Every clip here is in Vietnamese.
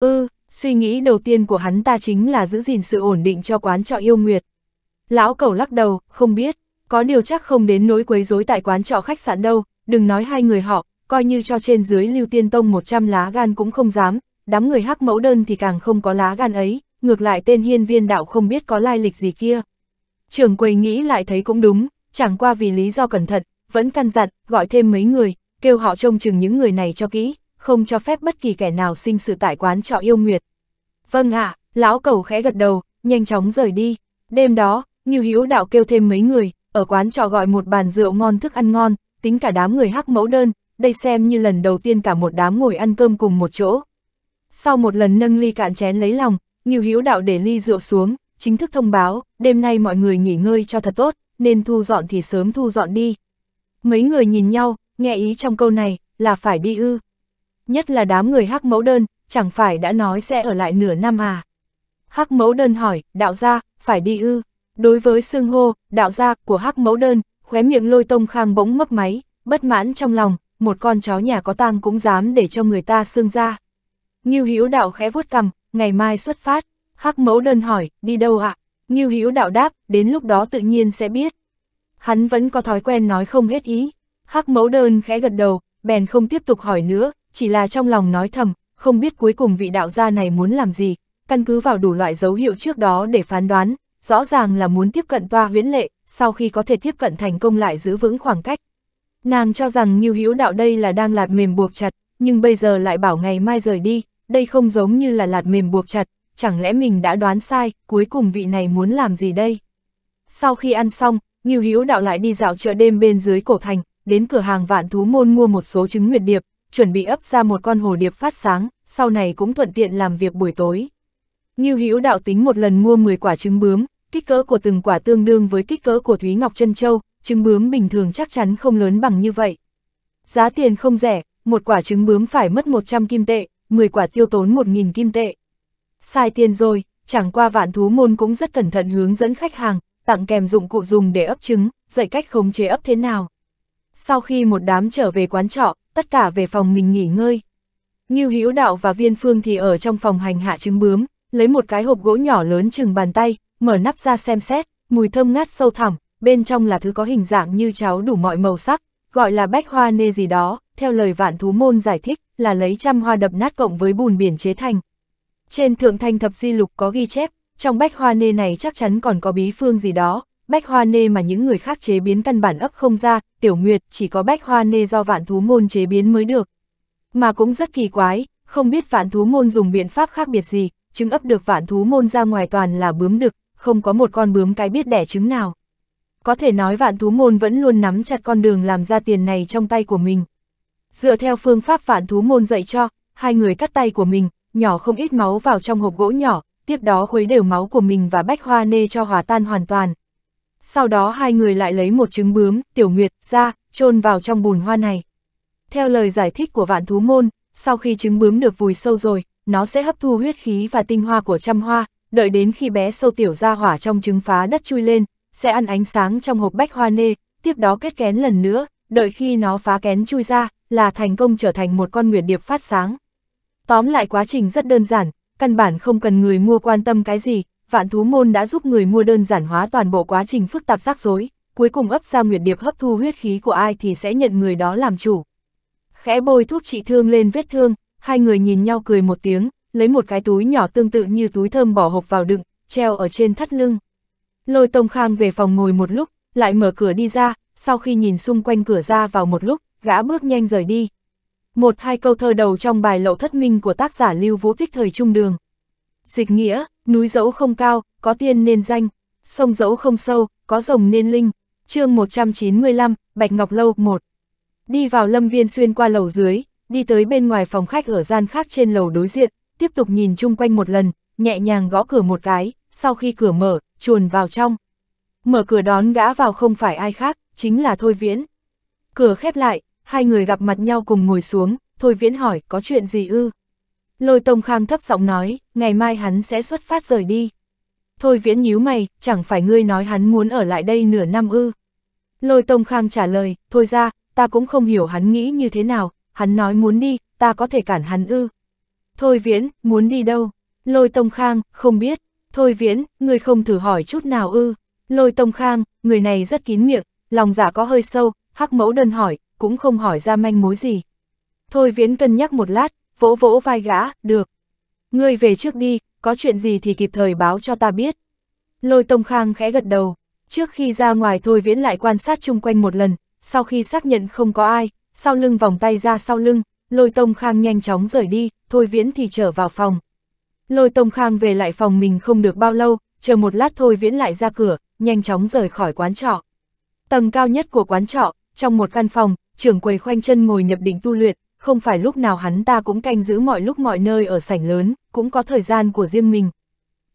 Ư, ừ, suy nghĩ đầu tiên của hắn ta chính là giữ gìn sự ổn định cho quán trọ yêu nguyệt. Lão cẩu lắc đầu, không biết, có điều chắc không đến nỗi quấy rối tại quán trọ khách sạn đâu, đừng nói hai người họ, coi như cho trên dưới lưu tiên tông 100 lá gan cũng không dám, đám người hắc mẫu đơn thì càng không có lá gan ấy, ngược lại tên hiên viên đạo không biết có lai lịch gì kia. Trường quầy nghĩ lại thấy cũng đúng, chẳng qua vì lý do cẩn thận, vẫn căn dặn, gọi thêm mấy người, kêu họ trông chừng những người này cho kỹ, không cho phép bất kỳ kẻ nào sinh sự tại quán trọ yêu nguyệt. Vâng ạ, lão cầu khẽ gật đầu, nhanh chóng rời đi. Đêm đó, Nghiêu Hữu Đạo kêu thêm mấy người, ở quán trọ gọi một bàn rượu ngon thức ăn ngon, tính cả đám người hắc mẫu đơn, đây xem như lần đầu tiên cả một đám ngồi ăn cơm cùng một chỗ. Sau một lần nâng ly cạn chén lấy lòng, Nghiêu Hữu Đạo để ly rượu xuống, chính thức thông báo, đêm nay mọi người nghỉ ngơi cho thật tốt, nên thu dọn thì sớm thu dọn đi. Mấy người nhìn nhau, nghe ý trong câu này, là phải đi ư nhất là đám người hắc mẫu đơn, chẳng phải đã nói sẽ ở lại nửa năm à. Hắc mẫu đơn hỏi, đạo gia, phải đi ư. Đối với xương hô, đạo gia của hắc mẫu đơn, khóe miệng lôi tông khang bỗng mấp máy, bất mãn trong lòng, một con chó nhà có tang cũng dám để cho người ta xương ra. Nghiêu hữu đạo khẽ vuốt cầm, ngày mai xuất phát, hắc mẫu đơn hỏi, đi đâu ạ? À? Nghiêu hữu đạo đáp, đến lúc đó tự nhiên sẽ biết. Hắn vẫn có thói quen nói không hết ý. Hắc mẫu đơn khẽ gật đầu, bèn không tiếp tục hỏi nữa, chỉ là trong lòng nói thầm, không biết cuối cùng vị đạo gia này muốn làm gì, căn cứ vào đủ loại dấu hiệu trước đó để phán đoán, rõ ràng là muốn tiếp cận toa huyễn lệ, sau khi có thể tiếp cận thành công lại giữ vững khoảng cách. Nàng cho rằng Ngưu Hữu Đạo đây là đang lạt mềm buộc chặt, nhưng bây giờ lại bảo ngày mai rời đi, đây không giống như là lạt mềm buộc chặt, chẳng lẽ mình đã đoán sai, cuối cùng vị này muốn làm gì đây? Sau khi ăn xong, Ngưu Hữu Đạo lại đi dạo chợ đêm bên dưới cổ thành, đến cửa hàng vạn thú môn mua một số trứng nguyệt điệp, chuẩn bị ấp ra một con hồ điệp phát sáng, sau này cũng thuận tiện làm việc buổi tối. như Hữu đạo tính một lần mua 10 quả trứng bướm, kích cỡ của từng quả tương đương với kích cỡ của Thúy Ngọc Trân Châu, trứng bướm bình thường chắc chắn không lớn bằng như vậy. Giá tiền không rẻ, một quả trứng bướm phải mất 100 kim tệ, 10 quả tiêu tốn 1.000 kim tệ. Sai tiền rồi, chẳng qua vạn thú môn cũng rất cẩn thận hướng dẫn khách hàng, tặng kèm dụng cụ dùng để ấp trứng, dạy cách khống chế ấp thế nào. Sau khi một đám trở về quán trọ, tất cả về phòng mình nghỉ ngơi. Như Hữu Đạo và Viên Phương thì ở trong phòng hành hạ trứng bướm, lấy một cái hộp gỗ nhỏ lớn chừng bàn tay, mở nắp ra xem xét, mùi thơm ngát sâu thẳm, bên trong là thứ có hình dạng như cháo đủ mọi màu sắc, gọi là bách hoa nê gì đó, theo lời vạn thú môn giải thích, là lấy trăm hoa đập nát cộng với bùn biển chế thành. Trên thượng thanh thập di lục có ghi chép, trong bách hoa nê này chắc chắn còn có bí phương gì đó, bách hoa nê mà những người khác chế biến căn bản ấp không ra, tiểu nguyệt chỉ có bách hoa nê do vạn thú môn chế biến mới được. Mà cũng rất kỳ quái, không biết vạn thú môn dùng biện pháp khác biệt gì, trứng ấp được vạn thú môn ra ngoài toàn là bướm đực, không có một con bướm cái biết đẻ trứng nào. Có thể nói vạn thú môn vẫn luôn nắm chặt con đường làm ra tiền này trong tay của mình. Dựa theo phương pháp vạn thú môn dạy cho, hai người cắt tay của mình, nhỏ không ít máu vào trong hộp gỗ nhỏ, tiếp đó khuấy đều máu của mình và bách hoa nê cho hòa tan hoàn toàn, sau đó hai người lại lấy một trứng bướm, tiểu nguyệt, ra, chôn vào trong bùn hoa này. Theo lời giải thích của vạn thú môn, sau khi trứng bướm được vùi sâu rồi, nó sẽ hấp thu huyết khí và tinh hoa của trăm hoa, đợi đến khi bé sâu tiểu ra hỏa trong trứng phá đất chui lên, sẽ ăn ánh sáng trong hộp bách hoa nê, tiếp đó kết kén lần nữa, đợi khi nó phá kén chui ra, là thành công trở thành một con nguyệt điệp phát sáng. Tóm lại quá trình rất đơn giản, căn bản không cần người mua quan tâm cái gì, vạn thú môn đã giúp người mua đơn giản hóa toàn bộ quá trình phức tạp rắc rối, cuối cùng ấp ra nguyệt điệp hấp thu huyết khí của ai thì sẽ nhận người đó làm chủ. Khẽ bôi thuốc trị thương lên vết thương, hai người nhìn nhau cười một tiếng, lấy một cái túi nhỏ tương tự như túi thơm bỏ hộp vào đựng, treo ở trên thắt lưng. Lôi Tông Khang về phòng ngồi một lúc, lại mở cửa đi ra, sau khi nhìn xung quanh cửa ra vào một lúc, gã bước nhanh rời đi. Một hai câu thơ đầu trong bài lộ thất minh của tác giả Lưu Vũ Thích thời trung đường dịch nghĩa, núi dẫu không cao, có tiên nên danh, sông dẫu không sâu, có rồng nên linh. chương 195, Bạch Ngọc Lâu 1. Đi vào lâm viên xuyên qua lầu dưới, đi tới bên ngoài phòng khách ở gian khác trên lầu đối diện, tiếp tục nhìn chung quanh một lần, nhẹ nhàng gõ cửa một cái, sau khi cửa mở, chuồn vào trong. Mở cửa đón gã vào không phải ai khác, chính là Thôi Viễn. Cửa khép lại, hai người gặp mặt nhau cùng ngồi xuống, Thôi Viễn hỏi có chuyện gì ư? Lôi Tông Khang thấp giọng nói, ngày mai hắn sẽ xuất phát rời đi. Thôi viễn nhíu mày, chẳng phải ngươi nói hắn muốn ở lại đây nửa năm ư. Lôi Tông Khang trả lời, thôi ra, ta cũng không hiểu hắn nghĩ như thế nào, hắn nói muốn đi, ta có thể cản hắn ư. Thôi viễn, muốn đi đâu? Lôi Tông Khang, không biết. Thôi viễn, ngươi không thử hỏi chút nào ư. Lôi Tông Khang, người này rất kín miệng, lòng giả dạ có hơi sâu, hắc mẫu đơn hỏi, cũng không hỏi ra manh mối gì. Thôi viễn cân nhắc một lát, vỗ vỗ vai gã, được. Ngươi về trước đi, có chuyện gì thì kịp thời báo cho ta biết. Lôi Tông Khang khẽ gật đầu, trước khi ra ngoài Thôi Viễn lại quan sát chung quanh một lần, sau khi xác nhận không có ai, sau lưng vòng tay ra sau lưng, Lôi Tông Khang nhanh chóng rời đi, Thôi Viễn thì trở vào phòng. Lôi Tông Khang về lại phòng mình không được bao lâu, chờ một lát Thôi Viễn lại ra cửa, nhanh chóng rời khỏi quán trọ. Tầng cao nhất của quán trọ, trong một căn phòng, trưởng quầy khoanh chân ngồi nhập định tu luyện, không phải lúc nào hắn ta cũng canh giữ mọi lúc mọi nơi ở sảnh lớn, cũng có thời gian của riêng mình.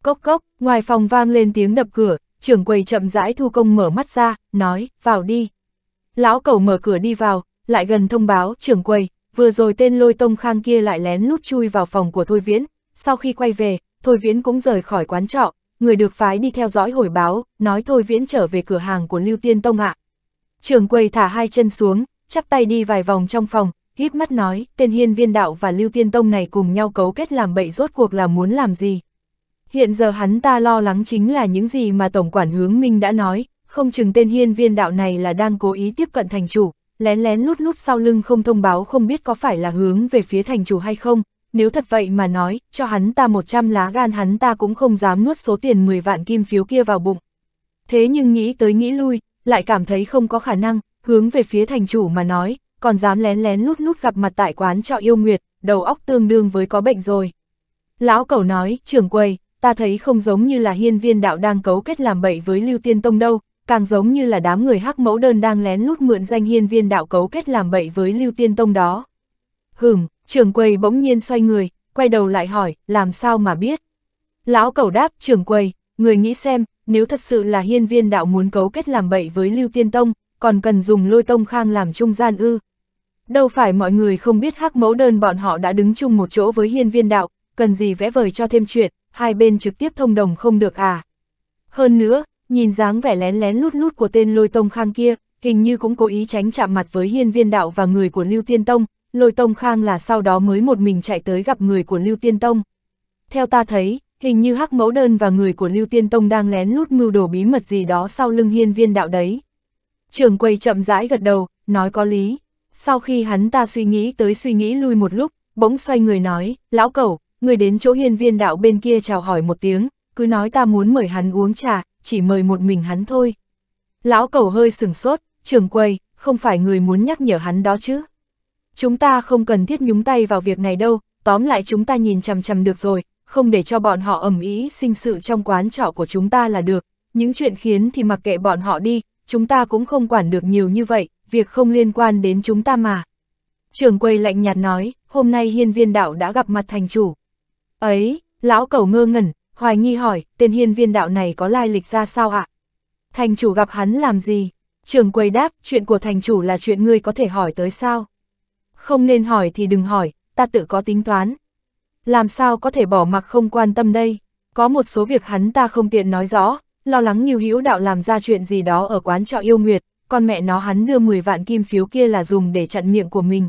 Cốc cốc, ngoài phòng vang lên tiếng đập cửa, trưởng quầy chậm rãi thu công mở mắt ra, nói, vào đi. Lão Cầu mở cửa đi vào, lại gần thông báo, trưởng quầy, vừa rồi tên lôi tông khang kia lại lén lút chui vào phòng của Thôi Viễn, sau khi quay về, Thôi Viễn cũng rời khỏi quán trọ, người được phái đi theo dõi hồi báo, nói Thôi Viễn trở về cửa hàng của Lưu Tiên Tông ạ. À. Trưởng quầy thả hai chân xuống, chắp tay đi vài vòng trong phòng, híp mắt nói, tên hiên viên đạo và lưu tiên tông này cùng nhau cấu kết làm bậy rốt cuộc là muốn làm gì. Hiện giờ hắn ta lo lắng chính là những gì mà Tổng quản hướng Minh đã nói, không chừng tên hiên viên đạo này là đang cố ý tiếp cận thành chủ, lén lén lút lút sau lưng không thông báo không biết có phải là hướng về phía thành chủ hay không, nếu thật vậy mà nói, cho hắn ta 100 lá gan hắn ta cũng không dám nuốt số tiền 10 vạn kim phiếu kia vào bụng. Thế nhưng nghĩ tới nghĩ lui, lại cảm thấy không có khả năng, hướng về phía thành chủ mà nói, còn dám lén lén lút lút gặp mặt tại quán trọ yêu nguyệt, đầu óc tương đương với có bệnh rồi. Lão cẩu nói, trưởng quầy, ta thấy không giống như là hiên viên đạo đang cấu kết làm bậy với Lưu Tiên Tông đâu, càng giống như là đám người hắc mẫu đơn đang lén lút mượn danh hiên viên đạo cấu kết làm bậy với Lưu Tiên Tông đó. Hửm, trưởng quầy bỗng nhiên xoay người, quay đầu lại hỏi, làm sao mà biết? Lão cẩu đáp, trưởng quầy, người nghĩ xem, nếu thật sự là hiên viên đạo muốn cấu kết làm bậy với Lưu Tiên Tông, còn cần dùng lôi tông khang làm trung gian ư, Đâu phải mọi người không biết hắc mẫu đơn bọn họ đã đứng chung một chỗ với hiên viên đạo, cần gì vẽ vời cho thêm chuyện, hai bên trực tiếp thông đồng không được à. Hơn nữa, nhìn dáng vẻ lén lén lút lút của tên lôi tông khang kia, hình như cũng cố ý tránh chạm mặt với hiên viên đạo và người của Lưu Tiên Tông, lôi tông khang là sau đó mới một mình chạy tới gặp người của Lưu Tiên Tông. Theo ta thấy, hình như hắc mẫu đơn và người của Lưu Tiên Tông đang lén lút mưu đồ bí mật gì đó sau lưng hiên viên đạo đấy. Trường quầy chậm rãi gật đầu, nói có lý. Sau khi hắn ta suy nghĩ tới suy nghĩ lui một lúc, bỗng xoay người nói, lão cẩu, người đến chỗ hiên viên đạo bên kia chào hỏi một tiếng, cứ nói ta muốn mời hắn uống trà, chỉ mời một mình hắn thôi. Lão cẩu hơi sừng sốt, trường quầy, không phải người muốn nhắc nhở hắn đó chứ. Chúng ta không cần thiết nhúng tay vào việc này đâu, tóm lại chúng ta nhìn chằm chằm được rồi, không để cho bọn họ ẩm ý sinh sự trong quán trọ của chúng ta là được, những chuyện khiến thì mặc kệ bọn họ đi, chúng ta cũng không quản được nhiều như vậy, việc không liên quan đến chúng ta mà. Trường quầy lạnh nhạt nói, hôm nay hiên viên đạo đã gặp mặt thành chủ. Ấy, lão Cầu ngơ ngẩn, hoài nghi hỏi, tên hiên viên đạo này có lai lịch ra sao ạ? À? Thành chủ gặp hắn làm gì? Trường quầy đáp, chuyện của thành chủ là chuyện ngươi có thể hỏi tới sao? Không nên hỏi thì đừng hỏi, ta tự có tính toán. Làm sao có thể bỏ mặc không quan tâm đây? Có một số việc hắn ta không tiện nói rõ, lo lắng Như hữu đạo làm ra chuyện gì đó ở quán trọ yêu nguyệt, con mẹ nó hắn đưa 10 vạn kim phiếu kia là dùng để chặn miệng của mình.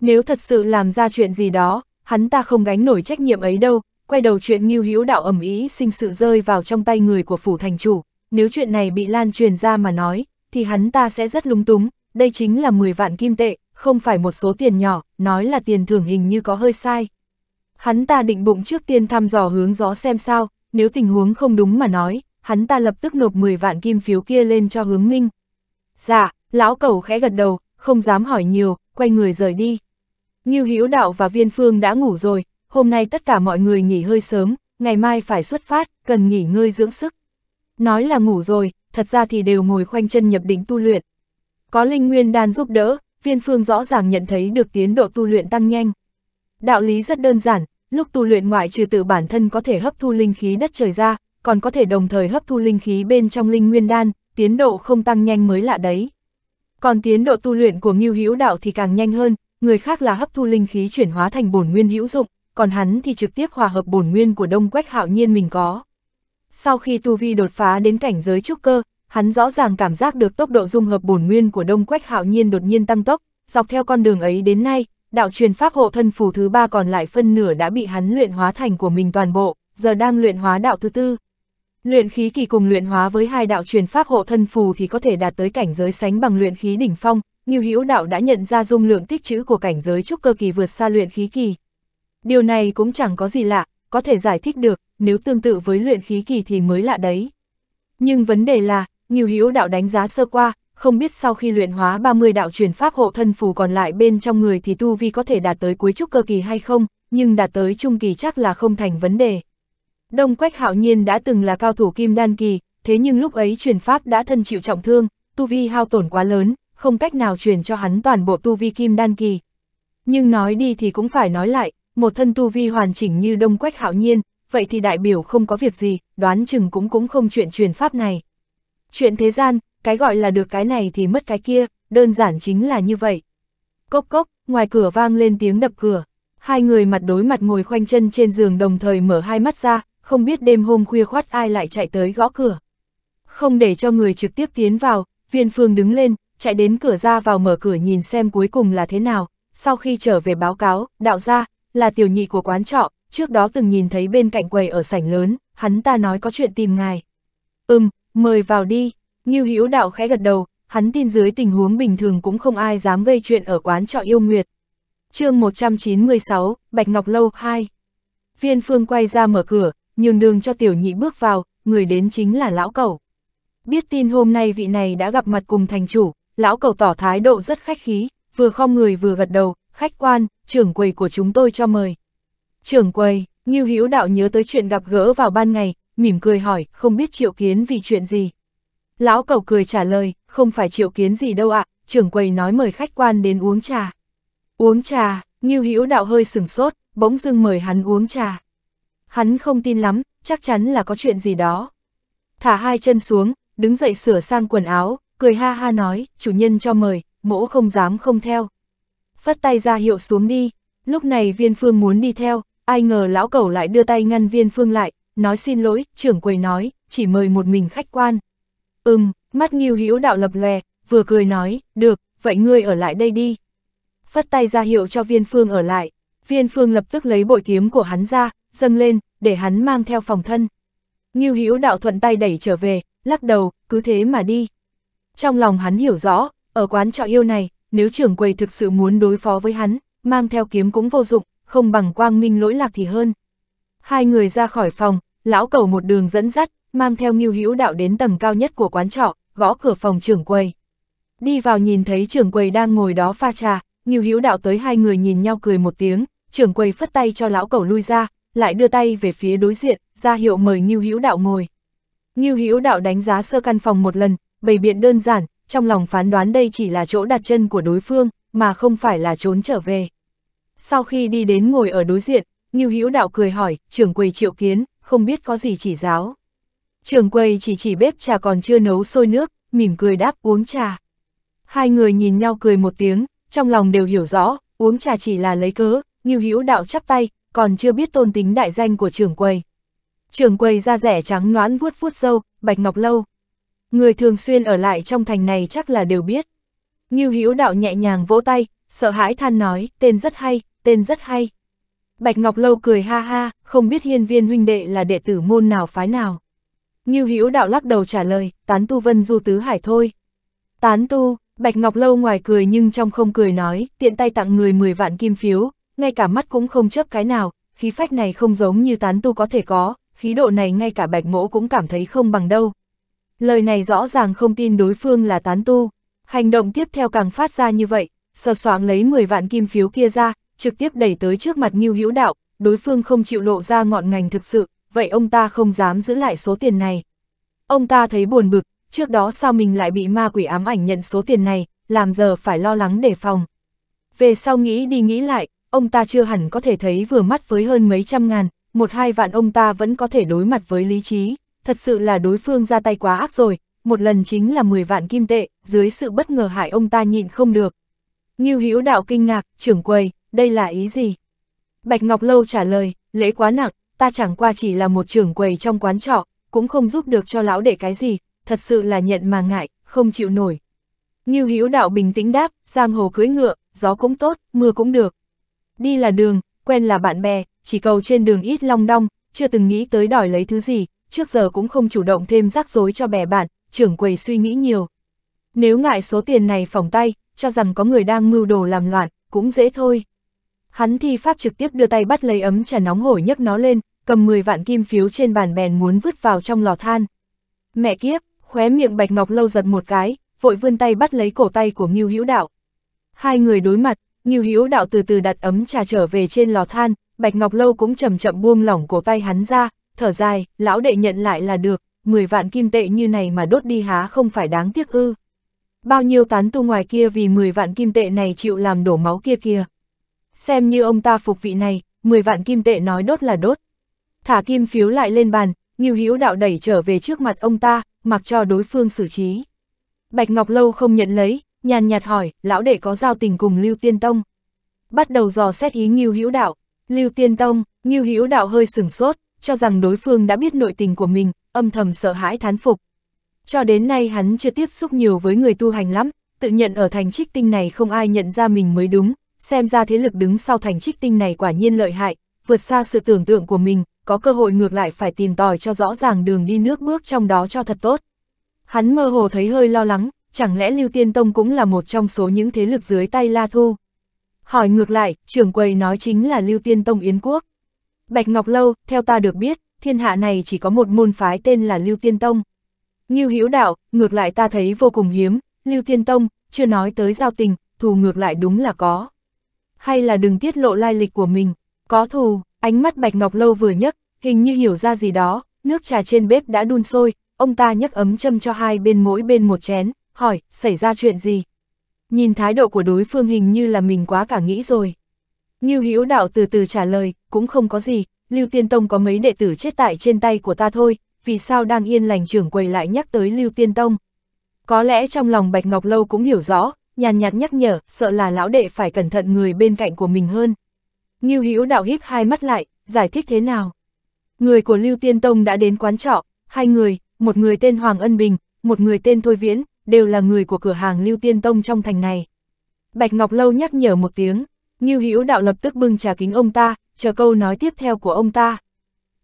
Nếu thật sự làm ra chuyện gì đó, hắn ta không gánh nổi trách nhiệm ấy đâu, quay đầu chuyện nghiêu hữu đạo ẩm ý sinh sự rơi vào trong tay người của phủ thành chủ, nếu chuyện này bị lan truyền ra mà nói, thì hắn ta sẽ rất lung túng, đây chính là 10 vạn kim tệ, không phải một số tiền nhỏ, nói là tiền thưởng hình như có hơi sai. Hắn ta định bụng trước tiên thăm dò hướng gió xem sao, nếu tình huống không đúng mà nói, hắn ta lập tức nộp 10 vạn kim phiếu kia lên cho hướng minh. Dạ, lão cẩu khẽ gật đầu, không dám hỏi nhiều, quay người rời đi. Ngưu Hữu Đạo và Viên Phương đã ngủ rồi, hôm nay tất cả mọi người nghỉ hơi sớm, ngày mai phải xuất phát, cần nghỉ ngơi dưỡng sức. Nói là ngủ rồi, thật ra thì đều ngồi khoanh chân nhập định tu luyện. Có linh nguyên đan giúp đỡ, Viên Phương rõ ràng nhận thấy được tiến độ tu luyện tăng nhanh. Đạo lý rất đơn giản, lúc tu luyện ngoại trừ tự bản thân có thể hấp thu linh khí đất trời ra, còn có thể đồng thời hấp thu linh khí bên trong linh nguyên đan, tiến độ không tăng nhanh mới lạ đấy. Còn tiến độ tu luyện của Ngưu Hữu Đạo thì càng nhanh hơn, người khác là hấp thu linh khí chuyển hóa thành bổn nguyên hữu dụng, còn hắn thì trực tiếp hòa hợp bổn nguyên của Đông Quách Hạo Nhiên mình có. Sau khi tu vi đột phá đến cảnh giới trúc cơ, hắn rõ ràng cảm giác được tốc độ dung hợp bổn nguyên của Đông Quách Hạo Nhiên đột nhiên tăng tốc, dọc theo con đường ấy đến nay, đạo truyền pháp hộ thân phù thứ ba còn lại phân nửa đã bị hắn luyện hóa thành của mình toàn bộ, giờ đang luyện hóa đạo thứ tư. Luyện khí kỳ cùng luyện hóa với hai đạo truyền pháp hộ thân phù thì có thể đạt tới cảnh giới sánh bằng luyện khí đỉnh phong, Ngưu Hữu đạo đã nhận ra dung lượng tích trữ của cảnh giới trúc cơ kỳ vượt xa luyện khí kỳ. Điều này cũng chẳng có gì lạ, có thể giải thích được, nếu tương tự với luyện khí kỳ thì mới lạ đấy. Nhưng vấn đề là, Ngưu Hữu đạo đánh giá sơ qua, không biết sau khi luyện hóa 30 đạo truyền pháp hộ thân phù còn lại bên trong người thì tu vi có thể đạt tới cuối trúc cơ kỳ hay không, nhưng đạt tới trung kỳ chắc là không thành vấn đề. Đông Quách Hạo Nhiên đã từng là cao thủ kim đan kỳ, thế nhưng lúc ấy truyền pháp đã thân chịu trọng thương, tu vi hao tổn quá lớn, không cách nào truyền cho hắn toàn bộ tu vi kim đan kỳ. Nhưng nói đi thì cũng phải nói lại, một thân tu vi hoàn chỉnh như Đông Quách Hạo Nhiên, vậy thì đại biểu không có việc gì, đoán chừng cũng cũng không chuyện truyền pháp này. Chuyện thế gian, cái gọi là được cái này thì mất cái kia, đơn giản chính là như vậy. Cốc cốc, ngoài cửa vang lên tiếng đập cửa, hai người mặt đối mặt ngồi khoanh chân trên giường đồng thời mở hai mắt ra, không biết đêm hôm khuya khoát ai lại chạy tới gõ cửa. Không để cho người trực tiếp tiến vào, viên phương đứng lên, chạy đến cửa ra vào mở cửa nhìn xem cuối cùng là thế nào, sau khi trở về báo cáo, đạo ra, là tiểu nhị của quán trọ, trước đó từng nhìn thấy bên cạnh quầy ở sảnh lớn, hắn ta nói có chuyện tìm ngài. Ừm, mời vào đi, Ngưu Hữu đạo khẽ gật đầu, hắn tin dưới tình huống bình thường cũng không ai dám gây chuyện ở quán trọ yêu nguyệt. chương 196, Bạch Ngọc Lâu 2 Viên Phương quay ra mở cửa, nhường đường cho tiểu nhị bước vào, người đến chính là lão cẩu. Biết tin hôm nay vị này đã gặp mặt cùng thành chủ, lão cẩu tỏ thái độ rất khách khí, vừa khom người vừa gật đầu, khách quan, trưởng quầy của chúng tôi cho mời. Trưởng quầy, Ngưu Hữu Đạo nhớ tới chuyện gặp gỡ vào ban ngày, mỉm cười hỏi, không biết triệu kiến vì chuyện gì. Lão cẩu cười trả lời, không phải triệu kiến gì đâu ạ, trưởng quầy nói mời khách quan đến uống trà. Uống trà, Ngưu Hữu Đạo hơi sừng sốt, bỗng dưng mời hắn uống trà. Hắn không tin lắm, chắc chắn là có chuyện gì đó. Thả hai chân xuống, đứng dậy sửa sang quần áo, cười ha ha nói, chủ nhân cho mời, mỗ không dám không theo. Phất tay ra hiệu xuống đi, lúc này viên phương muốn đi theo, ai ngờ lão cẩu lại đưa tay ngăn viên phương lại, nói xin lỗi, trưởng quầy nói, chỉ mời một mình khách quan. Ừm, mắt nghiêu hữu đạo lập lè, vừa cười nói, được, vậy ngươi ở lại đây đi. Phất tay ra hiệu cho viên phương ở lại, viên phương lập tức lấy bội kiếm của hắn ra, dâng lên, để hắn mang theo phòng thân. Ngưu Hữu đạo thuận tay đẩy trở về, lắc đầu, cứ thế mà đi. Trong lòng hắn hiểu rõ, ở quán trọ yêu này, nếu trưởng quầy thực sự muốn đối phó với hắn, mang theo kiếm cũng vô dụng, không bằng quang minh lỗi lạc thì hơn. Hai người ra khỏi phòng, lão cầu một đường dẫn dắt, mang theo Ngưu Hữu đạo đến tầng cao nhất của quán trọ, gõ cửa phòng trưởng quầy. Đi vào nhìn thấy trưởng quầy đang ngồi đó pha trà, Ngưu Hữu đạo tới hai người nhìn nhau cười một tiếng, trưởng quầy phất tay cho lão cầu lui ra, lại đưa tay về phía đối diện, ra hiệu mời Ngưu Hữu Đạo ngồi. Ngưu Hữu Đạo đánh giá sơ căn phòng một lần, bày biện đơn giản, trong lòng phán đoán đây chỉ là chỗ đặt chân của đối phương, mà không phải là trốn trở về. Sau khi đi đến ngồi ở đối diện, Ngưu Hữu Đạo cười hỏi, trưởng quầy Triệu Kiến, không biết có gì chỉ giáo. Trưởng quầy chỉ chỉ bếp trà còn chưa nấu sôi nước, mỉm cười đáp uống trà. Hai người nhìn nhau cười một tiếng, trong lòng đều hiểu rõ, uống trà chỉ là lấy cớ, Ngưu Hữu Đạo chắp tay, còn chưa biết tôn tính đại danh của trưởng quầy. Trưởng quầy da rẻ trắng noãn vuốt vuốt dâu, bạch ngọc lâu. Người thường xuyên ở lại trong thành này chắc là đều biết. như Hữu đạo nhẹ nhàng vỗ tay, sợ hãi than nói, tên rất hay, tên rất hay. Bạch Ngọc Lâu cười ha ha, không biết hiên viên huynh đệ là đệ tử môn nào phái nào. như Hữu đạo lắc đầu trả lời, tán tu vân du tứ hải thôi. Tán tu, Bạch Ngọc Lâu ngoài cười nhưng trong không cười nói, tiện tay tặng người 10 vạn kim phiếu, ngay cả mắt cũng không chớp cái nào, khí phách này không giống như tán tu có thể có, khí độ này ngay cả bạch mỗ cũng cảm thấy không bằng đâu. Lời này rõ ràng không tin đối phương là tán tu, hành động tiếp theo càng phát ra như vậy, sờ soạng lấy 10 vạn kim phiếu kia ra, trực tiếp đẩy tới trước mặt Ngưu Hữu Đạo, đối phương không chịu lộ ra ngọn ngành thực sự, vậy ông ta không dám giữ lại số tiền này. Ông ta thấy buồn bực, trước đó sao mình lại bị ma quỷ ám ảnh nhận số tiền này, làm giờ phải lo lắng đề phòng. Về sau nghĩ đi nghĩ lại, ông ta chưa hẳn có thể thấy vừa mắt với hơn mấy trăm ngàn, một hai vạn ông ta vẫn có thể đối mặt với lý trí, thật sự là đối phương ra tay quá ác rồi, một lần chính là 10 vạn kim tệ, dưới sự bất ngờ hại ông ta nhịn không được. Ngưu Hữu Đạo kinh ngạc, trưởng quầy, đây là ý gì? Bạch Ngọc Lâu trả lời, lễ quá nặng, ta chẳng qua chỉ là một trưởng quầy trong quán trọ, cũng không giúp được cho lão để cái gì, thật sự là nhận mà ngại, không chịu nổi. Ngưu Hữu Đạo bình tĩnh đáp, giang hồ cưới ngựa, gió cũng tốt, mưa cũng được, đi là đường, quen là bạn bè, chỉ cầu trên đường ít long đong, chưa từng nghĩ tới đòi lấy thứ gì, trước giờ cũng không chủ động thêm rắc rối cho bè bạn, trưởng quầy suy nghĩ nhiều. Nếu ngại số tiền này phỏng tay, cho rằng có người đang mưu đồ làm loạn, cũng dễ thôi. Hắn thi pháp trực tiếp đưa tay bắt lấy ấm trà nóng hổi nhấc nó lên, cầm 10 vạn kim phiếu trên bàn bèn muốn vứt vào trong lò than. Mẹ kiếp, khóe miệng Bạch Ngọc Lâu giật một cái, vội vươn tay bắt lấy cổ tay của Ngưu Hữu Đạo. Hai người đối mặt, Ngưu Hữu Đạo từ từ đặt ấm trà trở về trên lò than, Bạch Ngọc Lâu cũng chậm chậm buông lỏng cổ tay hắn ra, thở dài, lão đệ nhận lại là được, 10 vạn kim tệ như này mà đốt đi há không phải đáng tiếc ư. Bao nhiêu tán tu ngoài kia vì 10 vạn kim tệ này chịu làm đổ máu kia kia. Xem như ông ta phục vị này, 10 vạn kim tệ nói đốt là đốt. Thả kim phiếu lại lên bàn, Ngưu Hữu Đạo đẩy trở về trước mặt ông ta, mặc cho đối phương xử trí. Bạch Ngọc Lâu không nhận lấy, nhàn nhạt hỏi, lão đệ có giao tình cùng Lưu Tiên Tông. Bắt đầu dò xét ý Ngưu Hữu Đạo, Lưu Tiên Tông, Ngưu Hữu Đạo hơi sửng sốt, cho rằng đối phương đã biết nội tình của mình, âm thầm sợ hãi thán phục. Cho đến nay hắn chưa tiếp xúc nhiều với người tu hành lắm, tự nhận ở thành trích tinh này không ai nhận ra mình mới đúng, xem ra thế lực đứng sau thành trích tinh này quả nhiên lợi hại, vượt xa sự tưởng tượng của mình, có cơ hội ngược lại phải tìm tòi cho rõ ràng đường đi nước bước trong đó cho thật tốt. Hắn mơ hồ thấy hơi lo lắng, chẳng lẽ Lưu Tiên Tông cũng là một trong số những thế lực dưới tay La Thu? Hỏi ngược lại, trưởng quầy nói chính là Lưu Tiên Tông Yến Quốc. Bạch Ngọc Lâu, theo ta được biết, thiên hạ này chỉ có một môn phái tên là Lưu Tiên Tông. Ngưu Hữu Đạo, ngược lại ta thấy vô cùng hiếm, Lưu Tiên Tông, chưa nói tới giao tình, thù ngược lại đúng là có. Hay là đừng tiết lộ lai lịch của mình, có thù, ánh mắt Bạch Ngọc Lâu vừa nhấc, hình như hiểu ra gì đó, nước trà trên bếp đã đun sôi, ông ta nhấc ấm châm cho hai bên mỗi bên một chén, hỏi, xảy ra chuyện gì? Nhìn thái độ của đối phương hình như là mình quá cả nghĩ rồi. Như Hữu đạo từ từ trả lời, cũng không có gì, Lưu Tiên Tông có mấy đệ tử chết tại trên tay của ta thôi, vì sao đang yên lành trưởng quầy lại nhắc tới Lưu Tiên Tông? Có lẽ trong lòng Bạch Ngọc Lâu cũng hiểu rõ, nhàn nhạt nhắc nhở, sợ là lão đệ phải cẩn thận người bên cạnh của mình hơn. Ngưu Hữu đạo híp hai mắt lại, giải thích thế nào? Người của Lưu Tiên Tông đã đến quán trọ, hai người, một người tên Hoàng Ân Bình, một người tên Thôi Viễn, đều là người của cửa hàng Lưu Tiên Tông trong thành này. Bạch Ngọc Lâu nhắc nhở một tiếng, Ngưu Hữu Đạo lập tức bưng trà kính ông ta, chờ câu nói tiếp theo của ông ta.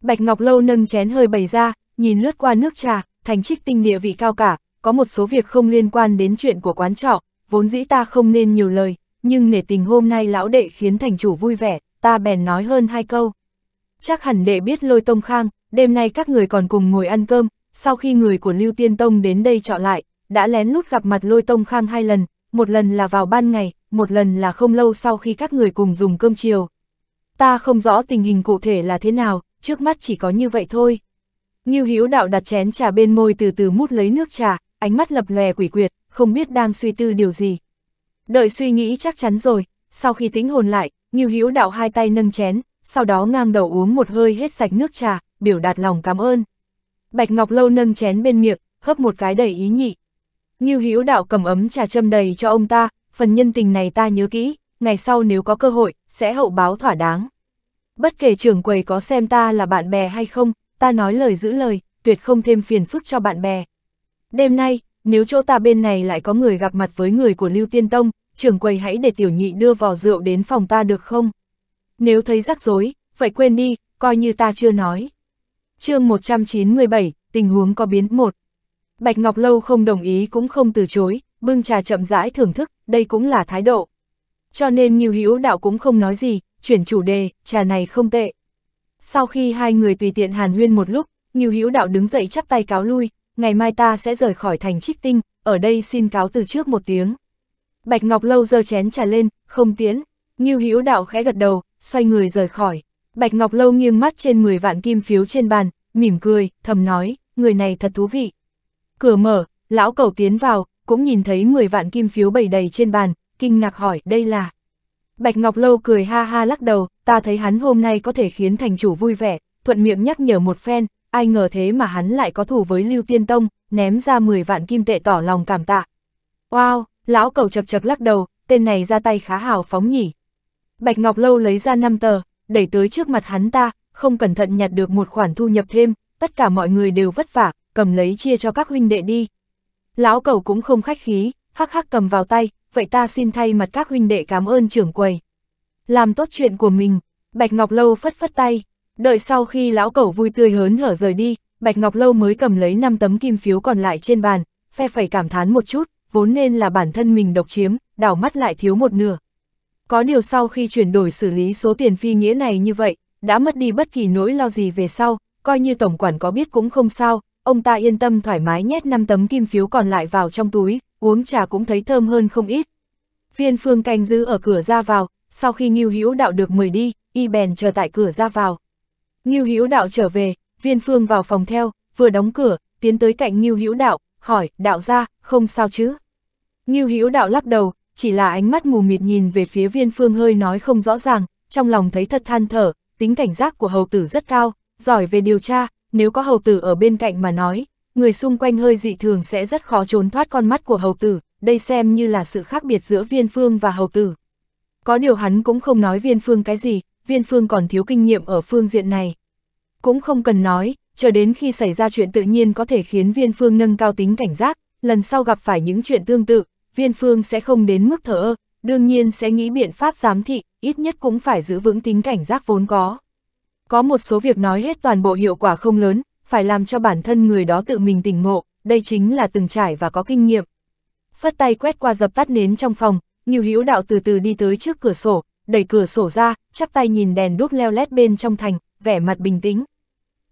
Bạch Ngọc Lâu nâng chén hơi bày ra, nhìn lướt qua nước trà, thành trích tinh địa vị cao cả, có một số việc không liên quan đến chuyện của quán trọ, vốn dĩ ta không nên nhiều lời, nhưng nể tình hôm nay lão đệ khiến thành chủ vui vẻ, ta bèn nói hơn hai câu. Chắc hẳn đệ biết lôi tông khang, đêm nay các người còn cùng ngồi ăn cơm, sau khi người của Lưu Tiên Tông đến đây trọ lại, đã lén lút gặp mặt lôi tông khang hai lần, một lần là vào ban ngày, một lần là không lâu sau khi các người cùng dùng cơm chiều. Ta không rõ tình hình cụ thể là thế nào, trước mắt chỉ có như vậy thôi. Nghiêu Hữu đạo đặt chén trà bên môi từ từ mút lấy nước trà, ánh mắt lập lè quỷ quyệt, không biết đang suy tư điều gì. Đợi suy nghĩ chắc chắn rồi, sau khi tính hồn lại, Nghiêu Hữu đạo hai tay nâng chén, sau đó ngang đầu uống một hơi hết sạch nước trà, biểu đạt lòng cảm ơn. Bạch Ngọc Lâu nâng chén bên miệng, hấp một cái đầy ý nhị, Ngưu Hữu Đạo cầm ấm trà châm đầy cho ông ta, phần nhân tình này ta nhớ kỹ, ngày sau nếu có cơ hội, sẽ hậu báo thỏa đáng. Bất kể trưởng quầy có xem ta là bạn bè hay không, ta nói lời giữ lời, tuyệt không thêm phiền phức cho bạn bè. Đêm nay, nếu chỗ ta bên này lại có người gặp mặt với người của Lưu Tiên Tông, trưởng quầy hãy để tiểu nhị đưa vò rượu đến phòng ta được không? Nếu thấy rắc rối, vậy quên đi, coi như ta chưa nói. chương 197, tình huống có biến một Bạch Ngọc Lâu không đồng ý cũng không từ chối, bưng trà chậm rãi thưởng thức, đây cũng là thái độ. Cho nên Nghiêu Hữu Đạo cũng không nói gì, chuyển chủ đề, trà này không tệ. Sau khi hai người tùy tiện hàn huyên một lúc, Nghiêu Hữu Đạo đứng dậy chắp tay cáo lui, ngày mai ta sẽ rời khỏi thành trích tinh, ở đây xin cáo từ trước một tiếng. Bạch Ngọc Lâu giơ chén trà lên, không tiến, Nghiêu Hữu Đạo khẽ gật đầu, xoay người rời khỏi. Bạch Ngọc Lâu nghiêng mắt trên 10 vạn kim phiếu trên bàn, mỉm cười, thầm nói, người này thật thú vị. Cửa mở, lão cầu tiến vào, cũng nhìn thấy 10 vạn kim phiếu bày đầy trên bàn, kinh ngạc hỏi đây là. Bạch Ngọc Lâu cười ha ha lắc đầu, ta thấy hắn hôm nay có thể khiến thành chủ vui vẻ, thuận miệng nhắc nhở một phen, ai ngờ thế mà hắn lại có thù với Lưu Tiên Tông, ném ra 10 vạn kim tệ tỏ lòng cảm tạ. Wow, lão cầu chật chật lắc đầu, tên này ra tay khá hào phóng nhỉ. Bạch Ngọc Lâu lấy ra 5 tờ, đẩy tới trước mặt hắn ta, không cẩn thận nhặt được một khoản thu nhập thêm, tất cả mọi người đều vất vả, cầm lấy chia cho các huynh đệ đi. Lão cẩu cũng không khách khí, hắc hắc cầm vào tay, vậy ta xin thay mặt các huynh đệ cảm ơn trưởng quầy. Làm tốt chuyện của mình, Bạch Ngọc Lâu phất phất tay, đợi sau khi lão cẩu vui tươi hớn hở rời đi, Bạch Ngọc Lâu mới cầm lấy 5 tấm kim phiếu còn lại trên bàn, phe phẩy cảm thán một chút, vốn nên là bản thân mình độc chiếm, đảo mắt lại thiếu một nửa. Có điều sau khi chuyển đổi xử lý số tiền phi nghĩa này như vậy, đã mất đi bất kỳ nỗi lo gì về sau, coi như tổng quản có biết cũng không sao, ông ta yên tâm thoải mái nhét 5 tấm kim phiếu còn lại vào trong túi, uống trà cũng thấy thơm hơn không ít. Viên phương canh giữ ở cửa ra vào, sau khi nghiêu Hữu Đạo được mời đi, y bèn chờ tại cửa ra vào. nghiêu Hữu Đạo trở về, Viên Phương vào phòng theo, vừa đóng cửa, tiến tới cạnh nghiêu Hữu Đạo, hỏi, "Đạo gia, không sao chứ?" nghiêu Hữu Đạo lắc đầu, chỉ là ánh mắt mù mịt nhìn về phía Viên Phương hơi nói không rõ ràng, trong lòng thấy thật than thở, tính cảnh giác của hầu tử rất cao, giỏi về điều tra, nếu có hầu tử ở bên cạnh mà nói, người xung quanh hơi dị thường sẽ rất khó trốn thoát con mắt của hầu tử, đây xem như là sự khác biệt giữa viên phương và hầu tử. Có điều hắn cũng không nói viên phương cái gì, viên phương còn thiếu kinh nghiệm ở phương diện này. Cũng không cần nói, chờ đến khi xảy ra chuyện tự nhiên có thể khiến viên phương nâng cao tính cảnh giác, lần sau gặp phải những chuyện tương tự, viên phương sẽ không đến mức thở ơ, đương nhiên sẽ nghĩ biện pháp giám thị, ít nhất cũng phải giữ vững tính cảnh giác vốn có. Có một số việc nói hết toàn bộ hiệu quả không lớn, phải làm cho bản thân người đó tự mình tỉnh ngộ, đây chính là từng trải và có kinh nghiệm. Phất tay quét qua dập tắt nến trong phòng, Nhiều Hữu Đạo từ từ đi tới trước cửa sổ, đẩy cửa sổ ra, chắp tay nhìn đèn đuốc leo lét bên trong thành, vẻ mặt bình tĩnh.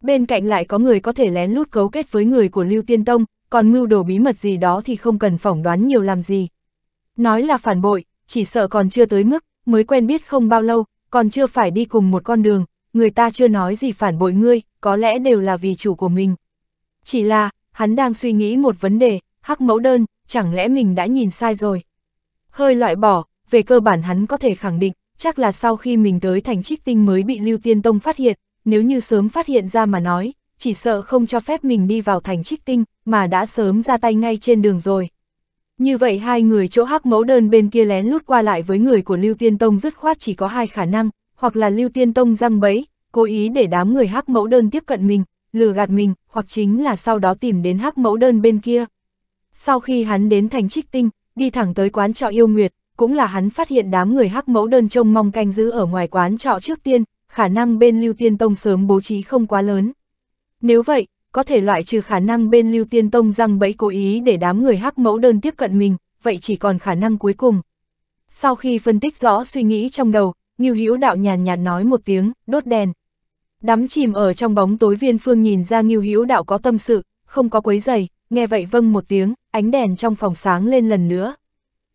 Bên cạnh lại có người có thể lén lút cấu kết với người của Lưu Tiên Tông, còn mưu đồ bí mật gì đó thì không cần phỏng đoán nhiều làm gì. Nói là phản bội, chỉ sợ còn chưa tới mức, mới quen biết không bao lâu, còn chưa phải đi cùng một con đường, người ta chưa nói gì phản bội ngươi, có lẽ đều là vì chủ của mình. Chỉ là, hắn đang suy nghĩ một vấn đề, hắc mẫu đơn, chẳng lẽ mình đã nhìn sai rồi. Hơi loại bỏ, về cơ bản hắn có thể khẳng định, chắc là sau khi mình tới thành trích tinh mới bị Lưu Tiên Tông phát hiện, nếu như sớm phát hiện ra mà nói, chỉ sợ không cho phép mình đi vào thành trích tinh, mà đã sớm ra tay ngay trên đường rồi. Như vậy hai người chỗ hắc mẫu đơn bên kia lén lút qua lại với người của Lưu Tiên Tông dứt khoát chỉ có hai khả năng, hoặc là Lưu Tiên Tông răng bẫy, cố ý để đám người hắc mẫu đơn tiếp cận mình, lừa gạt mình, hoặc chính là sau đó tìm đến hắc mẫu đơn bên kia. Sau khi hắn đến thành trích tinh, đi thẳng tới quán trọ yêu nguyệt, cũng là hắn phát hiện đám người hắc mẫu đơn trông mong canh giữ ở ngoài quán trọ trước tiên, khả năng bên Lưu Tiên Tông sớm bố trí không quá lớn. Nếu vậy, có thể loại trừ khả năng bên Lưu Tiên Tông răng bẫy cố ý để đám người hắc mẫu đơn tiếp cận mình, vậy chỉ còn khả năng cuối cùng. Sau khi phân tích rõ suy nghĩ trong đầu, Ngưu Hữu Đạo nhàn nhạt nói một tiếng, đốt đèn. Đắm chìm ở trong bóng tối Viên Phương nhìn ra Ngưu Hữu Đạo có tâm sự, không có quấy giày, nghe vậy vâng một tiếng, ánh đèn trong phòng sáng lên lần nữa.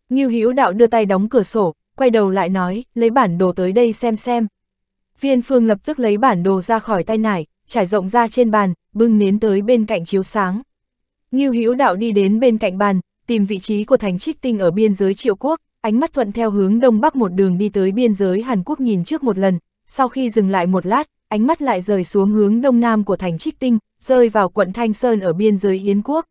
Ngưu Hữu Đạo đưa tay đóng cửa sổ, quay đầu lại nói, lấy bản đồ tới đây xem xem. Viên Phương lập tức lấy bản đồ ra khỏi tay nải, trải rộng ra trên bàn, bưng nến tới bên cạnh chiếu sáng. Ngưu Hữu Đạo đi đến bên cạnh bàn, tìm vị trí của thành trích tinh ở biên giới triệu quốc, ánh mắt thuận theo hướng đông bắc một đường đi tới biên giới Hàn Quốc nhìn trước một lần, sau khi dừng lại một lát, ánh mắt lại rời xuống hướng đông nam của thành Trích Tinh, rơi vào quận Thanh Sơn ở biên giới Yến Quốc.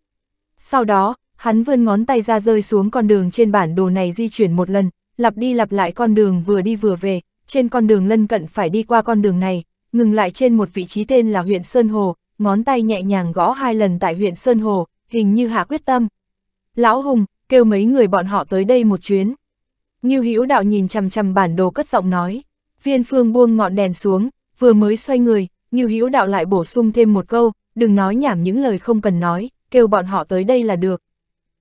Sau đó, hắn vươn ngón tay ra rơi xuống con đường trên bản đồ này di chuyển một lần, lặp đi lặp lại con đường vừa đi vừa về, trên con đường lân cận phải đi qua con đường này, ngừng lại trên một vị trí tên là huyện Sơn Hồ, ngón tay nhẹ nhàng gõ hai lần tại huyện Sơn Hồ, hình như hạ quyết tâm. Lão Hùng, kêu mấy người bọn họ tới đây một chuyến. Ngưu Hữu Đạo nhìn chằm chằm bản đồ cất giọng nói, Viên Phương buông ngọn đèn xuống, vừa mới xoay người, Ngưu Hữu Đạo lại bổ sung thêm một câu, đừng nói nhảm những lời không cần nói, kêu bọn họ tới đây là được.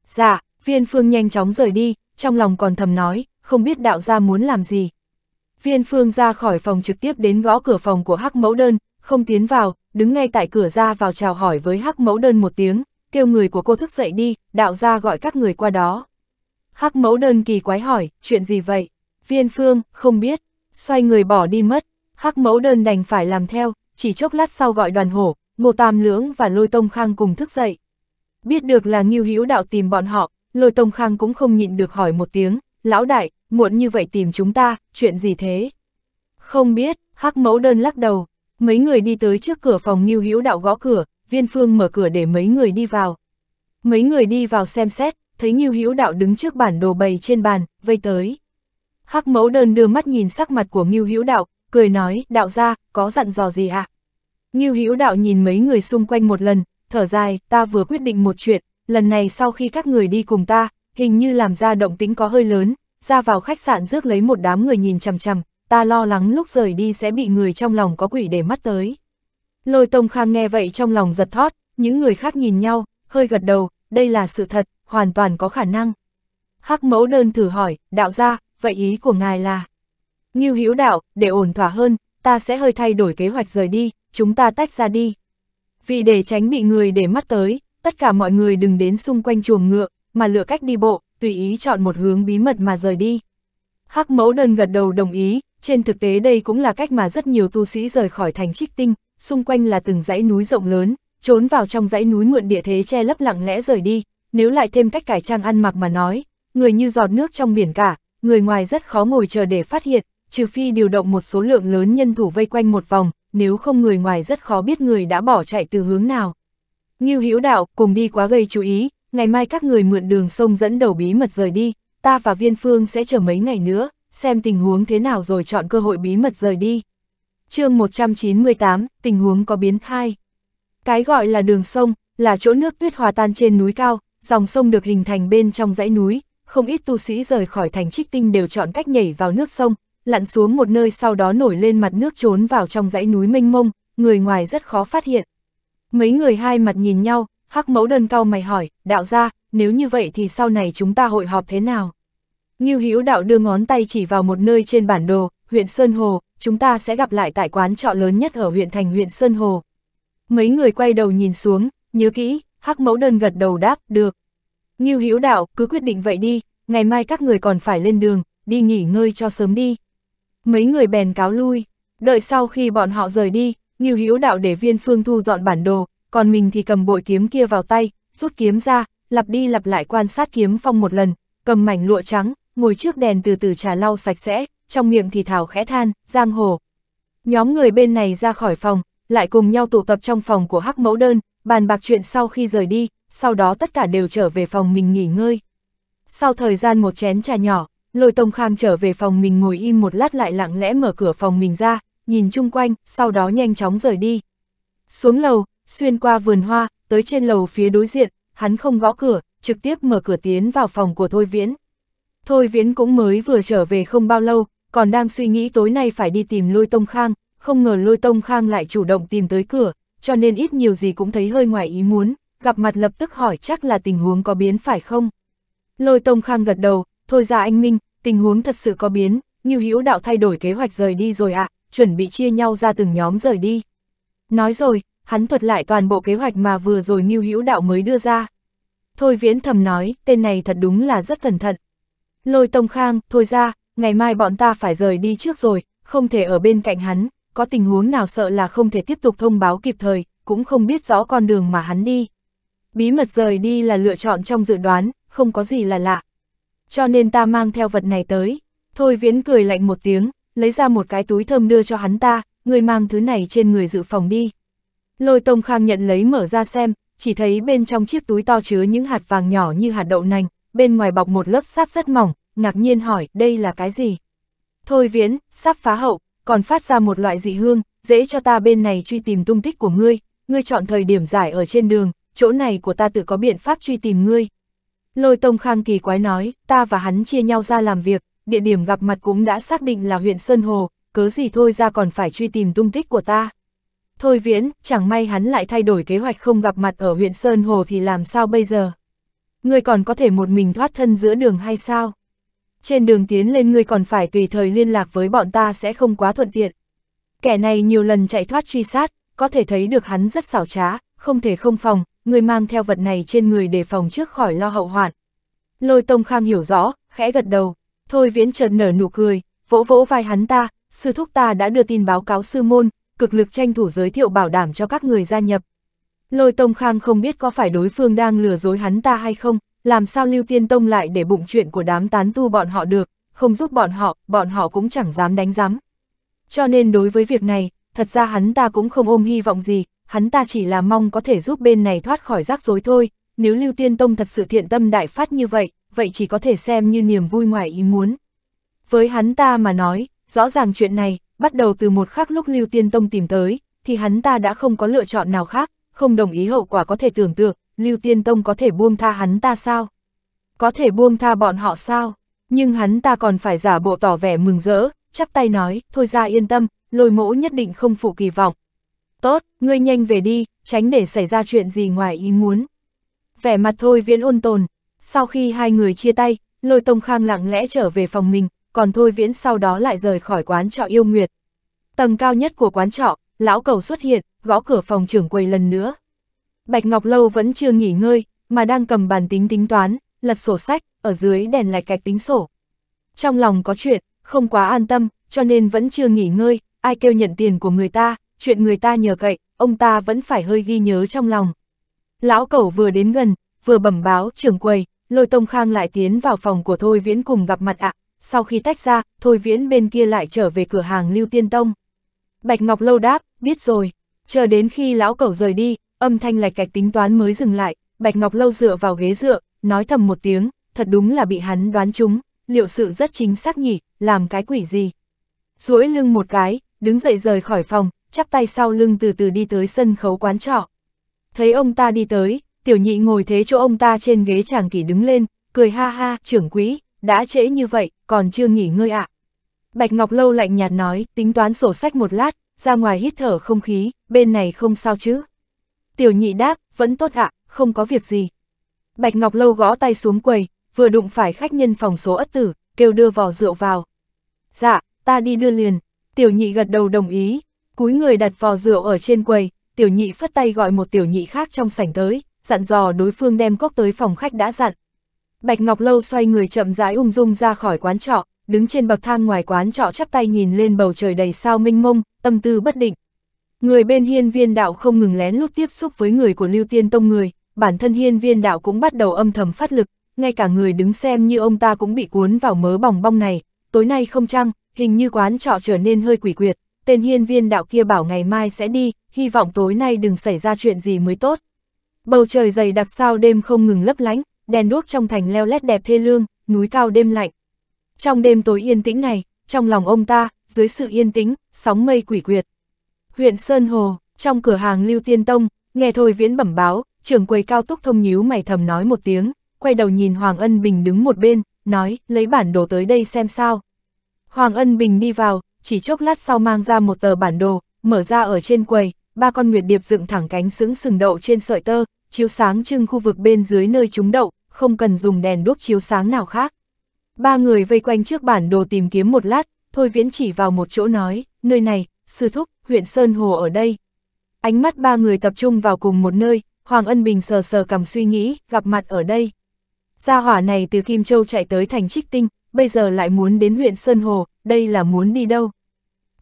Dạ, Viên Phương nhanh chóng rời đi, trong lòng còn thầm nói, không biết đạo gia muốn làm gì. Viên Phương ra khỏi phòng trực tiếp đến gõ cửa phòng của Hắc Mẫu Đơn, không tiến vào, đứng ngay tại cửa ra vào chào hỏi với Hắc Mẫu Đơn một tiếng, kêu người của cô thức dậy đi, đạo gia gọi các người qua đó. Hắc mẫu đơn kỳ quái hỏi, chuyện gì vậy? Viên phương, không biết, xoay người bỏ đi mất. Hắc mẫu đơn đành phải làm theo, chỉ chốc lát sau gọi đoàn hổ, ngô tam lưỡng và lôi tông khang cùng thức dậy. Biết được là nghiêu hữu đạo tìm bọn họ, lôi tông khang cũng không nhịn được hỏi một tiếng, lão đại, muộn như vậy tìm chúng ta, chuyện gì thế? Không biết, hắc mẫu đơn lắc đầu, mấy người đi tới trước cửa phòng nghiêu hữu đạo gõ cửa, viên phương mở cửa để mấy người đi vào. Mấy người đi vào xem xét, thấy Ngưu Hữu Đạo đứng trước bản đồ bày trên bàn, vây tới. Hắc mẫu đơn đưa mắt nhìn sắc mặt của Ngưu Hữu Đạo, cười nói, đạo gia có dặn dò gì ạ? À? Nghiêu Hữu Đạo nhìn mấy người xung quanh một lần, thở dài, ta vừa quyết định một chuyện, lần này sau khi các người đi cùng ta, hình như làm ra động tĩnh có hơi lớn, ra vào khách sạn rước lấy một đám người nhìn chằm chằm, ta lo lắng lúc rời đi sẽ bị người trong lòng có quỷ để mắt tới. Lôi Tông Khang nghe vậy trong lòng giật thót, những người khác nhìn nhau, hơi gật đầu, đây là sự thật, hoàn toàn có khả năng. Hắc mẫu đơn thử hỏi, đạo gia, vậy ý của ngài là? Nghiêu Hữu đạo, để ổn thỏa hơn, ta sẽ hơi thay đổi kế hoạch rời đi, chúng ta tách ra đi. Vì để tránh bị người để mắt tới, tất cả mọi người đừng đến xung quanh chuồng ngựa, mà lựa cách đi bộ, tùy ý chọn một hướng bí mật mà rời đi. Hắc mẫu đơn gật đầu đồng ý, trên thực tế đây cũng là cách mà rất nhiều tu sĩ rời khỏi thành trích tinh, xung quanh là từng dãy núi rộng lớn, trốn vào trong dãy núi mượn địa thế che lấp lặng lẽ rời đi, nếu lại thêm cách cải trang ăn mặc mà nói, người như giọt nước trong biển cả, người ngoài rất khó ngồi chờ để phát hiện, trừ phi điều động một số lượng lớn nhân thủ vây quanh một vòng, nếu không người ngoài rất khó biết người đã bỏ chạy từ hướng nào. Ngưu Hữu Đạo, cùng đi quá gây chú ý, ngày mai các người mượn đường sông dẫn đầu bí mật rời đi, ta và Viên Phương sẽ chờ mấy ngày nữa, xem tình huống thế nào rồi chọn cơ hội bí mật rời đi. chương 198, tình huống có biến hai cái gọi là đường sông, là chỗ nước tuyết hòa tan trên núi cao, dòng sông được hình thành bên trong dãy núi, không ít tu sĩ rời khỏi thành trích tinh đều chọn cách nhảy vào nước sông, lặn xuống một nơi sau đó nổi lên mặt nước trốn vào trong dãy núi mênh mông, người ngoài rất khó phát hiện. Mấy người hai mặt nhìn nhau, hắc mẫu đơn cao mày hỏi, đạo ra, nếu như vậy thì sau này chúng ta hội họp thế nào? Nghiêu Hữu đạo đưa ngón tay chỉ vào một nơi trên bản đồ, huyện Sơn Hồ, chúng ta sẽ gặp lại tại quán trọ lớn nhất ở huyện thành huyện Sơn Hồ, Mấy người quay đầu nhìn xuống, nhớ kỹ, hắc mẫu đơn gật đầu đáp, được. Ngưu Hữu Đạo, cứ quyết định vậy đi, ngày mai các người còn phải lên đường, đi nghỉ ngơi cho sớm đi. Mấy người bèn cáo lui, đợi sau khi bọn họ rời đi, Ngưu Hữu Đạo để Viên Phương thu dọn bản đồ, còn mình thì cầm bội kiếm kia vào tay, rút kiếm ra, lặp đi lặp lại quan sát kiếm phong một lần, cầm mảnh lụa trắng, ngồi trước đèn từ từ trà lau sạch sẽ, trong miệng thì thảo khẽ than, giang hồ. Nhóm người bên này ra khỏi phòng, lại cùng nhau tụ tập trong phòng của Hắc Mẫu Đơn, bàn bạc chuyện sau khi rời đi, sau đó tất cả đều trở về phòng mình nghỉ ngơi. Sau thời gian một chén trà nhỏ, Lôi Tông Khang trở về phòng mình ngồi im một lát lại lặng lẽ mở cửa phòng mình ra, nhìn chung quanh, sau đó nhanh chóng rời đi. Xuống lầu, xuyên qua vườn hoa, tới trên lầu phía đối diện, hắn không gõ cửa, trực tiếp mở cửa tiến vào phòng của Thôi Viễn. Thôi Viễn cũng mới vừa trở về không bao lâu, còn đang suy nghĩ tối nay phải đi tìm Lôi Tông Khang, không ngờ lôi tông khang lại chủ động tìm tới cửa, cho nên ít nhiều gì cũng thấy hơi ngoài ý muốn, gặp mặt lập tức hỏi chắc là tình huống có biến phải không. Lôi tông khang gật đầu, thôi ra anh Minh, tình huống thật sự có biến, như hữu đạo thay đổi kế hoạch rời đi rồi ạ, à, chuẩn bị chia nhau ra từng nhóm rời đi. Nói rồi, hắn thuật lại toàn bộ kế hoạch mà vừa rồi Ngưu Hữu Đạo mới đưa ra. Thôi Viễn thầm nói, tên này thật đúng là rất cẩn thận. Lôi Tông Khang, thôi ra, ngày mai bọn ta phải rời đi trước rồi, không thể ở bên cạnh hắn, có tình huống nào sợ là không thể tiếp tục thông báo kịp thời, cũng không biết rõ con đường mà hắn đi. Bí mật rời đi là lựa chọn trong dự đoán, không có gì là lạ. Cho nên ta mang theo vật này tới. Thôi viễn cười lạnh một tiếng, lấy ra một cái túi thơm đưa cho hắn ta, người mang thứ này trên người dự phòng đi. Lôi Tông Khang nhận lấy mở ra xem, chỉ thấy bên trong chiếc túi to chứa những hạt vàng nhỏ như hạt đậu nành, bên ngoài bọc một lớp sáp rất mỏng, ngạc nhiên hỏi đây là cái gì. Thôi viễn, sáp phá hậu, còn phát ra một loại dị hương, dễ cho ta bên này truy tìm tung tích của ngươi, ngươi chọn thời điểm giải ở trên đường, chỗ này của ta tự có biện pháp truy tìm ngươi. Lôi Tông Khang kỳ quái nói, ta và hắn chia nhau ra làm việc, địa điểm gặp mặt cũng đã xác định là huyện Sơn Hồ, cớ gì thôi ra còn phải truy tìm tung tích của ta. Thôi viễn, chẳng may hắn lại thay đổi kế hoạch không gặp mặt ở huyện Sơn Hồ thì làm sao bây giờ? Ngươi còn có thể một mình thoát thân giữa đường hay sao? trên đường tiến lên ngươi còn phải tùy thời liên lạc với bọn ta sẽ không quá thuận tiện. Kẻ này nhiều lần chạy thoát truy sát, có thể thấy được hắn rất xảo trá, không thể không phòng, người mang theo vật này trên người để phòng trước khỏi lo hậu hoạn. Lôi Tông Khang hiểu rõ, khẽ gật đầu, thôi viễn trần nở nụ cười, vỗ vỗ vai hắn ta, sư thúc ta đã đưa tin báo cáo sư môn, cực lực tranh thủ giới thiệu bảo đảm cho các người gia nhập. Lôi Tông Khang không biết có phải đối phương đang lừa dối hắn ta hay không, làm sao Lưu Tiên Tông lại để bụng chuyện của đám tán tu bọn họ được, không giúp bọn họ, bọn họ cũng chẳng dám đánh giám. Cho nên đối với việc này, thật ra hắn ta cũng không ôm hy vọng gì, hắn ta chỉ là mong có thể giúp bên này thoát khỏi rắc rối thôi, nếu Lưu Tiên Tông thật sự thiện tâm đại phát như vậy, vậy chỉ có thể xem như niềm vui ngoài ý muốn. Với hắn ta mà nói, rõ ràng chuyện này, bắt đầu từ một khắc lúc Lưu Tiên Tông tìm tới, thì hắn ta đã không có lựa chọn nào khác, không đồng ý hậu quả có thể tưởng tượng, Lưu Tiên Tông có thể buông tha hắn ta sao? Có thể buông tha bọn họ sao? Nhưng hắn ta còn phải giả bộ tỏ vẻ mừng rỡ, chắp tay nói, thôi ra yên tâm, lôi mỗ nhất định không phụ kỳ vọng. Tốt, ngươi nhanh về đi, tránh để xảy ra chuyện gì ngoài ý muốn. Vẻ mặt thôi viễn ôn tồn, sau khi hai người chia tay, lôi tông khang lặng lẽ trở về phòng mình, còn thôi viễn sau đó lại rời khỏi quán trọ yêu nguyệt. Tầng cao nhất của quán trọ, lão cầu xuất hiện, gõ cửa phòng trưởng quầy lần nữa. Bạch Ngọc Lâu vẫn chưa nghỉ ngơi, mà đang cầm bàn tính tính toán, lật sổ sách, ở dưới đèn lại cạch tính sổ. Trong lòng có chuyện, không quá an tâm, cho nên vẫn chưa nghỉ ngơi, ai kêu nhận tiền của người ta, chuyện người ta nhờ cậy, ông ta vẫn phải hơi ghi nhớ trong lòng. Lão cẩu vừa đến gần, vừa bẩm báo trưởng quầy, lôi Tông Khang lại tiến vào phòng của Thôi Viễn cùng gặp mặt ạ, sau khi tách ra, Thôi Viễn bên kia lại trở về cửa hàng Lưu Tiên Tông. Bạch Ngọc Lâu đáp, biết rồi, chờ đến khi lão cẩu rời đi, âm thanh lạch cạch tính toán mới dừng lại, Bạch Ngọc Lâu dựa vào ghế dựa, nói thầm một tiếng, thật đúng là bị hắn đoán trúng, liệu sự rất chính xác nhỉ, làm cái quỷ gì. duỗi lưng một cái, đứng dậy rời khỏi phòng, chắp tay sau lưng từ từ đi tới sân khấu quán trọ. Thấy ông ta đi tới, tiểu nhị ngồi thế chỗ ông ta trên ghế chàng kỷ đứng lên, cười ha ha, trưởng quỹ, đã trễ như vậy, còn chưa nghỉ ngơi ạ. À. Bạch Ngọc Lâu lạnh nhạt nói, tính toán sổ sách một lát, ra ngoài hít thở không khí, bên này không sao chứ. Tiểu nhị đáp, vẫn tốt ạ, không có việc gì. Bạch Ngọc Lâu gõ tay xuống quầy, vừa đụng phải khách nhân phòng số ất tử, kêu đưa vò rượu vào. Dạ, ta đi đưa liền. Tiểu nhị gật đầu đồng ý, cúi người đặt vò rượu ở trên quầy, tiểu nhị phất tay gọi một tiểu nhị khác trong sảnh tới, dặn dò đối phương đem cốc tới phòng khách đã dặn. Bạch Ngọc Lâu xoay người chậm rãi ung dung ra khỏi quán trọ, đứng trên bậc thang ngoài quán trọ chắp tay nhìn lên bầu trời đầy sao minh mông, tâm tư bất định. Người bên hiên viên đạo không ngừng lén lút tiếp xúc với người của lưu tiên tông người, bản thân hiên viên đạo cũng bắt đầu âm thầm phát lực, ngay cả người đứng xem như ông ta cũng bị cuốn vào mớ bòng bong này, tối nay không trăng, hình như quán trọ trở nên hơi quỷ quyệt, tên hiên viên đạo kia bảo ngày mai sẽ đi, hy vọng tối nay đừng xảy ra chuyện gì mới tốt. Bầu trời dày đặc sao đêm không ngừng lấp lánh, đèn đuốc trong thành leo lét đẹp thê lương, núi cao đêm lạnh. Trong đêm tối yên tĩnh này, trong lòng ông ta, dưới sự yên tĩnh, sóng mây quỷ quyệt, huyện Sơn Hồ, trong cửa hàng Lưu Tiên Tông, nghe Thôi Viễn bẩm báo, trưởng quầy cao túc thông nhíu mày thầm nói một tiếng, quay đầu nhìn Hoàng Ân Bình đứng một bên, nói, lấy bản đồ tới đây xem sao. Hoàng Ân Bình đi vào, chỉ chốc lát sau mang ra một tờ bản đồ, mở ra ở trên quầy, ba con nguyệt điệp dựng thẳng cánh sững sừng đậu trên sợi tơ, chiếu sáng trưng khu vực bên dưới nơi chúng đậu, không cần dùng đèn đuốc chiếu sáng nào khác. Ba người vây quanh trước bản đồ tìm kiếm một lát, Thôi Viễn chỉ vào một chỗ nói, nơi này, sư thúc, huyện Sơn Hồ ở đây. Ánh mắt ba người tập trung vào cùng một nơi, Hoàng Ân Bình sờ sờ cầm suy nghĩ, gặp mặt ở đây. Gia hỏa này từ Kim Châu chạy tới thành Trích Tinh, bây giờ lại muốn đến huyện Sơn Hồ, đây là muốn đi đâu?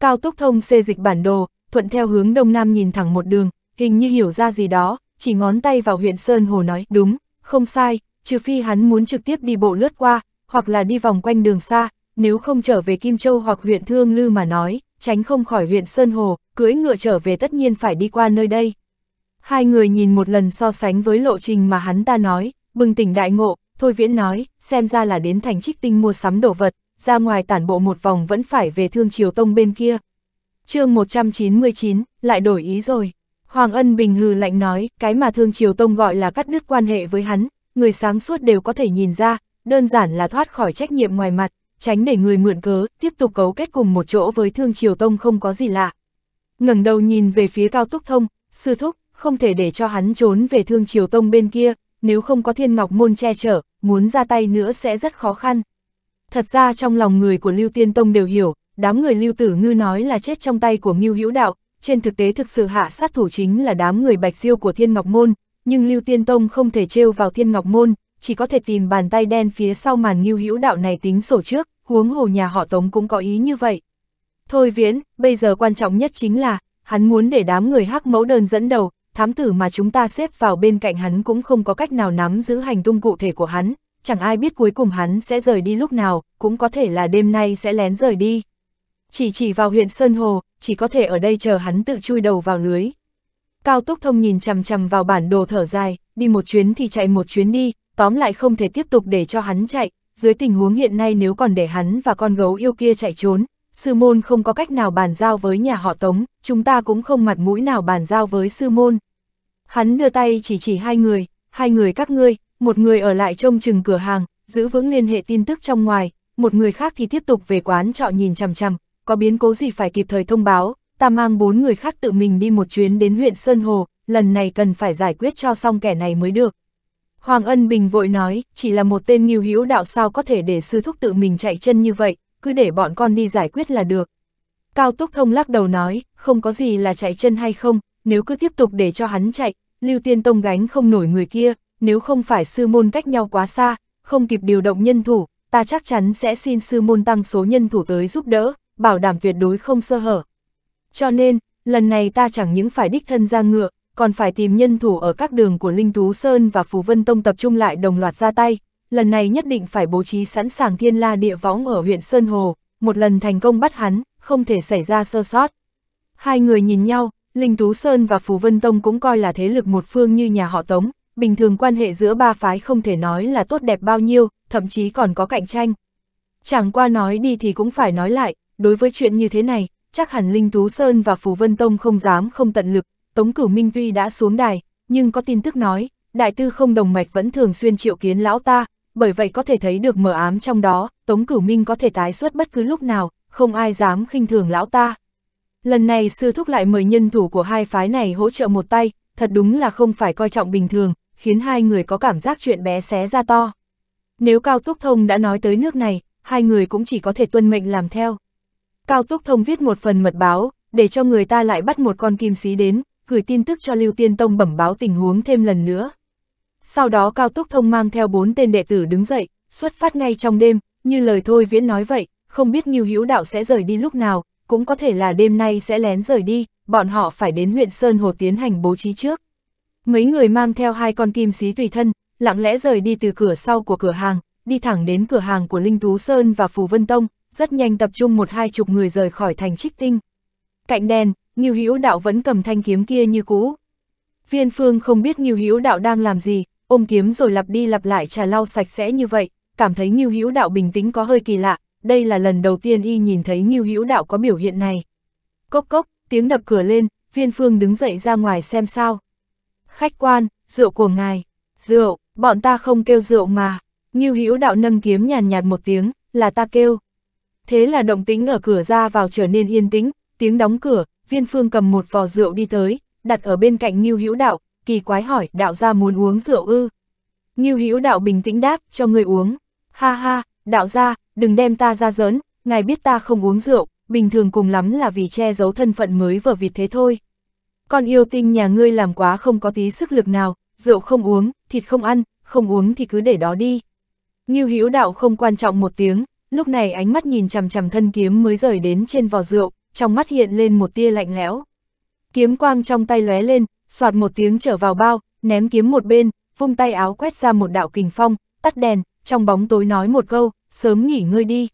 Cao Túc Thông xê dịch bản đồ, thuận theo hướng Đông Nam nhìn thẳng một đường, hình như hiểu ra gì đó, chỉ ngón tay vào huyện Sơn Hồ nói, đúng, không sai, trừ phi hắn muốn trực tiếp đi bộ lướt qua, hoặc là đi vòng quanh đường xa, nếu không trở về Kim Châu hoặc huyện Thương Lư mà nói, tránh không khỏi huyện Sơn Hồ, cưỡi ngựa trở về tất nhiên phải đi qua nơi đây. Hai người nhìn một lần so sánh với lộ trình mà hắn ta nói, bừng tỉnh đại ngộ, Thôi Viễn nói, xem ra là đến thành trích tinh mua sắm đồ vật, ra ngoài tản bộ một vòng vẫn phải về thương triều tông bên kia. chương 199, lại đổi ý rồi. Hoàng Ân Bình hừ lạnh nói, cái mà thương triều tông gọi là cắt đứt quan hệ với hắn, người sáng suốt đều có thể nhìn ra, đơn giản là thoát khỏi trách nhiệm ngoài mặt, tránh để người mượn cớ, tiếp tục cấu kết cùng một chỗ với Thương Triều Tông không có gì lạ. ngẩng đầu nhìn về phía Cao Túc Thông, sư thúc, không thể để cho hắn trốn về Thương Triều Tông bên kia, nếu không có Thiên Ngọc Môn che chở, muốn ra tay nữa sẽ rất khó khăn. Thật ra trong lòng người của Lưu Tiên Tông đều hiểu, đám người Lưu Tử Ngư nói là chết trong tay của Ngưu Hữu Đạo, trên thực tế thực sự hạ sát thủ chính là đám người Bạch Diêu của Thiên Ngọc Môn, nhưng Lưu Tiên Tông không thể trêu vào Thiên Ngọc Môn, chỉ có thể tìm bàn tay đen phía sau màn nghiêu hữu đạo này tính sổ trước, huống hồ nhà họ Tống cũng có ý như vậy. Thôi viễn, bây giờ quan trọng nhất chính là, hắn muốn để đám người hắc mẫu đơn dẫn đầu, thám tử mà chúng ta xếp vào bên cạnh hắn cũng không có cách nào nắm giữ hành tung cụ thể của hắn, chẳng ai biết cuối cùng hắn sẽ rời đi lúc nào, cũng có thể là đêm nay sẽ lén rời đi. Chỉ chỉ vào huyện Sơn Hồ, chỉ có thể ở đây chờ hắn tự chui đầu vào lưới. Cao Túc Thông nhìn chằm chằm vào bản đồ thở dài, đi một chuyến thì chạy một chuyến đi, tóm lại không thể tiếp tục để cho hắn chạy, dưới tình huống hiện nay nếu còn để hắn và con gấu yêu kia chạy trốn, sư môn không có cách nào bàn giao với nhà họ Tống, chúng ta cũng không mặt mũi nào bàn giao với sư môn. Hắn đưa tay chỉ chỉ hai người, hai người các ngươi, một người ở lại trông chừng cửa hàng, giữ vững liên hệ tin tức trong ngoài, một người khác thì tiếp tục về quán trọ nhìn chằm chằm, có biến cố gì phải kịp thời thông báo, ta mang bốn người khác tự mình đi một chuyến đến huyện Sơn Hồ, lần này cần phải giải quyết cho xong kẻ này mới được. Hoàng Ân Bình vội nói, chỉ là một tên nghiêu hữu đạo sao có thể để sư thúc tự mình chạy chân như vậy, cứ để bọn con đi giải quyết là được. Cao Túc Thông lắc đầu nói, không có gì là chạy chân hay không, nếu cứ tiếp tục để cho hắn chạy, Lưu Tiên Tông gánh không nổi người kia, nếu không phải sư môn cách nhau quá xa, không kịp điều động nhân thủ, ta chắc chắn sẽ xin sư môn tăng số nhân thủ tới giúp đỡ, bảo đảm tuyệt đối không sơ hở. Cho nên, lần này ta chẳng những phải đích thân ra ngựa, còn phải tìm nhân thủ ở các đường của Linh Tú Sơn và phù Vân Tông tập trung lại đồng loạt ra tay, lần này nhất định phải bố trí sẵn sàng thiên la địa võng ở huyện Sơn Hồ, một lần thành công bắt hắn, không thể xảy ra sơ sót. Hai người nhìn nhau, Linh Tú Sơn và phù Vân Tông cũng coi là thế lực một phương như nhà họ Tống, bình thường quan hệ giữa ba phái không thể nói là tốt đẹp bao nhiêu, thậm chí còn có cạnh tranh. Chẳng qua nói đi thì cũng phải nói lại, đối với chuyện như thế này, chắc hẳn Linh Tú Sơn và phù Vân Tông không dám không tận lực, Tống Cửu Minh tuy đã xuống đài, nhưng có tin tức nói, đại tư không đồng mạch vẫn thường xuyên triệu kiến lão ta, bởi vậy có thể thấy được mờ ám trong đó, Tống Cửu Minh có thể tái xuất bất cứ lúc nào, không ai dám khinh thường lão ta. Lần này sư thúc lại mời nhân thủ của hai phái này hỗ trợ một tay, thật đúng là không phải coi trọng bình thường, khiến hai người có cảm giác chuyện bé xé ra to. Nếu Cao Túc Thông đã nói tới nước này, hai người cũng chỉ có thể tuân mệnh làm theo. Cao Túc Thông viết một phần mật báo, để cho người ta lại bắt một con kim xí đến, gửi tin tức cho Lưu Tiên Tông bẩm báo tình huống thêm lần nữa. Sau đó Cao Túc Thông mang theo bốn tên đệ tử đứng dậy, xuất phát ngay trong đêm, như lời Thôi Viễn nói vậy, không biết Ngưu Hữu Đạo sẽ rời đi lúc nào, cũng có thể là đêm nay sẽ lén rời đi, bọn họ phải đến huyện Sơn Hồ tiến hành bố trí trước. Mấy người mang theo hai con kim xí tùy thân, lặng lẽ rời đi từ cửa sau của cửa hàng, đi thẳng đến cửa hàng của Linh Tú Sơn và Phù Vân Tông, rất nhanh tập trung một hai chục người rời khỏi thành trích tinh. Cạnh đèn, Ngưu Hữu Đạo vẫn cầm thanh kiếm kia như cũ. Viên Phương không biết Ngưu Hữu Đạo đang làm gì, ôm kiếm rồi lặp đi lặp lại trà lau sạch sẽ như vậy, cảm thấy Ngưu Hữu Đạo bình tĩnh có hơi kỳ lạ, đây là lần đầu tiên y nhìn thấy Ngưu Hữu Đạo có biểu hiện này. Cốc cốc, tiếng đập cửa lên, Viên Phương đứng dậy ra ngoài xem sao. Khách quan, rượu của ngài. Rượu, bọn ta không kêu rượu mà. Ngưu Hữu Đạo nâng kiếm nhàn nhạt một tiếng, là ta kêu. Thế là động tĩnh ở cửa ra vào trở nên yên tĩnh, tiếng đóng cửa, viên phương cầm một vò rượu đi tới, đặt ở bên cạnh Ngưu Hữu Đạo, kỳ quái hỏi, đạo gia muốn uống rượu ư? Ngưu Hữu Đạo bình tĩnh đáp, cho người uống. Ha ha, đạo gia, đừng đem ta ra giỡn, ngài biết ta không uống rượu, bình thường cùng lắm là vì che giấu thân phận mới vở vịt thế thôi. Con yêu tinh nhà ngươi làm quá không có tí sức lực nào, rượu không uống, thịt không ăn, không uống thì cứ để đó đi. Ngưu Hữu Đạo không quan trọng một tiếng, lúc này ánh mắt nhìn chằm chằm thân kiếm mới rời đến trên vò rượu, trong mắt hiện lên một tia lạnh lẽo. Kiếm quang trong tay lóe lên, soạt một tiếng trở vào bao, ném kiếm một bên, vung tay áo quét ra một đạo kình phong, tắt đèn, trong bóng tối nói một câu, sớm nghỉ ngơi đi.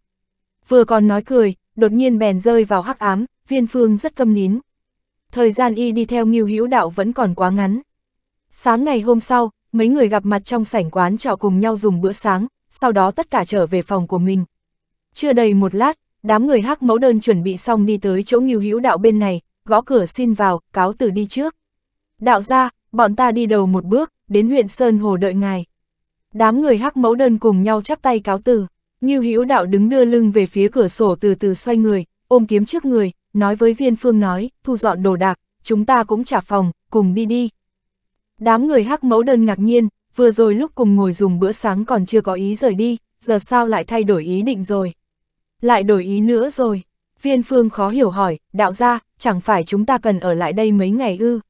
Vừa còn nói cười, đột nhiên bèn rơi vào hắc ám, viên phương rất câm nín. Thời gian y đi theo nghiêu hữu đạo vẫn còn quá ngắn. Sáng ngày hôm sau, mấy người gặp mặt trong sảnh quán trọ cùng nhau dùng bữa sáng, sau đó tất cả trở về phòng của mình. Chưa đầy một lát, đám người hắc mẫu đơn chuẩn bị xong đi tới chỗ nghiêu hữu đạo bên này, gõ cửa xin vào, cáo từ đi trước. Đạo ra, bọn ta đi đầu một bước, đến huyện Sơn Hồ đợi ngài. Đám người hắc mẫu đơn cùng nhau chắp tay cáo từ, nghiêu hữu đạo đứng đưa lưng về phía cửa sổ từ từ xoay người, ôm kiếm trước người, nói với viên phương nói, thu dọn đồ đạc, chúng ta cũng trả phòng, cùng đi đi. Đám người hắc mẫu đơn ngạc nhiên, vừa rồi lúc cùng ngồi dùng bữa sáng còn chưa có ý rời đi, giờ sao lại thay đổi ý định rồi. Lại đổi ý nữa rồi. Viên phương khó hiểu hỏi, đạo gia, chẳng phải chúng ta cần ở lại đây mấy ngày ư?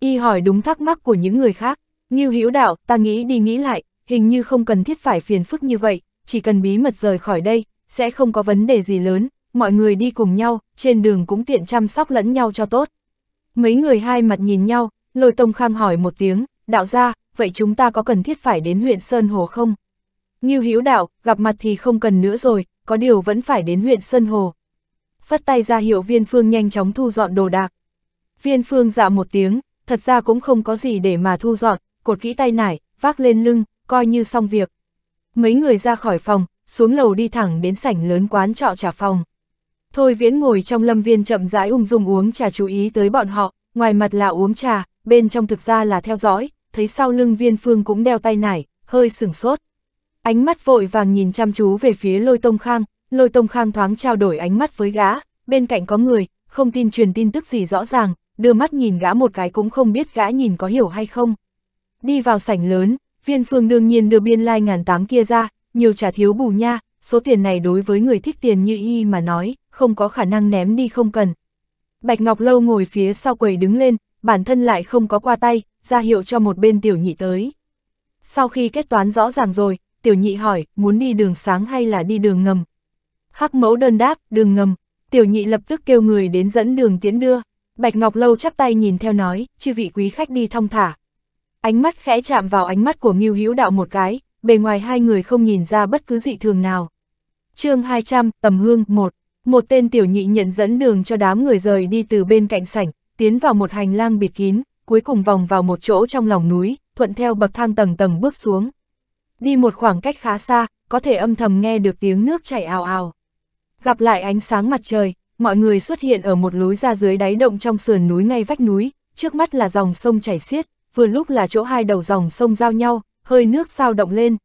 Y hỏi đúng thắc mắc của những người khác. như Hữu đạo, ta nghĩ đi nghĩ lại, hình như không cần thiết phải phiền phức như vậy, chỉ cần bí mật rời khỏi đây, sẽ không có vấn đề gì lớn, mọi người đi cùng nhau, trên đường cũng tiện chăm sóc lẫn nhau cho tốt. Mấy người hai mặt nhìn nhau, lôi tông khang hỏi một tiếng, đạo gia, vậy chúng ta có cần thiết phải đến huyện Sơn Hồ không? Ngưu Hiếu đạo, gặp mặt thì không cần nữa rồi, có điều vẫn phải đến huyện Sơn Hồ. Phất tay ra hiệu viên phương nhanh chóng thu dọn đồ đạc. Viên phương dạ một tiếng, thật ra cũng không có gì để mà thu dọn, cột kỹ tay nải, vác lên lưng, coi như xong việc. Mấy người ra khỏi phòng, xuống lầu đi thẳng đến sảnh lớn quán trọ trả phòng. Thôi viễn ngồi trong lâm viên chậm rãi ung dung uống trà chú ý tới bọn họ, ngoài mặt là uống trà, bên trong thực ra là theo dõi, thấy sau lưng viên phương cũng đeo tay nải, hơi sửng sốt. Ánh mắt vội vàng nhìn chăm chú về phía lôi tông khang, lôi tông khang thoáng trao đổi ánh mắt với gã, bên cạnh có người, không tin truyền tin tức gì rõ ràng, đưa mắt nhìn gã một cái cũng không biết gã nhìn có hiểu hay không. Đi vào sảnh lớn, viên phương đương nhiên đưa biên lai like ngàn tám kia ra, nhiều trả thiếu bù nha, số tiền này đối với người thích tiền như y mà nói, không có khả năng ném đi không cần. Bạch Ngọc Lâu ngồi phía sau quầy đứng lên, bản thân lại không có qua tay, ra hiệu cho một bên tiểu nhị tới. Sau khi kết toán rõ ràng rồi, tiểu nhị hỏi, muốn đi đường sáng hay là đi đường ngầm? Hắc mẫu đơn đáp, đường ngầm, tiểu nhị lập tức kêu người đến dẫn đường tiễn đưa. Bạch Ngọc Lâu chắp tay nhìn theo nói, chư vị quý khách đi thong thả. Ánh mắt khẽ chạm vào ánh mắt của Ngưu Hữu Đạo một cái, bề ngoài hai người không nhìn ra bất cứ dị thường nào. chương 200, Tầm Hương 1 Một tên tiểu nhị nhận dẫn đường cho đám người rời đi từ bên cạnh sảnh, tiến vào một hành lang bịt kín, cuối cùng vòng vào một chỗ trong lòng núi, thuận theo bậc thang tầng tầng bước xuống đi một khoảng cách khá xa, có thể âm thầm nghe được tiếng nước chảy ào ào. Gặp lại ánh sáng mặt trời, mọi người xuất hiện ở một lối ra dưới đáy động trong sườn núi ngay vách núi, trước mắt là dòng sông chảy xiết, vừa lúc là chỗ hai đầu dòng sông giao nhau, hơi nước sao động lên.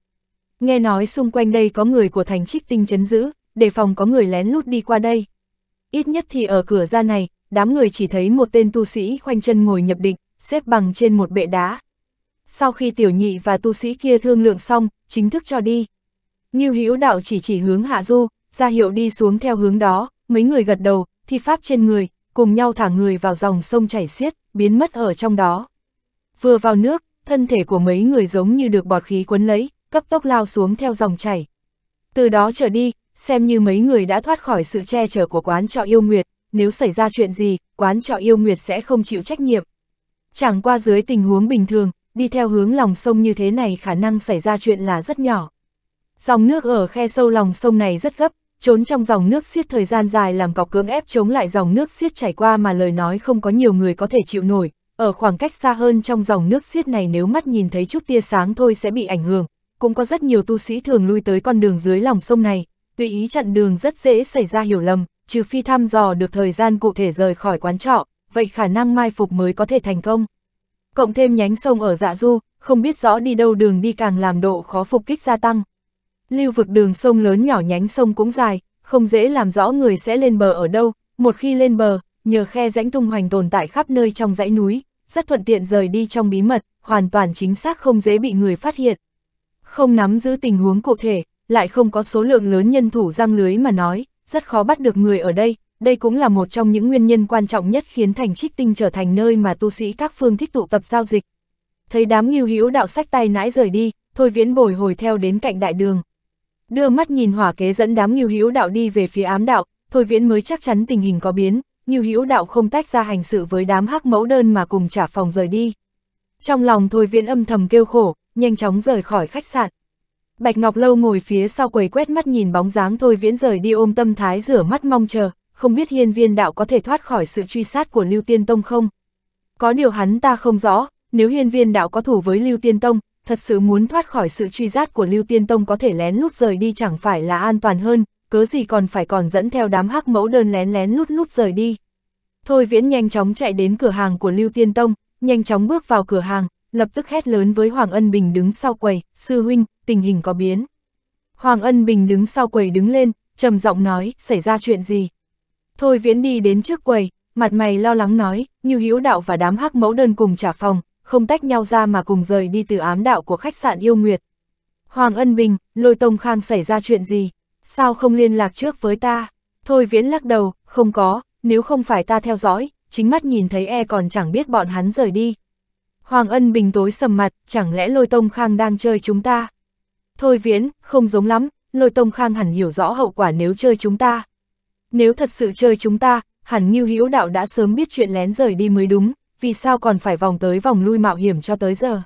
Nghe nói xung quanh đây có người của thành trích tinh chấn giữ, đề phòng có người lén lút đi qua đây. Ít nhất thì ở cửa ra này, đám người chỉ thấy một tên tu sĩ khoanh chân ngồi nhập định, xếp bằng trên một bệ đá sau khi tiểu nhị và tu sĩ kia thương lượng xong, chính thức cho đi. Như hữu đạo chỉ chỉ hướng hạ du, ra hiệu đi xuống theo hướng đó, mấy người gật đầu, thi pháp trên người, cùng nhau thả người vào dòng sông chảy xiết, biến mất ở trong đó. Vừa vào nước, thân thể của mấy người giống như được bọt khí cuốn lấy, cấp tốc lao xuống theo dòng chảy. Từ đó trở đi, xem như mấy người đã thoát khỏi sự che chở của quán trọ yêu nguyệt, nếu xảy ra chuyện gì, quán trọ yêu nguyệt sẽ không chịu trách nhiệm. Chẳng qua dưới tình huống bình thường, đi theo hướng lòng sông như thế này khả năng xảy ra chuyện là rất nhỏ. Dòng nước ở khe sâu lòng sông này rất gấp, trốn trong dòng nước xiết thời gian dài làm cọc cưỡng ép chống lại dòng nước xiết chảy qua mà lời nói không có nhiều người có thể chịu nổi, ở khoảng cách xa hơn trong dòng nước xiết này nếu mắt nhìn thấy chút tia sáng thôi sẽ bị ảnh hưởng, cũng có rất nhiều tu sĩ thường lui tới con đường dưới lòng sông này, tùy ý chặn đường rất dễ xảy ra hiểu lầm, trừ phi thăm dò được thời gian cụ thể rời khỏi quán trọ, vậy khả năng mai phục mới có thể thành công cộng thêm nhánh sông ở dạ du, không biết rõ đi đâu đường đi càng làm độ khó phục kích gia tăng. Lưu vực đường sông lớn nhỏ nhánh sông cũng dài, không dễ làm rõ người sẽ lên bờ ở đâu, một khi lên bờ, nhờ khe rãnh tung hoành tồn tại khắp nơi trong dãy núi, rất thuận tiện rời đi trong bí mật, hoàn toàn chính xác không dễ bị người phát hiện. Không nắm giữ tình huống cụ thể, lại không có số lượng lớn nhân thủ răng lưới mà nói, rất khó bắt được người ở đây, đây cũng là một trong những nguyên nhân quan trọng nhất khiến thành trích tinh trở thành nơi mà tu sĩ các phương thích tụ tập giao dịch. Thấy đám nghiêu hữu đạo sách tay nãi rời đi, Thôi Viễn bồi hồi theo đến cạnh đại đường. Đưa mắt nhìn hỏa kế dẫn đám nghiêu hữu đạo đi về phía ám đạo, Thôi Viễn mới chắc chắn tình hình có biến, nghiêu hữu đạo không tách ra hành sự với đám hắc mẫu đơn mà cùng trả phòng rời đi. Trong lòng Thôi Viễn âm thầm kêu khổ, nhanh chóng rời khỏi khách sạn. Bạch Ngọc Lâu ngồi phía sau quầy quét mắt nhìn bóng dáng Thôi Viễn rời đi ôm tâm thái rửa mắt mong chờ, không biết hiên viên đạo có thể thoát khỏi sự truy sát của Lưu Tiên Tông không? Có điều hắn ta không rõ, nếu hiên viên đạo có thủ với Lưu Tiên Tông, thật sự muốn thoát khỏi sự truy sát của Lưu Tiên Tông có thể lén lút rời đi chẳng phải là an toàn hơn, cớ gì còn phải còn dẫn theo đám hắc mẫu đơn lén lén lút lút rời đi. Thôi viễn nhanh chóng chạy đến cửa hàng của Lưu Tiên Tông, nhanh chóng bước vào cửa hàng, lập tức hét lớn với Hoàng Ân Bình đứng sau quầy, sư huynh, tình hình có biến. Hoàng Ân Bình đứng sau quầy đứng lên, trầm giọng nói, xảy ra chuyện gì? Thôi viễn đi đến trước quầy, mặt mày lo lắng nói, như hữu đạo và đám hắc mẫu đơn cùng trả phòng, không tách nhau ra mà cùng rời đi từ ám đạo của khách sạn yêu nguyệt. Hoàng Ân Bình, lôi tông khang xảy ra chuyện gì? Sao không liên lạc trước với ta? Thôi viễn lắc đầu, không có, nếu không phải ta theo dõi, chính mắt nhìn thấy e còn chẳng biết bọn hắn rời đi. Hoàng Ân Bình tối sầm mặt, chẳng lẽ lôi tông khang đang chơi chúng ta? Thôi viễn, không giống lắm, lôi tông khang hẳn hiểu rõ hậu quả nếu chơi chúng ta, nếu thật sự chơi chúng ta, hẳn như hữu đạo đã sớm biết chuyện lén rời đi mới đúng, vì sao còn phải vòng tới vòng lui mạo hiểm cho tới giờ.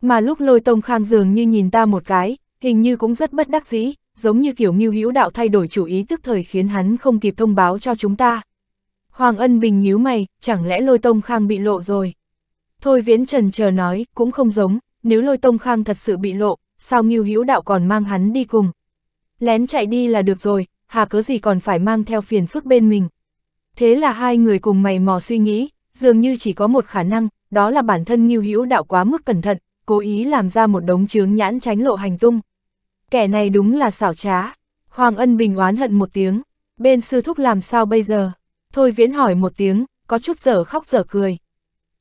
Mà lúc lôi tông khang dường như nhìn ta một cái, hình như cũng rất bất đắc dĩ, giống như kiểu như hữu đạo thay đổi chủ ý tức thời khiến hắn không kịp thông báo cho chúng ta. Hoàng ân bình nhíu mày, chẳng lẽ lôi tông khang bị lộ rồi. Thôi viễn trần chờ nói, cũng không giống, nếu lôi tông khang thật sự bị lộ, sao nghiêu hữu đạo còn mang hắn đi cùng. Lén chạy đi là được rồi, hà cớ gì còn phải mang theo phiền phức bên mình. Thế là hai người cùng mày mò suy nghĩ, dường như chỉ có một khả năng, đó là bản thân Ngưu Hữu Đạo quá mức cẩn thận, cố ý làm ra một đống chướng nhãn tránh lộ hành tung. Kẻ này đúng là xảo trá. Hoàng Ân Bình oán hận một tiếng, bên sư thúc làm sao bây giờ? Thôi viễn hỏi một tiếng, có chút giở khóc giở cười.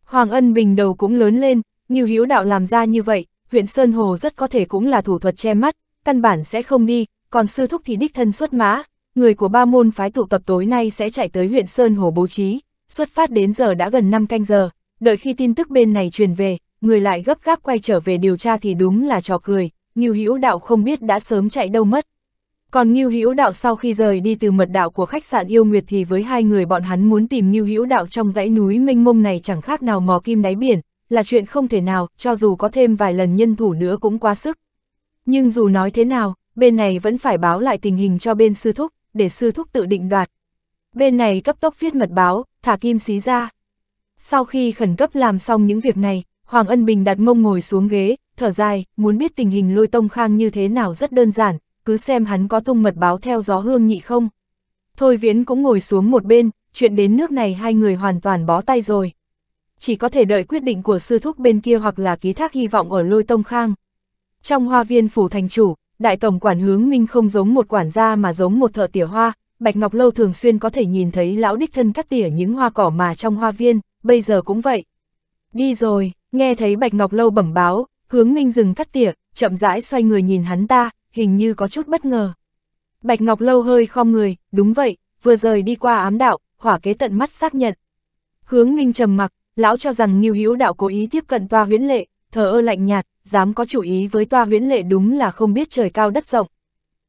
Hoàng Ân Bình đầu cũng lớn lên, Ngưu Hữu Đạo làm ra như vậy, huyện Sơn Hồ rất có thể cũng là thủ thuật che mắt, căn bản sẽ không đi, còn sư thúc thì đích thân xuất mã, người của ba môn phái tụ tập tối nay sẽ chạy tới huyện Sơn Hồ bố trí, xuất phát đến giờ đã gần 5 canh giờ, đợi khi tin tức bên này truyền về, người lại gấp gáp quay trở về điều tra thì đúng là trò cười, Ngưu Hữu Đạo không biết đã sớm chạy đâu mất. Còn Ngưu Hữu Đạo sau khi rời đi từ mật đạo của khách sạn Yêu Nguyệt thì với hai người bọn hắn muốn tìm Ngưu Hữu Đạo trong dãy núi mênh mông này chẳng khác nào mò kim đáy biển, là chuyện không thể nào, cho dù có thêm vài lần nhân thủ nữa cũng quá sức. Nhưng dù nói thế nào, bên này vẫn phải báo lại tình hình cho bên sư thúc, để sư thúc tự định đoạt. Bên này cấp tốc viết mật báo, thả kim xí ra. Sau khi khẩn cấp làm xong những việc này, Hoàng Ân Bình đặt mông ngồi xuống ghế, thở dài, muốn biết tình hình lôi tông khang như thế nào rất đơn giản, cứ xem hắn có thông mật báo theo gió hương nhị không. Thôi Viễn cũng ngồi xuống một bên, chuyện đến nước này hai người hoàn toàn bó tay rồi. Chỉ có thể đợi quyết định của sư thúc bên kia hoặc là ký thác hy vọng ở lôi tông khang. Trong hoa viên phủ thành chủ, đại tổng quản hướng minh không giống một quản gia mà giống một thợ tỉa hoa, Bạch Ngọc Lâu thường xuyên có thể nhìn thấy lão đích thân cắt tỉa những hoa cỏ mà trong hoa viên, bây giờ cũng vậy. Đi rồi, nghe thấy Bạch Ngọc Lâu bẩm báo, hướng minh dừng cắt tỉa, chậm rãi xoay người nhìn hắn ta, hình như có chút bất ngờ. Bạch Ngọc Lâu hơi khom người, đúng vậy, vừa rời đi qua ám đạo, hỏa kế tận mắt xác nhận. Hướng minh trầm mặc, lão cho rằng Ngưu Hữu đạo cố ý tiếp cận toa huyễn lệ, thờ ơ lạnh nhạt, dám có chủ ý với toa huyễn lệ đúng là không biết trời cao đất rộng.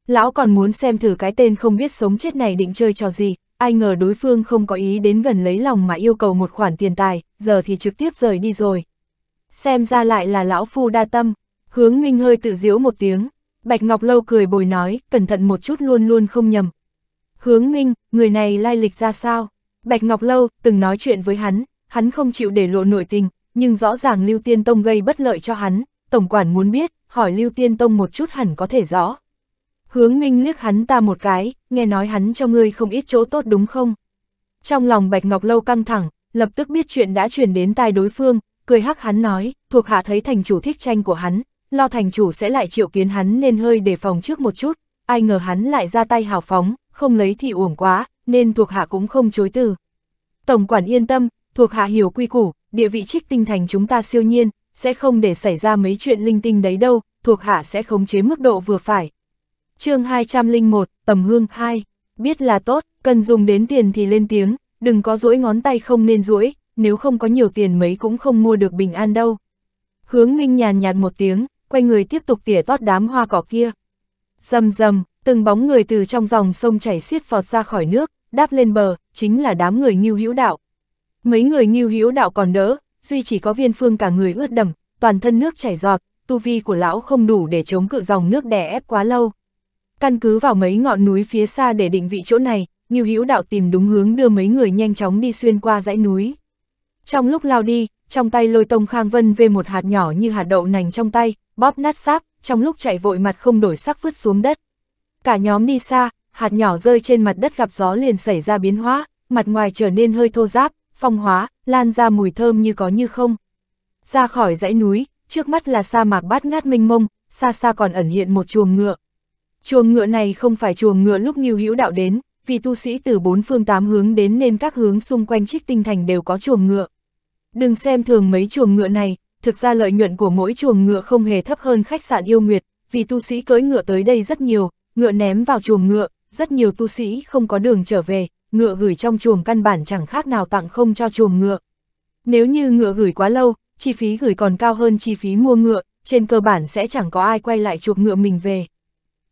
Lão còn muốn xem thử cái tên không biết sống chết này định chơi trò gì, ai ngờ đối phương không có ý đến gần lấy lòng mà yêu cầu một khoản tiền tài, giờ thì trực tiếp rời đi rồi. Xem ra lại là lão phu đa tâm, hướng minh hơi tự diễu một tiếng, Bạch Ngọc Lâu cười bồi nói, cẩn thận một chút luôn luôn không nhầm. Hướng minh, người này lai lịch ra sao? Bạch Ngọc Lâu từng nói chuyện với hắn, hắn không chịu để lộ nội tình, nhưng rõ ràng Lưu Tiên Tông gây bất lợi cho hắn, tổng quản muốn biết, hỏi Lưu Tiên Tông một chút hẳn có thể rõ. Hướng Minh liếc hắn ta một cái, nghe nói hắn cho ngươi không ít chỗ tốt đúng không? Trong lòng Bạch Ngọc Lâu căng thẳng, lập tức biết chuyện đã truyền đến tai đối phương, cười hắc hắn nói, thuộc hạ thấy thành chủ thích tranh của hắn, lo thành chủ sẽ lại triệu kiến hắn nên hơi đề phòng trước một chút, ai ngờ hắn lại ra tay hào phóng, không lấy thì uổng quá, nên thuộc hạ cũng không chối từ. Tổng quản yên tâm, thuộc hạ hiểu quy củ, địa vị trích tinh thành chúng ta siêu nhiên, sẽ không để xảy ra mấy chuyện linh tinh đấy đâu, thuộc hạ sẽ khống chế mức độ vừa phải. chương 201, Tầm Hương 2, biết là tốt, cần dùng đến tiền thì lên tiếng, đừng có duỗi ngón tay không nên duỗi, nếu không có nhiều tiền mấy cũng không mua được bình an đâu. Hướng Minh nhàn nhạt một tiếng, quay người tiếp tục tỉa tót đám hoa cỏ kia. Dầm dầm, từng bóng người từ trong dòng sông chảy xiết vọt ra khỏi nước, đáp lên bờ, chính là đám người nghiêu hữu đạo. Mấy người nghiêu hữu đạo còn đỡ, duy chỉ có viên phương cả người ướt đầm, toàn thân nước chảy giọt, tu vi của lão không đủ để chống cự dòng nước đè ép quá lâu. Căn cứ vào mấy ngọn núi phía xa để định vị chỗ này, Ngưu Hữu Đạo tìm đúng hướng đưa mấy người nhanh chóng đi xuyên qua dãy núi. Trong lúc lao đi, trong tay lôi tông Khang Vân về một hạt nhỏ như hạt đậu nành trong tay, bóp nát sáp, trong lúc chạy vội mặt không đổi sắc vứt xuống đất. Cả nhóm đi xa, hạt nhỏ rơi trên mặt đất gặp gió liền xảy ra biến hóa, mặt ngoài trở nên hơi thô ráp, phong hóa, lan ra mùi thơm như có như không. Ra khỏi dãy núi, trước mắt là sa mạc bát ngát mênh mông, xa xa còn ẩn hiện một chuồng ngựa. Chuồng ngựa này không phải chuồng ngựa lúc Nghiêu Hữu đạo đến, vì tu sĩ từ bốn phương tám hướng đến nên các hướng xung quanh Trích Tinh Thành đều có chuồng ngựa. Đừng xem thường mấy chuồng ngựa này, thực ra lợi nhuận của mỗi chuồng ngựa không hề thấp hơn khách sạn yêu nguyệt, vì tu sĩ cưỡi ngựa tới đây rất nhiều, ngựa ném vào chuồng ngựa, rất nhiều tu sĩ không có đường trở về, ngựa gửi trong chuồng căn bản chẳng khác nào tặng không cho chuồng ngựa. Nếu như ngựa gửi quá lâu, chi phí gửi còn cao hơn chi phí mua ngựa, trên cơ bản sẽ chẳng có ai quay lại chuộc ngựa mình về.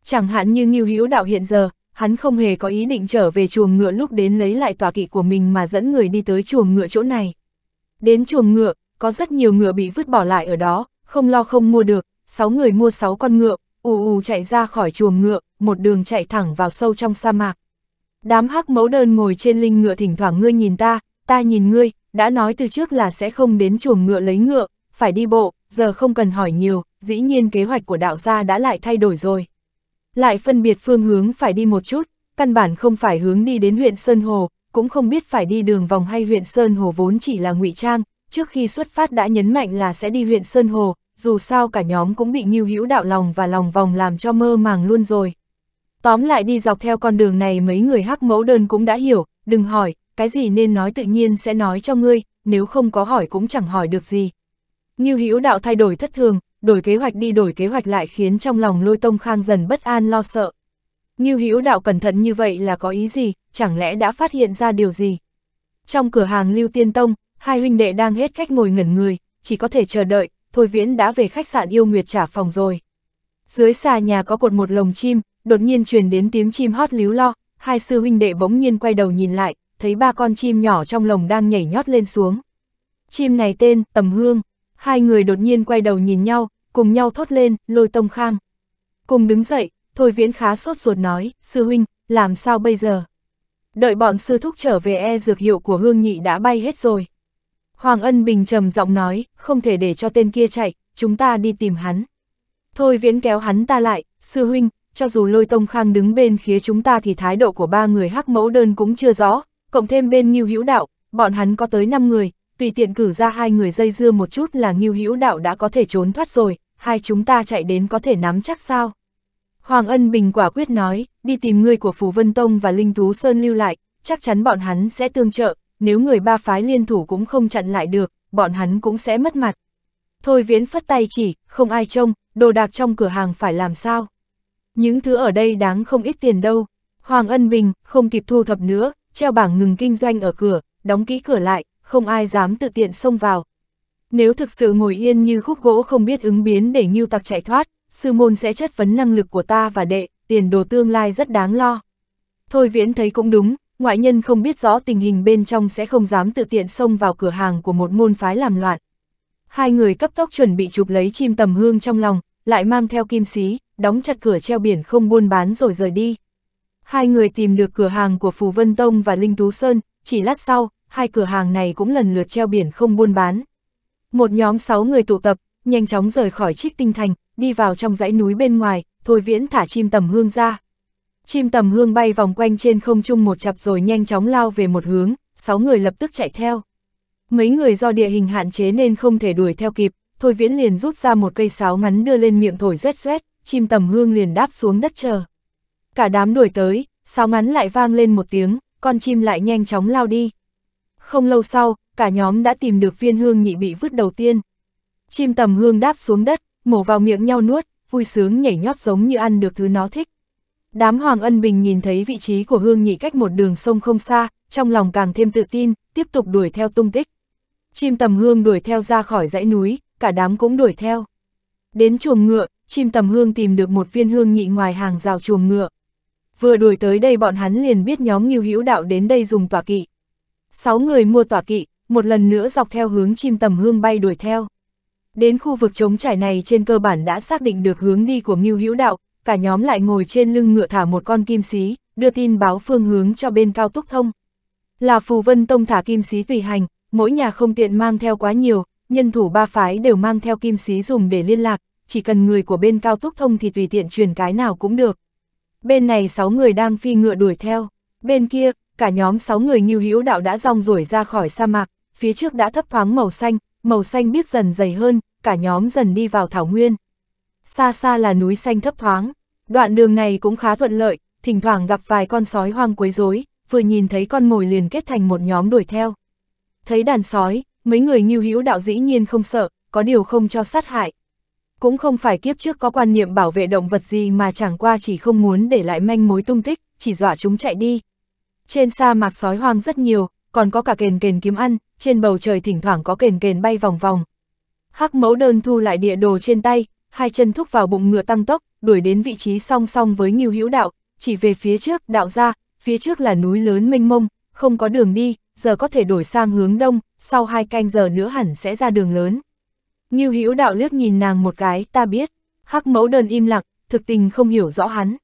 Chẳng hạn như Ngưu Hữu Đạo hiện giờ, hắn không hề có ý định trở về chuồng ngựa lúc đến lấy lại tòa kỵ của mình mà dẫn người đi tới chuồng ngựa chỗ này. Đến chuồng ngựa, có rất nhiều ngựa bị vứt bỏ lại ở đó, không lo không mua được, 6 người mua 6 con ngựa, ù ù chạy ra khỏi chuồng ngựa, một đường chạy thẳng vào sâu trong sa mạc. Đám hắc mẫu đơn ngồi trên linh ngựa thỉnh thoảng ngươi nhìn ta, ta nhìn ngươi, đã nói từ trước là sẽ không đến chuồng ngựa lấy ngựa, phải đi bộ, giờ không cần hỏi nhiều, dĩ nhiên kế hoạch của đạo gia đã lại thay đổi rồi. Lại phân biệt phương hướng phải đi một chút, căn bản không phải hướng đi đến huyện Sơn Hồ, cũng không biết phải đi đường vòng hay huyện Sơn Hồ vốn chỉ là ngụy trang, trước khi xuất phát đã nhấn mạnh là sẽ đi huyện Sơn Hồ, dù sao cả nhóm cũng bị Nhiêu Hữu Đạo lòng và lòng vòng làm cho mơ màng luôn rồi. Tóm lại đi dọc theo con đường này mấy người hắc mẫu đơn cũng đã hiểu, đừng hỏi, cái gì nên nói tự nhiên sẽ nói cho ngươi, nếu không có hỏi cũng chẳng hỏi được gì. như Hữu đạo thay đổi thất thường, đổi kế hoạch đi đổi kế hoạch lại khiến trong lòng Lôi Tông Khang dần bất an lo sợ. như Hữu đạo cẩn thận như vậy là có ý gì, chẳng lẽ đã phát hiện ra điều gì? Trong cửa hàng Lưu Tiên Tông, hai huynh đệ đang hết khách ngồi ngẩn người, chỉ có thể chờ đợi, Thôi Viễn đã về khách sạn Yêu Nguyệt trả phòng rồi. Dưới xà nhà có cột một lồng chim, đột nhiên truyền đến tiếng chim hót líu lo, hai sư huynh đệ bỗng nhiên quay đầu nhìn lại, thấy ba con chim nhỏ trong lồng đang nhảy nhót lên xuống. Chim này tên Tầm Hương, hai người đột nhiên quay đầu nhìn nhau, cùng nhau thốt lên, lôi tông khang. Cùng đứng dậy, Thôi Viễn khá sốt ruột nói, sư huynh, làm sao bây giờ? Đợi bọn sư thúc trở về e dược hiệu của Hương Nhị đã bay hết rồi. Hoàng Ân Bình trầm giọng nói, không thể để cho tên kia chạy, chúng ta đi tìm hắn. Thôi viễn kéo hắn ta lại, sư huynh, cho dù lôi tông khang đứng bên phía chúng ta thì thái độ của ba người hắc mẫu đơn cũng chưa rõ, cộng thêm bên nghiêu hữu đạo, bọn hắn có tới 5 người, tùy tiện cử ra hai người dây dưa một chút là nghiêu hữu đạo đã có thể trốn thoát rồi, hai chúng ta chạy đến có thể nắm chắc sao. Hoàng Ân Bình quả quyết nói, đi tìm người của phú Vân Tông và Linh tú Sơn lưu lại, chắc chắn bọn hắn sẽ tương trợ, nếu người ba phái liên thủ cũng không chặn lại được, bọn hắn cũng sẽ mất mặt. Thôi viễn phất tay chỉ, không ai trông, đồ đạc trong cửa hàng phải làm sao? Những thứ ở đây đáng không ít tiền đâu. Hoàng Ân Bình không kịp thu thập nữa, treo bảng ngừng kinh doanh ở cửa, đóng kỹ cửa lại, không ai dám tự tiện xông vào. Nếu thực sự ngồi yên như khúc gỗ không biết ứng biến để nhưu Tặc chạy thoát, sư môn sẽ chất vấn năng lực của ta và đệ, tiền đồ tương lai rất đáng lo. Thôi Viễn thấy cũng đúng, ngoại nhân không biết rõ tình hình bên trong sẽ không dám tự tiện xông vào cửa hàng của một môn phái làm loạn, hai người cấp tốc chuẩn bị chụp lấy chim tầm hương trong lòng, lại mang theo kim xí, đóng chặt cửa treo biển không buôn bán rồi rời đi. Hai người tìm được cửa hàng của Phù Vân Tông và Linh Tú Sơn, chỉ lát sau, hai cửa hàng này cũng lần lượt treo biển không buôn bán. Một nhóm sáu người tụ tập, nhanh chóng rời khỏi trích tinh thành, đi vào trong dãy núi bên ngoài, thôi viễn thả chim tầm hương ra. Chim tầm hương bay vòng quanh trên không trung một chập rồi nhanh chóng lao về một hướng, sáu người lập tức chạy theo mấy người do địa hình hạn chế nên không thể đuổi theo kịp, Thôi Viễn liền rút ra một cây sáo ngắn đưa lên miệng thổi rét rét, chim tầm hương liền đáp xuống đất chờ. Cả đám đuổi tới, sáo ngắn lại vang lên một tiếng, con chim lại nhanh chóng lao đi. Không lâu sau, cả nhóm đã tìm được viên hương nhị bị vứt đầu tiên. Chim tầm hương đáp xuống đất, mổ vào miệng nhau nuốt, vui sướng nhảy nhót giống như ăn được thứ nó thích. Đám Hoàng Ân Bình nhìn thấy vị trí của hương nhị cách một đường sông không xa, trong lòng càng thêm tự tin, tiếp tục đuổi theo tung tích chim tầm hương đuổi theo ra khỏi dãy núi, cả đám cũng đuổi theo. Đến chuồng ngựa, chim tầm hương tìm được một viên hương nhị ngoài hàng rào chuồng ngựa. Vừa đuổi tới đây bọn hắn liền biết nhóm nghiêu hữu đạo đến đây dùng tòa kỵ. Sáu người mua tòa kỵ, một lần nữa dọc theo hướng chim tầm hương bay đuổi theo. Đến khu vực trống trải này trên cơ bản đã xác định được hướng đi của Ngưu hữu đạo, cả nhóm lại ngồi trên lưng ngựa thả một con kim xí, đưa tin báo phương hướng cho bên cao túc thông. Là Phù Vân Tông thả kim xí tùy hành, mỗi nhà không tiện mang theo quá nhiều, nhân thủ ba phái đều mang theo kim xí dùng để liên lạc, chỉ cần người của bên cao túc thông thì tùy tiện truyền cái nào cũng được. Bên này 6 người đang phi ngựa đuổi theo, bên kia, cả nhóm 6 người nghiêu hữu đạo đã rong rổi ra khỏi sa mạc, phía trước đã thấp thoáng màu xanh, màu xanh biết dần dày hơn, cả nhóm dần đi vào thảo nguyên. Xa xa là núi xanh thấp thoáng, đoạn đường này cũng khá thuận lợi, thỉnh thoảng gặp vài con sói hoang quấy rối, vừa nhìn thấy con mồi liền kết thành một nhóm đuổi theo. Thấy đàn sói, mấy người nghiêu hữu đạo dĩ nhiên không sợ, có điều không cho sát hại. Cũng không phải kiếp trước có quan niệm bảo vệ động vật gì mà chẳng qua chỉ không muốn để lại manh mối tung tích, chỉ dọa chúng chạy đi. Trên sa mạc sói hoang rất nhiều, còn có cả kền kền kiếm ăn, trên bầu trời thỉnh thoảng có kền kền bay vòng vòng. Hắc mẫu đơn thu lại địa đồ trên tay, hai chân thúc vào bụng ngựa tăng tốc, đuổi đến vị trí song song với nghiêu hữu đạo, chỉ về phía trước đạo ra, phía trước là núi lớn mênh mông, không có đường đi, giờ có thể đổi sang hướng đông, sau hai canh giờ nữa hẳn sẽ ra đường lớn. Như Hữu đạo liếc nhìn nàng một cái, ta biết. Hắc mẫu đơn im lặng, thực tình không hiểu rõ hắn.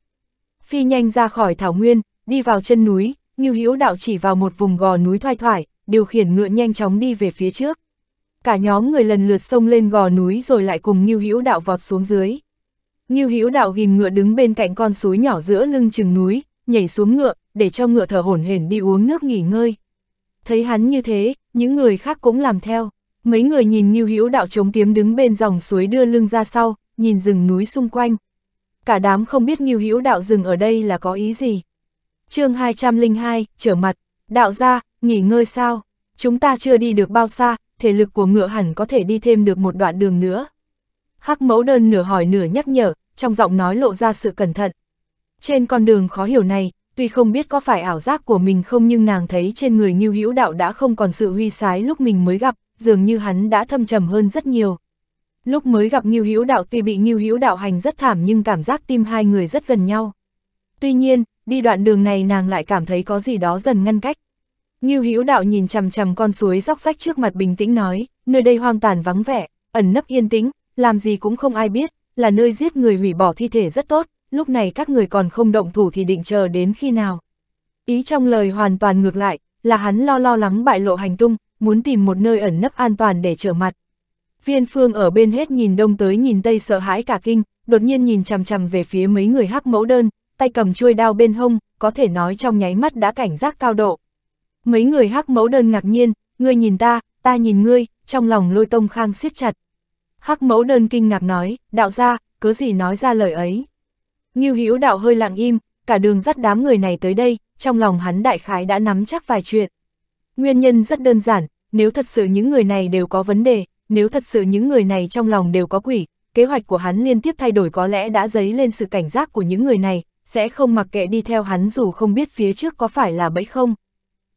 Phi nhanh ra khỏi thảo nguyên, đi vào chân núi, Như Hữu đạo chỉ vào một vùng gò núi thoai thoải, điều khiển ngựa nhanh chóng đi về phía trước. Cả nhóm người lần lượt xông lên gò núi rồi lại cùng Như Hữu đạo vọt xuống dưới. Như Hữu đạo ghim ngựa đứng bên cạnh con suối nhỏ giữa lưng chừng núi, nhảy xuống ngựa, để cho ngựa thở hổn hển đi uống nước nghỉ ngơi. Thấy hắn như thế, những người khác cũng làm theo. Mấy người nhìn Ngưu Hữu đạo chống kiếm đứng bên dòng suối đưa lưng ra sau, nhìn rừng núi xung quanh. Cả đám không biết Ngưu Hữu đạo dừng ở đây là có ý gì. Chương 202, trở mặt, đạo ra, nghỉ ngơi sao? Chúng ta chưa đi được bao xa, thể lực của ngựa hẳn có thể đi thêm được một đoạn đường nữa. Hắc mẫu đơn nửa hỏi nửa nhắc nhở, trong giọng nói lộ ra sự cẩn thận. Trên con đường khó hiểu này, tuy không biết có phải ảo giác của mình không nhưng nàng thấy trên người Ngưu Hữu Đạo đã không còn sự huy sái lúc mình mới gặp, dường như hắn đã thâm trầm hơn rất nhiều. Lúc mới gặp Ngưu Hữu Đạo tuy bị Ngưu Hữu Đạo hành rất thảm nhưng cảm giác tim hai người rất gần nhau. Tuy nhiên, đi đoạn đường này nàng lại cảm thấy có gì đó dần ngăn cách. Ngưu Hữu Đạo nhìn chằm chằm con suối róc rách trước mặt bình tĩnh nói, nơi đây hoang tàn vắng vẻ, ẩn nấp yên tĩnh, làm gì cũng không ai biết, là nơi giết người hủy bỏ thi thể rất tốt, lúc này các người còn không động thủ thì định chờ đến khi nào. Ý trong lời hoàn toàn ngược lại, là hắn lo lo lắng bại lộ hành tung, muốn tìm một nơi ẩn nấp an toàn để trở mặt. Viên phương ở bên hết nhìn đông tới nhìn tây sợ hãi cả kinh, đột nhiên nhìn chằm chằm về phía mấy người hắc mẫu đơn, tay cầm chuôi đao bên hông, có thể nói trong nháy mắt đã cảnh giác cao độ. Mấy người hắc mẫu đơn ngạc nhiên, ngươi nhìn ta, ta nhìn ngươi, trong lòng lôi tông khang siết chặt. Hắc mẫu đơn kinh ngạc nói, đạo gia cứ gì nói ra lời ấy. Ngưu Hữu Đạo hơi lặng im, cả đường dắt đám người này tới đây, trong lòng hắn đại khái đã nắm chắc vài chuyện. Nguyên nhân rất đơn giản, nếu thật sự những người này đều có vấn đề, nếu thật sự những người này trong lòng đều có quỷ, kế hoạch của hắn liên tiếp thay đổi có lẽ đã dấy lên sự cảnh giác của những người này, sẽ không mặc kệ đi theo hắn dù không biết phía trước có phải là bẫy không.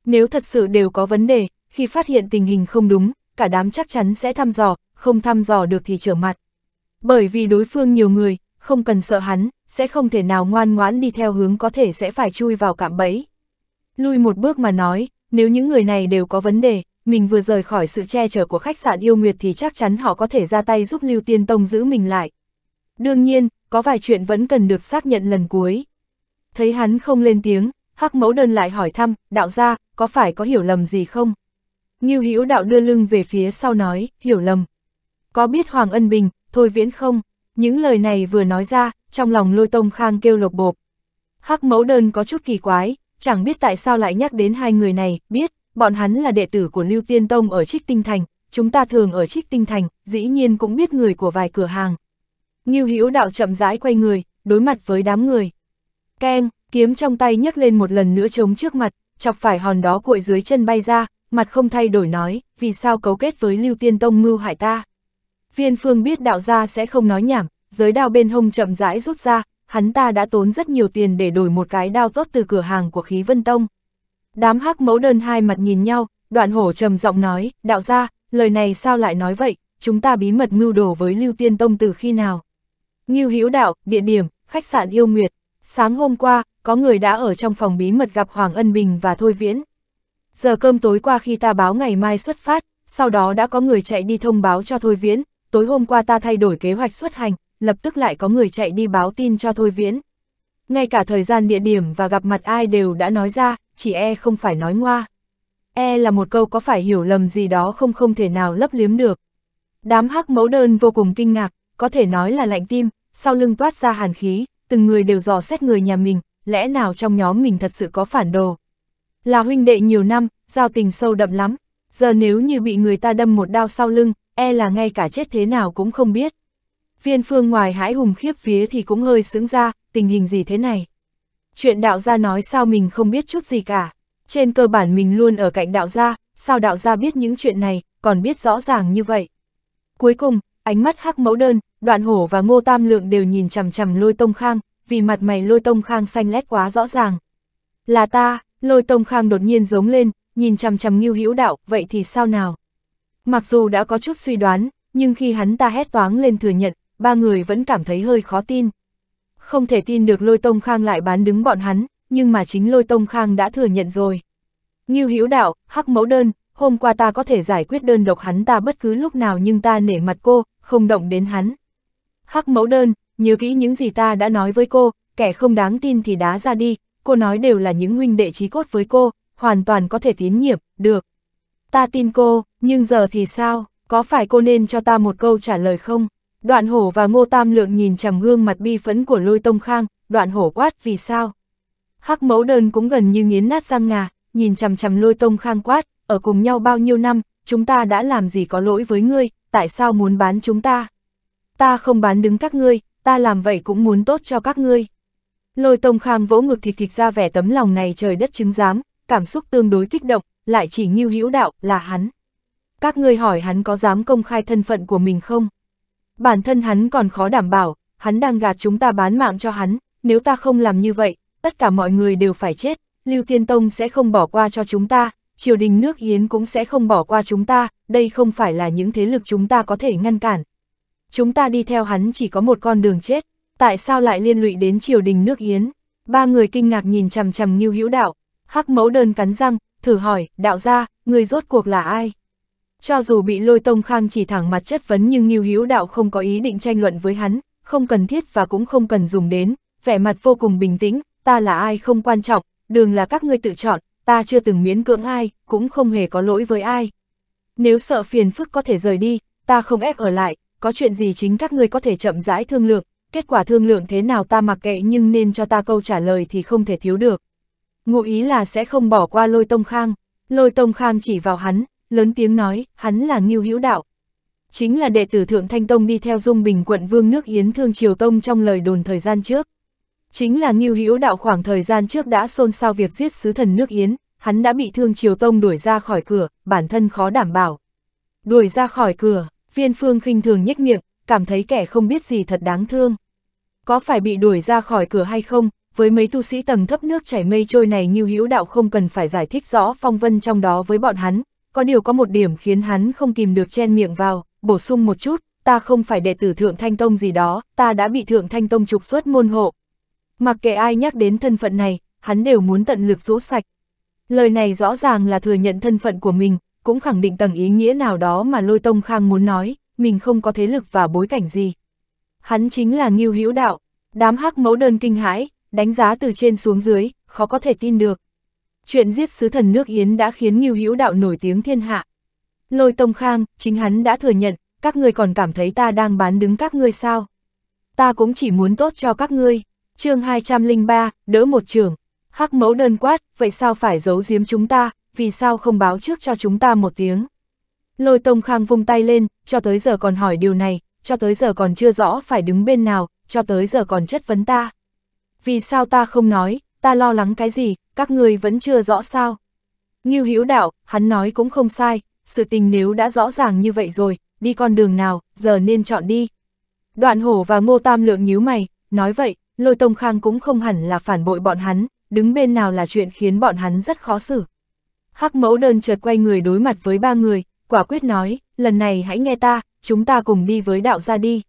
Nếu thật sự đều có vấn đề, khi phát hiện tình hình không đúng, cả đám chắc chắn sẽ thăm dò, không thăm dò được thì trở mặt. Bởi vì đối phương nhiều người, không cần sợ hắn, sẽ không thể nào ngoan ngoãn đi theo hướng có thể sẽ phải chui vào cạm bẫy. Lui một bước mà nói, nếu những người này đều có vấn đề, mình vừa rời khỏi sự che chở của khách sạn yêu nguyệt thì chắc chắn họ có thể ra tay giúp Lưu Tiên Tông giữ mình lại. Đương nhiên, có vài chuyện vẫn cần được xác nhận lần cuối. Thấy hắn không lên tiếng, Hắc Mẫu Đơn lại hỏi thăm, đạo gia, có phải có hiểu lầm gì không? Ngưu Hữu Đạo đưa lưng về phía sau nói, hiểu lầm. Có biết Hoàng Ân Bình, Thôi Viễn không? Những lời này vừa nói ra, trong lòng lôi tông khang kêu lộc bộp. Hắc mẫu đơn có chút kỳ quái, chẳng biết tại sao lại nhắc đến hai người này, biết, bọn hắn là đệ tử của Lưu Tiên Tông ở Trích Tinh Thành, chúng ta thường ở Trích Tinh Thành, dĩ nhiên cũng biết người của vài cửa hàng. Ngưu Hữu đạo chậm rãi quay người, đối mặt với đám người. Keng, kiếm trong tay nhấc lên một lần nữa chống trước mặt, chọc phải hòn đó cuội dưới chân bay ra, mặt không thay đổi nói, vì sao cấu kết với Lưu Tiên Tông mưu hại ta. Viên Phương biết đạo gia sẽ không nói nhảm, giới đao bên hông chậm rãi rút ra, hắn ta đã tốn rất nhiều tiền để đổi một cái đao tốt từ cửa hàng của khí vân tông. Đám hắc mẫu đơn hai mặt nhìn nhau, đoạn hổ trầm giọng nói, đạo gia, lời này sao lại nói vậy, chúng ta bí mật mưu đồ với Lưu Tiên Tông từ khi nào. Như Hữu Đạo, địa điểm, khách sạn Yêu Nguyệt. Sáng hôm qua, có người đã ở trong phòng bí mật gặp Hoàng Ân Bình và Thôi Viễn. Giờ cơm tối qua khi ta báo ngày mai xuất phát, sau đó đã có người chạy đi thông báo cho Thôi Viễn, tối hôm qua ta thay đổi kế hoạch xuất hành, lập tức lại có người chạy đi báo tin cho Thôi Viễn. Ngay cả thời gian địa điểm và gặp mặt ai đều đã nói ra, chỉ e không phải nói ngoa. E là một câu có phải hiểu lầm gì đó không không thể nào lấp liếm được. Đám hắc mẫu đơn vô cùng kinh ngạc, có thể nói là lạnh tim, sau lưng toát ra hàn khí, từng người đều dò xét người nhà mình, lẽ nào trong nhóm mình thật sự có phản đồ. Là huynh đệ nhiều năm, giao tình sâu đậm lắm, giờ nếu như bị người ta đâm một đao sau lưng, e là ngay cả chết thế nào cũng không biết. Viên phương ngoài hãi hùng khiếp phía thì cũng hơi sướng ra, tình hình gì thế này. Chuyện đạo gia nói sao mình không biết chút gì cả. Trên cơ bản mình luôn ở cạnh đạo gia, sao đạo gia biết những chuyện này, còn biết rõ ràng như vậy. Cuối cùng, ánh mắt hắc mẫu đơn, đoạn hổ và ngô tam lượng đều nhìn chằm chằm lôi tông khang, vì mặt mày lôi tông khang xanh lét quá rõ ràng. Là ta, lôi tông khang đột nhiên giống lên, nhìn chằm chằm nghiêu hữu đạo, vậy thì sao nào? Mặc dù đã có chút suy đoán, nhưng khi hắn ta hét toáng lên thừa nhận, ba người vẫn cảm thấy hơi khó tin. Không thể tin được lôi tông khang lại bán đứng bọn hắn, nhưng mà chính lôi tông khang đã thừa nhận rồi. Nghiêu Hữu đạo, hắc mẫu đơn, hôm qua ta có thể giải quyết đơn độc hắn ta bất cứ lúc nào nhưng ta nể mặt cô, không động đến hắn. Hắc mẫu đơn, nhớ kỹ những gì ta đã nói với cô, kẻ không đáng tin thì đá ra đi, cô nói đều là những huynh đệ trí cốt với cô, hoàn toàn có thể tín nhiệm, được ta tin cô, nhưng giờ thì sao, có phải cô nên cho ta một câu trả lời không? Đoạn hổ và ngô tam lượng nhìn chằm gương mặt bi phẫn của lôi tông khang, đoạn hổ quát vì sao? Hắc mẫu đơn cũng gần như nghiến nát răng ngà, nhìn chằm chằm lôi tông khang quát, ở cùng nhau bao nhiêu năm, chúng ta đã làm gì có lỗi với ngươi, tại sao muốn bán chúng ta? Ta không bán đứng các ngươi, ta làm vậy cũng muốn tốt cho các ngươi. Lôi tông khang vỗ ngực thịt thịt ra vẻ tấm lòng này trời đất chứng giám, cảm xúc tương đối kích động, lại chỉ như Hữu Đạo là hắn. Các ngươi hỏi hắn có dám công khai thân phận của mình không? Bản thân hắn còn khó đảm bảo, hắn đang gạt chúng ta bán mạng cho hắn, nếu ta không làm như vậy, tất cả mọi người đều phải chết, Lưu Tiên Tông sẽ không bỏ qua cho chúng ta, triều đình nước Yến cũng sẽ không bỏ qua chúng ta, đây không phải là những thế lực chúng ta có thể ngăn cản. Chúng ta đi theo hắn chỉ có một con đường chết, tại sao lại liên lụy đến triều đình nước Yến? Ba người kinh ngạc nhìn chằm chằm Ngưu Hữu Đạo, Hắc Mẫu đơn cắn răng, thử hỏi, đạo gia, người rốt cuộc là ai? Cho dù bị lôi tông khang chỉ thẳng mặt chất vấn nhưng Nhiêu Hữu Đạo không có ý định tranh luận với hắn, không cần thiết và cũng không cần dùng đến, vẻ mặt vô cùng bình tĩnh, ta là ai không quan trọng, đường là các ngươi tự chọn, ta chưa từng miễn cưỡng ai, cũng không hề có lỗi với ai. Nếu sợ phiền phức có thể rời đi, ta không ép ở lại, có chuyện gì chính các ngươi có thể chậm rãi thương lượng, kết quả thương lượng thế nào ta mặc kệ nhưng nên cho ta câu trả lời thì không thể thiếu được. Ngụ ý là sẽ không bỏ qua lôi tông khang, lôi tông khang chỉ vào hắn, lớn tiếng nói, hắn là Nghiêu Hữu Đạo. Chính là đệ tử Thượng Thanh Tông đi theo Dung Bình quận Vương nước Yến Thương Triều Tông trong lời đồn thời gian trước. Chính là Nghiêu Hữu Đạo khoảng thời gian trước đã xôn xao việc giết sứ thần nước Yến, hắn đã bị Thương Triều Tông đuổi ra khỏi cửa, bản thân khó đảm bảo. Đuổi ra khỏi cửa, viên phương khinh thường nhếch miệng, cảm thấy kẻ không biết gì thật đáng thương. Có phải bị đuổi ra khỏi cửa hay không, với mấy tu sĩ tầng thấp nước chảy mây trôi này như hữu đạo không cần phải giải thích rõ phong vân trong đó với bọn hắn, có điều có một điểm khiến hắn không kìm được chen miệng vào, bổ sung một chút, ta không phải đệ tử Thượng Thanh Tông gì đó, ta đã bị Thượng Thanh Tông trục xuất môn hộ. Mặc kệ ai nhắc đến thân phận này, hắn đều muốn tận lực rũ sạch. Lời này rõ ràng là thừa nhận thân phận của mình, cũng khẳng định tầng ý nghĩa nào đó mà Lôi Tông Khang muốn nói, mình không có thế lực và bối cảnh gì. Hắn chính là Ngưu Hữu Đạo, đám hắc mẫu đơn kinh hãi, đánh giá từ trên xuống dưới, khó có thể tin được. Chuyện giết sứ thần nước Yến đã khiến Ngưu Hữu Đạo nổi tiếng thiên hạ. Lôi Tông Khang, chính hắn đã thừa nhận, các ngươi còn cảm thấy ta đang bán đứng các ngươi sao? Ta cũng chỉ muốn tốt cho các ngươi. Chương 203, đỡ một trưởng. Hắc mẫu đơn quát, vậy sao phải giấu giếm chúng ta, vì sao không báo trước cho chúng ta một tiếng? Lôi Tông Khang vung tay lên, cho tới giờ còn hỏi điều này, cho tới giờ còn chưa rõ phải đứng bên nào, cho tới giờ còn chất vấn ta vì sao ta không nói, ta lo lắng cái gì, các người vẫn chưa rõ sao. Ngưu Hữu đạo, hắn nói cũng không sai, sự tình nếu đã rõ ràng như vậy rồi, đi con đường nào, giờ nên chọn đi. Đoạn hổ và ngô tam lượng nhíu mày, nói vậy, lôi tông khang cũng không hẳn là phản bội bọn hắn, đứng bên nào là chuyện khiến bọn hắn rất khó xử. Hắc mẫu đơn chợt quay người đối mặt với ba người, quả quyết nói, lần này hãy nghe ta, chúng ta cùng đi với đạo gia đi.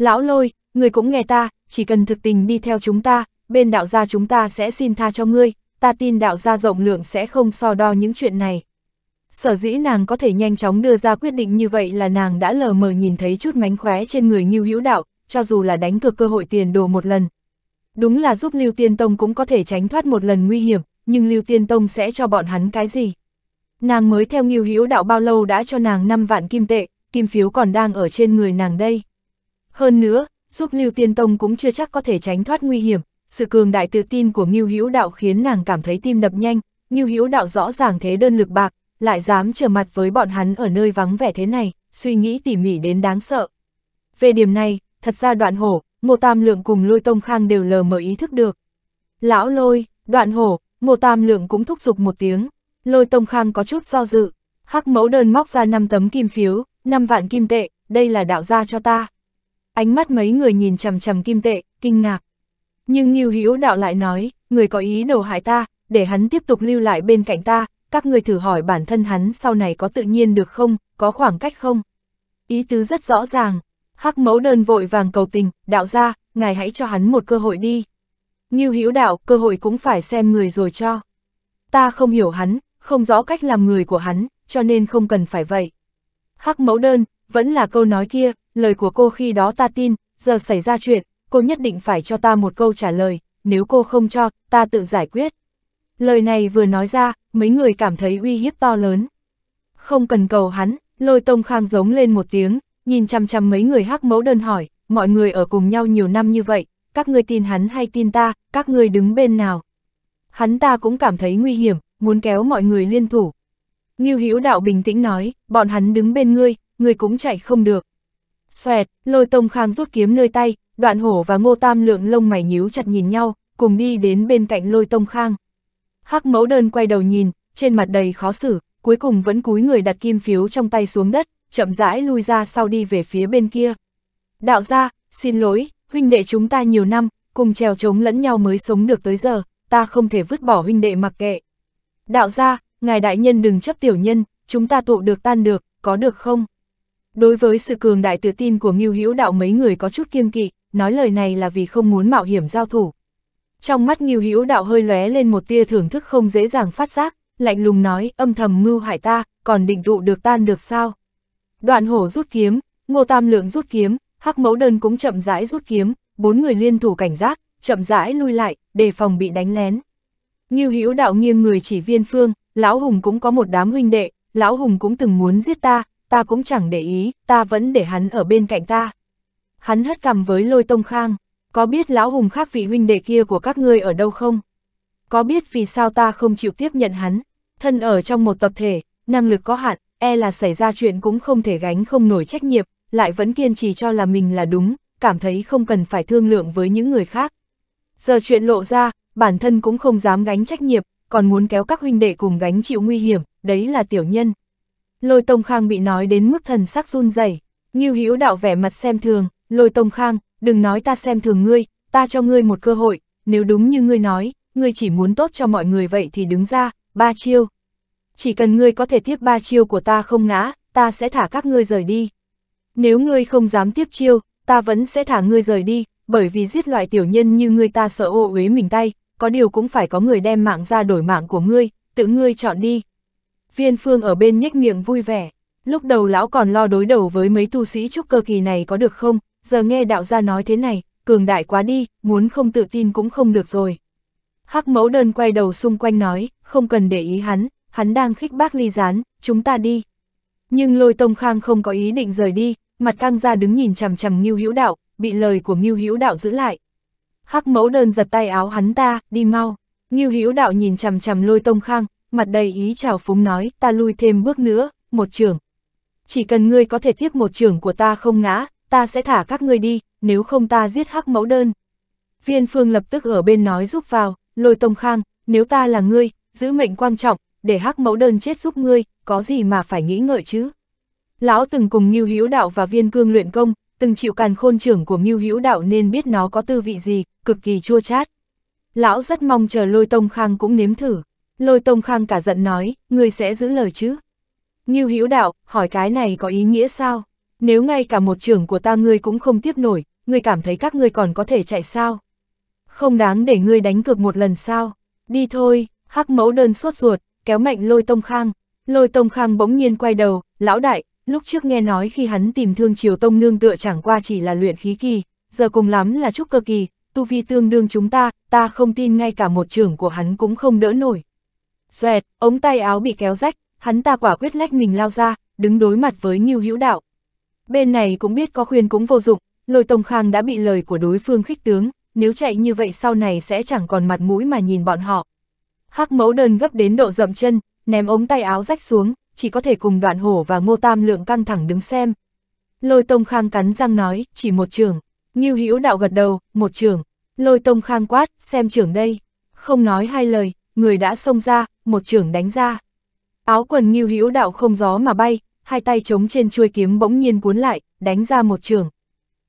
Lão lôi, người cũng nghe ta, chỉ cần thực tình đi theo chúng ta, bên đạo gia chúng ta sẽ xin tha cho ngươi, ta tin đạo gia rộng lượng sẽ không so đo những chuyện này. Sở dĩ nàng có thể nhanh chóng đưa ra quyết định như vậy là nàng đã lờ mờ nhìn thấy chút mánh khóe trên người Ngưu Hữu Đạo, cho dù là đánh cược cơ hội tiền đồ một lần. Đúng là giúp Lưu Tiên Tông cũng có thể tránh thoát một lần nguy hiểm, nhưng Lưu Tiên Tông sẽ cho bọn hắn cái gì? Nàng mới theo Ngưu Hữu Đạo bao lâu đã cho nàng 5 vạn kim tệ, kim phiếu còn đang ở trên người nàng đây. Hơn nữa, giúp Lưu Tiên Tông cũng chưa chắc có thể tránh thoát nguy hiểm, sự cường đại tự tin của Ngưu Hữu Đạo khiến nàng cảm thấy tim đập nhanh, Ngưu Hữu Đạo rõ ràng thế đơn lực bạc, lại dám trở mặt với bọn hắn ở nơi vắng vẻ thế này, suy nghĩ tỉ mỉ đến đáng sợ. Về điểm này, thật ra đoạn hổ, Ngô Tam Lượng cùng Lôi Tông Khang đều lờ mờ ý thức được. Lão Lôi, đoạn hổ, Ngô Tam Lượng cũng thúc giục một tiếng, Lôi Tông Khang có chút do dự, hắc mẫu đơn móc ra 5 tấm kim phiếu, 5 vạn kim tệ, đây là đạo gia cho ta, ánh mắt mấy người nhìn chầm chầm kim tệ, kinh ngạc. Nhưng Nghiêu hiếu Đạo lại nói, người có ý đồ hại ta, để hắn tiếp tục lưu lại bên cạnh ta, các người thử hỏi bản thân hắn sau này có tự nhiên được không, có khoảng cách không? Ý tứ rất rõ ràng, hắc mẫu đơn vội vàng cầu tình, đạo ra, ngài hãy cho hắn một cơ hội đi. Nghiêu hiếu Đạo, cơ hội cũng phải xem người rồi cho. Ta không hiểu hắn, không rõ cách làm người của hắn, cho nên không cần phải vậy. Hắc mẫu đơn, vẫn là câu nói kia, lời của cô khi đó ta tin, giờ xảy ra chuyện, cô nhất định phải cho ta một câu trả lời, nếu cô không cho, ta tự giải quyết. Lời này vừa nói ra, mấy người cảm thấy uy hiếp to lớn. Không cần cầu hắn, lôi tông khang giống lên một tiếng, nhìn chăm chăm mấy người hắc mẫu đơn hỏi, mọi người ở cùng nhau nhiều năm như vậy, các ngươi tin hắn hay tin ta, các ngươi đứng bên nào. Hắn ta cũng cảm thấy nguy hiểm, muốn kéo mọi người liên thủ. Ngưu Hữu Đạo bình tĩnh nói, bọn hắn đứng bên ngươi, người cũng chạy không được. Xoẹt, lôi tông khang rút kiếm nơi tay, đoạn hổ và ngô tam lượng lông mày nhíu chặt nhìn nhau, cùng đi đến bên cạnh lôi tông khang. Hắc mẫu đơn quay đầu nhìn, trên mặt đầy khó xử, cuối cùng vẫn cúi người đặt kim phiếu trong tay xuống đất, chậm rãi lui ra sau đi về phía bên kia. Đạo gia, xin lỗi, huynh đệ chúng ta nhiều năm, cùng trèo trống lẫn nhau mới sống được tới giờ, ta không thể vứt bỏ huynh đệ mặc kệ. Đạo gia, ngài đại nhân đừng chấp tiểu nhân, chúng ta tụ được tan được, có được không? Đối với sự cường đại tự tin của Ngưu Hữu Đạo mấy người có chút kiêng kỵ, nói lời này là vì không muốn mạo hiểm giao thủ. Trong mắt Ngưu Hữu Đạo hơi lóe lên một tia thưởng thức không dễ dàng phát giác, lạnh lùng nói, âm thầm mưu hại ta, còn định tụ được tan được sao? Đoạn hổ rút kiếm, Ngô Tam Lượng rút kiếm, Hắc Mẫu Đơn cũng chậm rãi rút kiếm, bốn người liên thủ cảnh giác, chậm rãi lui lại, đề phòng bị đánh lén. Ngưu Hữu Đạo nghiêng người chỉ Viên Phương, lão hùng cũng có một đám huynh đệ, lão hùng cũng từng muốn giết ta, ta cũng chẳng để ý, ta vẫn để hắn ở bên cạnh ta. Hắn hất cằm với lôi tông khang, có biết lão hùng khác vị huynh đệ kia của các ngươi ở đâu không? Có biết vì sao ta không chịu tiếp nhận hắn? Thân ở trong một tập thể, năng lực có hạn, e là xảy ra chuyện cũng không thể gánh không nổi trách nhiệm, lại vẫn kiên trì cho là mình là đúng, cảm thấy không cần phải thương lượng với những người khác. Giờ chuyện lộ ra, bản thân cũng không dám gánh trách nhiệm, còn muốn kéo các huynh đệ cùng gánh chịu nguy hiểm, đấy là tiểu nhân, Lôi Tông Khang bị nói đến mức thần sắc run rẩy. Ngưu Hữu Đạo vẻ mặt xem thường, "Lôi Tông Khang, đừng nói ta xem thường ngươi, ta cho ngươi một cơ hội, nếu đúng như ngươi nói, ngươi chỉ muốn tốt cho mọi người vậy thì đứng ra, ba chiêu. Chỉ cần ngươi có thể tiếp ba chiêu của ta không ngã, ta sẽ thả các ngươi rời đi. Nếu ngươi không dám tiếp chiêu, ta vẫn sẽ thả ngươi rời đi, bởi vì giết loại tiểu nhân như ngươi ta sợ ô uế mình tay, có điều cũng phải có người đem mạng ra đổi mạng của ngươi, tự ngươi chọn đi." Viên Phương ở bên nhếch miệng vui vẻ. Lúc đầu lão còn lo đối đầu với mấy tu sĩ trúc cơ kỳ này có được không, giờ nghe đạo gia nói thế này, cường đại quá đi, muốn không tự tin cũng không được rồi. Hắc mẫu đơn quay đầu xung quanh nói, không cần để ý hắn, hắn đang khích bác ly gián, chúng ta đi. Nhưng lôi tông khang không có ý định rời đi, mặt căng ra đứng nhìn chằm chằm Ngưu Hữu Đạo, bị lời của Ngưu Hữu Đạo giữ lại. Hắc mẫu đơn giật tay áo hắn ta, đi mau. Ngưu Hữu Đạo nhìn chằm chằm lôi tông khang, mặt đầy ý trào phúng nói, ta lui thêm bước nữa, một trường. Chỉ cần ngươi có thể tiếp một trường của ta không ngã, ta sẽ thả các ngươi đi, nếu không ta giết hắc mẫu đơn. Viên phương lập tức ở bên nói giúp vào, lôi tông khang, nếu ta là ngươi, giữ mệnh quan trọng, để hắc mẫu đơn chết giúp ngươi, có gì mà phải nghĩ ngợi chứ. Lão từng cùng Ngưu Hữu Đạo và Viên Cương luyện công, từng chịu càn khôn trưởng của Ngưu Hữu Đạo nên biết nó có tư vị gì, cực kỳ chua chát. Lão rất mong chờ Lôi Tông Khang cũng nếm thử. Lôi Tông Khang cả giận nói, ngươi sẽ giữ lời chứ? Ngưu Hữu Đạo, hỏi cái này có ý nghĩa sao? Nếu ngay cả một trưởng của ta ngươi cũng không tiếp nổi, ngươi cảm thấy các ngươi còn có thể chạy sao? Không đáng để ngươi đánh cược một lần sao? Đi thôi, hắc mẫu đơn sốt ruột, kéo mạnh lôi tông khang. Lôi tông khang bỗng nhiên quay đầu, lão đại, lúc trước nghe nói khi hắn tìm thương triều tông nương tựa chẳng qua chỉ là luyện khí kỳ, giờ cùng lắm là trúc cơ kỳ, tu vi tương đương chúng ta, ta không tin ngay cả một trưởng của hắn cũng không đỡ nổi. Xoẹt, ống tay áo bị kéo rách, hắn ta quả quyết lách mình lao ra, đứng đối mặt với Ngưu Hữu Đạo. Bên này cũng biết có khuyên cũng vô dụng, Lôi Tông Khang đã bị lời của đối phương khích tướng, nếu chạy như vậy sau này sẽ chẳng còn mặt mũi mà nhìn bọn họ. Hắc mẫu đơn gấp đến độ dậm chân, ném ống tay áo rách xuống, chỉ có thể cùng đoạn hổ và ngô tam lượng căng thẳng đứng xem. Lôi Tông Khang cắn răng nói, chỉ một trường. Ngưu Hữu Đạo gật đầu, một trường. Lôi Tông Khang quát, xem trưởng đây. Không nói hai lời, người đã xông ra, một trưởng đánh ra. Áo quần như hữu đạo không gió mà bay, hai tay chống trên chuôi kiếm bỗng nhiên cuốn lại, đánh ra một trưởng.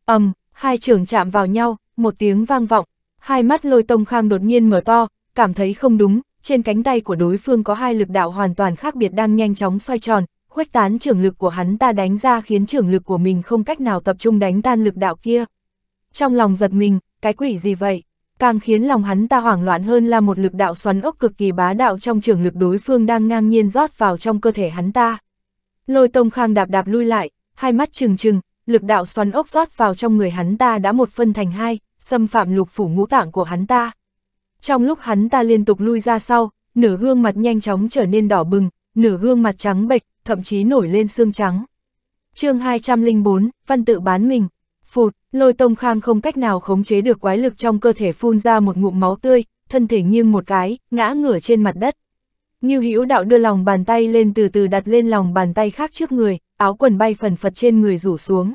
ầm, um, hai trưởng chạm vào nhau, một tiếng vang vọng, hai mắt lôi tông khang đột nhiên mở to, cảm thấy không đúng, trên cánh tay của đối phương có hai lực đạo hoàn toàn khác biệt đang nhanh chóng xoay tròn, khuếch tán trưởng lực của hắn ta đánh ra khiến trưởng lực của mình không cách nào tập trung đánh tan lực đạo kia. Trong lòng giật mình, cái quỷ gì vậy? càng khiến lòng hắn ta hoảng loạn hơn là một lực đạo xoắn ốc cực kỳ bá đạo trong trường lực đối phương đang ngang nhiên rót vào trong cơ thể hắn ta. Lôi Tông Khang đạp đạp lui lại, hai mắt trừng trừng, lực đạo xoắn ốc rót vào trong người hắn ta đã một phân thành hai, xâm phạm lục phủ ngũ tạng của hắn ta. Trong lúc hắn ta liên tục lui ra sau, nửa gương mặt nhanh chóng trở nên đỏ bừng, nửa gương mặt trắng bệch, thậm chí nổi lên xương trắng. chương 204, văn tự bán mình, Phụt, lôi tông khang không cách nào khống chế được quái lực trong cơ thể phun ra một ngụm máu tươi, thân thể nghiêng một cái, ngã ngửa trên mặt đất. như hữu đạo đưa lòng bàn tay lên từ từ đặt lên lòng bàn tay khác trước người, áo quần bay phần phật trên người rủ xuống.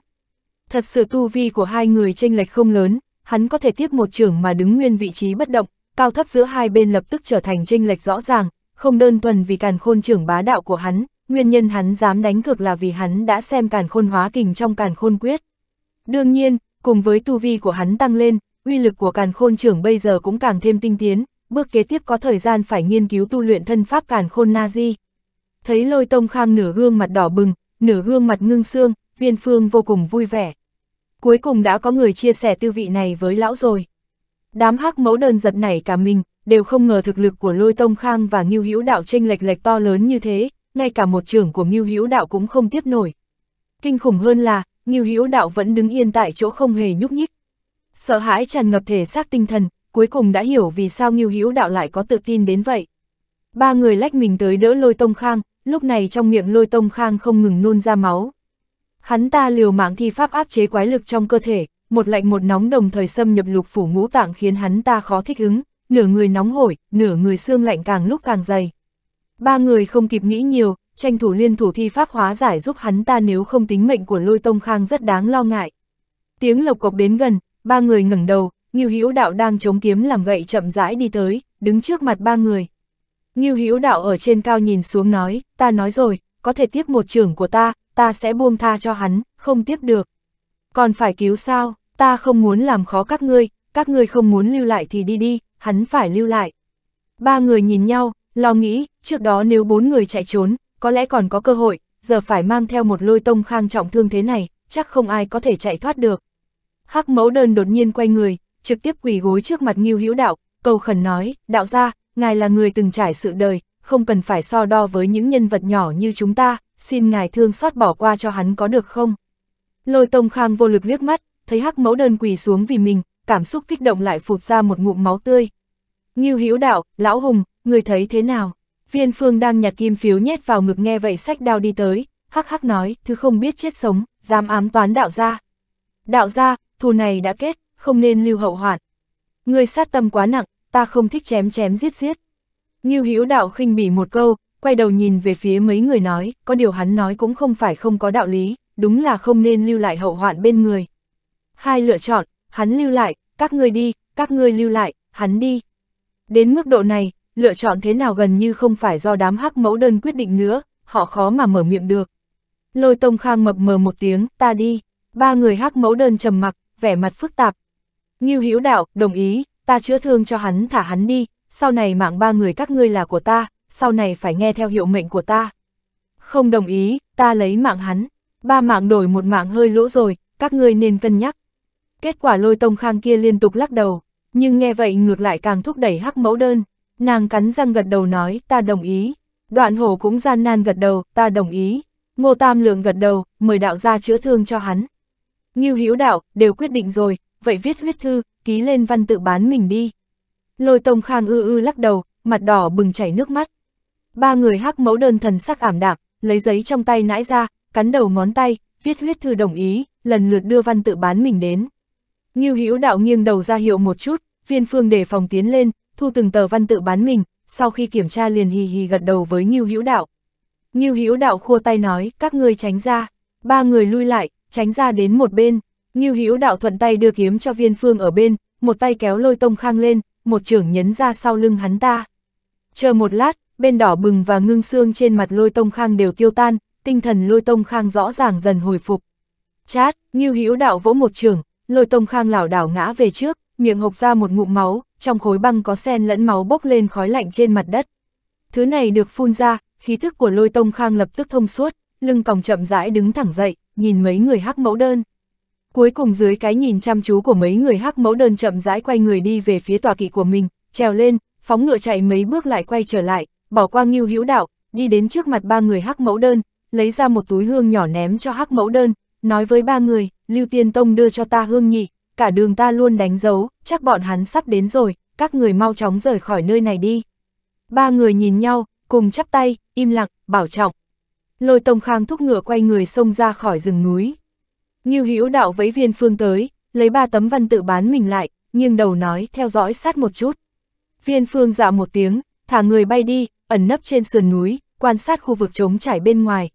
Thật sự tu vi của hai người tranh lệch không lớn, hắn có thể tiếp một trưởng mà đứng nguyên vị trí bất động, cao thấp giữa hai bên lập tức trở thành tranh lệch rõ ràng, không đơn thuần vì càn khôn trưởng bá đạo của hắn, nguyên nhân hắn dám đánh cược là vì hắn đã xem càn khôn hóa kình trong càn khôn quyết. Đương nhiên, cùng với tu vi của hắn tăng lên, uy lực của càn khôn trưởng bây giờ cũng càng thêm tinh tiến, bước kế tiếp có thời gian phải nghiên cứu tu luyện thân pháp càn khôn na di. Thấy lôi tông khang nửa gương mặt đỏ bừng, nửa gương mặt ngưng xương, viên phương vô cùng vui vẻ. Cuối cùng đã có người chia sẻ tư vị này với lão rồi. Đám hắc mẫu đơn giật này cả mình, đều không ngờ thực lực của lôi tông khang và nghiêu hữu đạo tranh lệch lệch to lớn như thế, ngay cả một trưởng của nghiêu hữu đạo cũng không tiếp nổi. Kinh khủng hơn là, Ngưu Hữu Đạo vẫn đứng yên tại chỗ không hề nhúc nhích. Sợ hãi tràn ngập thể xác tinh thần, cuối cùng đã hiểu vì sao Ngưu Hữu Đạo lại có tự tin đến vậy. Ba người lách mình tới đỡ Lôi Tông Khang, lúc này trong miệng Lôi Tông Khang không ngừng nôn ra máu. Hắn ta liều mạng thi pháp áp chế quái lực trong cơ thể, một lạnh một nóng đồng thời xâm nhập lục phủ ngũ tạng khiến hắn ta khó thích ứng, nửa người nóng hổi, nửa người xương lạnh càng lúc càng dày. Ba người không kịp nghĩ nhiều, tranh thủ liên thủ thi pháp hóa giải giúp hắn ta nếu không tính mệnh của lôi tông khang rất đáng lo ngại. Tiếng lộc cộc đến gần, ba người ngẩng đầu, Ngưu Hữu Đạo đang chống kiếm làm gậy chậm rãi đi tới, đứng trước mặt ba người. Ngưu Hữu Đạo ở trên cao nhìn xuống nói, ta nói rồi, có thể tiếp một trưởng của ta, ta sẽ buông tha cho hắn, không tiếp được. Còn phải cứu sao, ta không muốn làm khó các ngươi, các ngươi không muốn lưu lại thì đi đi, hắn phải lưu lại. Ba người nhìn nhau, lo nghĩ, trước đó nếu bốn người chạy trốn, có lẽ còn có cơ hội, giờ phải mang theo một lôi tông khang trọng thương thế này, chắc không ai có thể chạy thoát được. Hắc mẫu đơn đột nhiên quay người, trực tiếp quỳ gối trước mặt Ngưu Hữu Đạo, cầu khẩn nói, đạo gia, ngài là người từng trải sự đời, không cần phải so đo với những nhân vật nhỏ như chúng ta, xin ngài thương xót bỏ qua cho hắn có được không? Lôi Tông Khang vô lực liếc mắt, thấy hắc mẫu đơn quỳ xuống vì mình, cảm xúc kích động lại phụt ra một ngụm máu tươi. Ngưu Hữu Đạo, lão hùng, người thấy thế nào? Viên Phương đang nhặt kim phiếu nhét vào ngực nghe vậy sách đao đi tới, hắc hắc nói, thứ không biết chết sống, dám ám toán đạo gia. Đạo gia, thù này đã kết, không nên lưu hậu hoạn. Người sát tâm quá nặng, ta không thích chém chém giết giết. Ngưu Hữu đạo khinh bỉ một câu, quay đầu nhìn về phía mấy người nói, có điều hắn nói cũng không phải không có đạo lý, đúng là không nên lưu lại hậu hoạn bên người. Hai lựa chọn, hắn lưu lại, các ngươi đi, các ngươi lưu lại, hắn đi. Đến mức độ này, Lựa chọn thế nào gần như không phải do đám hắc mẫu đơn quyết định nữa, họ khó mà mở miệng được. Lôi Tông Khang mập mờ một tiếng, ta đi. Ba người hắc mẫu đơn trầm mặc, vẻ mặt phức tạp. Ngưu Hữu Đạo, đồng ý, ta chữa thương cho hắn thả hắn đi, sau này mạng ba người các ngươi là của ta, sau này phải nghe theo hiệu mệnh của ta. Không đồng ý, ta lấy mạng hắn. Ba mạng đổi một mạng hơi lỗ rồi, các ngươi nên cân nhắc. Kết quả lôi tông khang kia liên tục lắc đầu, nhưng nghe vậy ngược lại càng thúc đẩy hắc mẫu đơn. Nàng cắn răng gật đầu nói, ta đồng ý. Đoạn hổ cũng gian nan gật đầu, ta đồng ý. Ngô Tam Lượng gật đầu, mời đạo gia chữa thương cho hắn. Ngưu Hữu đạo, đều quyết định rồi, vậy viết huyết thư, ký lên văn tự bán mình đi. Lôi Tông Khang ư ư lắc đầu, mặt đỏ bừng chảy nước mắt. Ba người hắc mẫu đơn thần sắc ảm đạm, lấy giấy trong tay nãi ra, cắn đầu ngón tay, viết huyết thư đồng ý, lần lượt đưa văn tự bán mình đến. Ngưu Hữu đạo nghiêng đầu ra hiệu một chút, viên phương để phòng tiến lên, thu từng tờ văn tự bán mình, sau khi kiểm tra liền hì hì gật đầu với Ngưu Hữu Đạo. Ngưu Hữu Đạo khua tay nói, các ngươi tránh ra, ba người lui lại, tránh ra đến một bên. Ngưu Hữu Đạo thuận tay đưa kiếm cho Viên Phương ở bên, một tay kéo lôi Tông Khang lên, một trưởng nhấn ra sau lưng hắn ta. Chờ một lát, bên đỏ bừng và ngưng xương trên mặt lôi Tông Khang đều tiêu tan, tinh thần lôi Tông Khang rõ ràng dần hồi phục. Chát, Ngưu Hữu Đạo vỗ một trưởng, lôi Tông Khang lảo đảo ngã về trước, miệng hộc ra một ngụm máu, trong khối băng có sen lẫn máu bốc lên khói lạnh trên mặt đất. Thứ này được phun ra, khí thức của lôi tông khang lập tức thông suốt, lưng còng chậm rãi đứng thẳng dậy, nhìn mấy người hắc mẫu đơn. Cuối cùng dưới cái nhìn chăm chú của mấy người hắc mẫu đơn chậm rãi quay người đi về phía tòa kỵ của mình, trèo lên, phóng ngựa chạy mấy bước lại quay trở lại, bỏ qua nghiêu hữu đạo, đi đến trước mặt ba người hắc mẫu đơn, lấy ra một túi hương nhỏ ném cho hắc mẫu đơn, nói với ba người, Lưu Tiên Tông đưa cho ta hương nhị, cả đường ta luôn đánh dấu, chắc bọn hắn sắp đến rồi, các người mau chóng rời khỏi nơi này đi. Ba người nhìn nhau, cùng chắp tay, im lặng, bảo trọng. Lôi Tông Khang thúc ngựa quay người xông ra khỏi rừng núi. Ngưu Hữu Đạo vẫy viên phương tới, lấy ba tấm văn tự bán mình lại, nhưng đầu nói theo dõi sát một chút. Viên phương dạ một tiếng, thả người bay đi, ẩn nấp trên sườn núi, quan sát khu vực trống trải bên ngoài.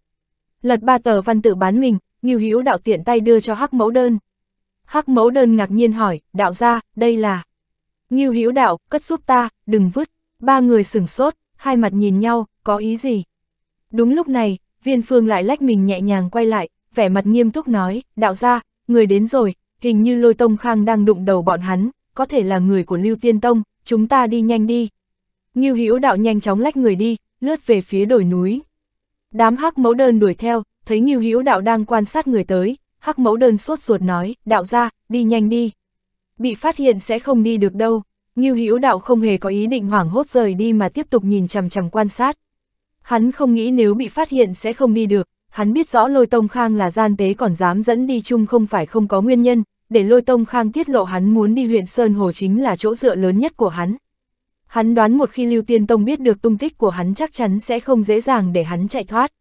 Lật ba tờ văn tự bán mình, Ngưu Hữu Đạo tiện tay đưa cho Hắc Mẫu Đơn. Hắc mẫu đơn ngạc nhiên hỏi, đạo gia đây là... Nghiêu hữu đạo, cất giúp ta, đừng vứt. Ba người sửng sốt, hai mặt nhìn nhau, có ý gì? Đúng lúc này, viên phương lại lách mình nhẹ nhàng quay lại, vẻ mặt nghiêm túc nói, đạo gia người đến rồi, hình như lôi tông khang đang đụng đầu bọn hắn, có thể là người của lưu tiên tông, chúng ta đi nhanh đi. Nghiêu hữu đạo nhanh chóng lách người đi, lướt về phía đồi núi. Đám hắc mẫu đơn đuổi theo, thấy Nghiêu hữu đạo đang quan sát người tới, Hắc mẫu đơn sốt ruột nói, đạo ra, đi nhanh đi. Bị phát hiện sẽ không đi được đâu, Ngưu Hữu đạo không hề có ý định hoảng hốt rời đi mà tiếp tục nhìn chằm chằm quan sát. Hắn không nghĩ nếu bị phát hiện sẽ không đi được, hắn biết rõ lôi tông khang là gian tế còn dám dẫn đi chung không phải không có nguyên nhân, để lôi tông khang tiết lộ hắn muốn đi huyện Sơn Hồ chính là chỗ dựa lớn nhất của hắn. Hắn đoán một khi Lưu Tiên Tông biết được tung tích của hắn chắc chắn sẽ không dễ dàng để hắn chạy thoát.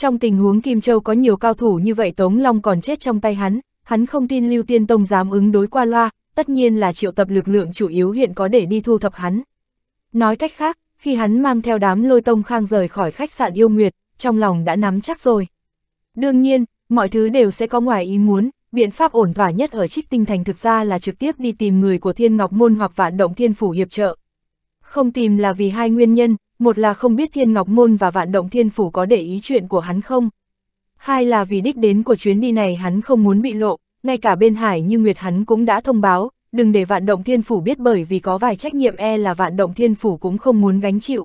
Trong tình huống Kim Châu có nhiều cao thủ như vậy Tống Long còn chết trong tay hắn, hắn không tin Lưu Tiên Tông dám ứng đối qua loa, tất nhiên là triệu tập lực lượng chủ yếu hiện có để đi thu thập hắn. Nói cách khác, khi hắn mang theo đám lôi tông khang rời khỏi khách sạn yêu nguyệt, trong lòng đã nắm chắc rồi. Đương nhiên, mọi thứ đều sẽ có ngoài ý muốn, biện pháp ổn thỏa nhất ở trích tinh thành thực ra là trực tiếp đi tìm người của thiên ngọc môn hoặc vạn động thiên phủ hiệp trợ. Không tìm là vì hai nguyên nhân, một là không biết Thiên Ngọc Môn và Vạn Động Thiên Phủ có để ý chuyện của hắn không. Hai là vì đích đến của chuyến đi này hắn không muốn bị lộ, ngay cả bên Hải Như Nguyệt hắn cũng đã thông báo, đừng để Vạn Động Thiên Phủ biết bởi vì có vài trách nhiệm e là Vạn Động Thiên Phủ cũng không muốn gánh chịu.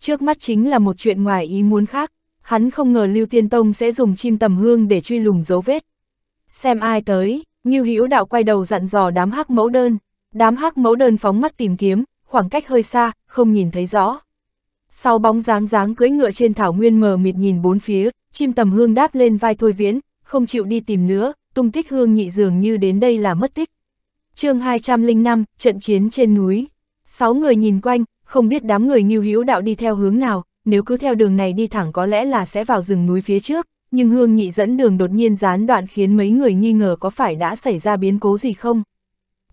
Trước mắt chính là một chuyện ngoài ý muốn khác, hắn không ngờ Lưu Tiên Tông sẽ dùng chim tầm hương để truy lùng dấu vết. Xem ai tới, như Hữu Đạo quay đầu dặn dò đám hắc mẫu đơn, đám hắc mẫu đơn phóng mắt tìm kiếm, khoảng cách hơi xa, không nhìn thấy rõ. Sau bóng dáng dáng cưỡi ngựa trên thảo nguyên mờ mịt nhìn bốn phía, chim tầm hương đáp lên vai Thôi Viễn, không chịu đi tìm nữa, tung tích hương nhị dường như đến đây là mất tích. chương 205, trận chiến trên núi. Sáu người nhìn quanh, không biết đám người nghiêu hữu đạo đi theo hướng nào, nếu cứ theo đường này đi thẳng có lẽ là sẽ vào rừng núi phía trước, nhưng hương nhị dẫn đường đột nhiên gián đoạn khiến mấy người nghi ngờ có phải đã xảy ra biến cố gì không.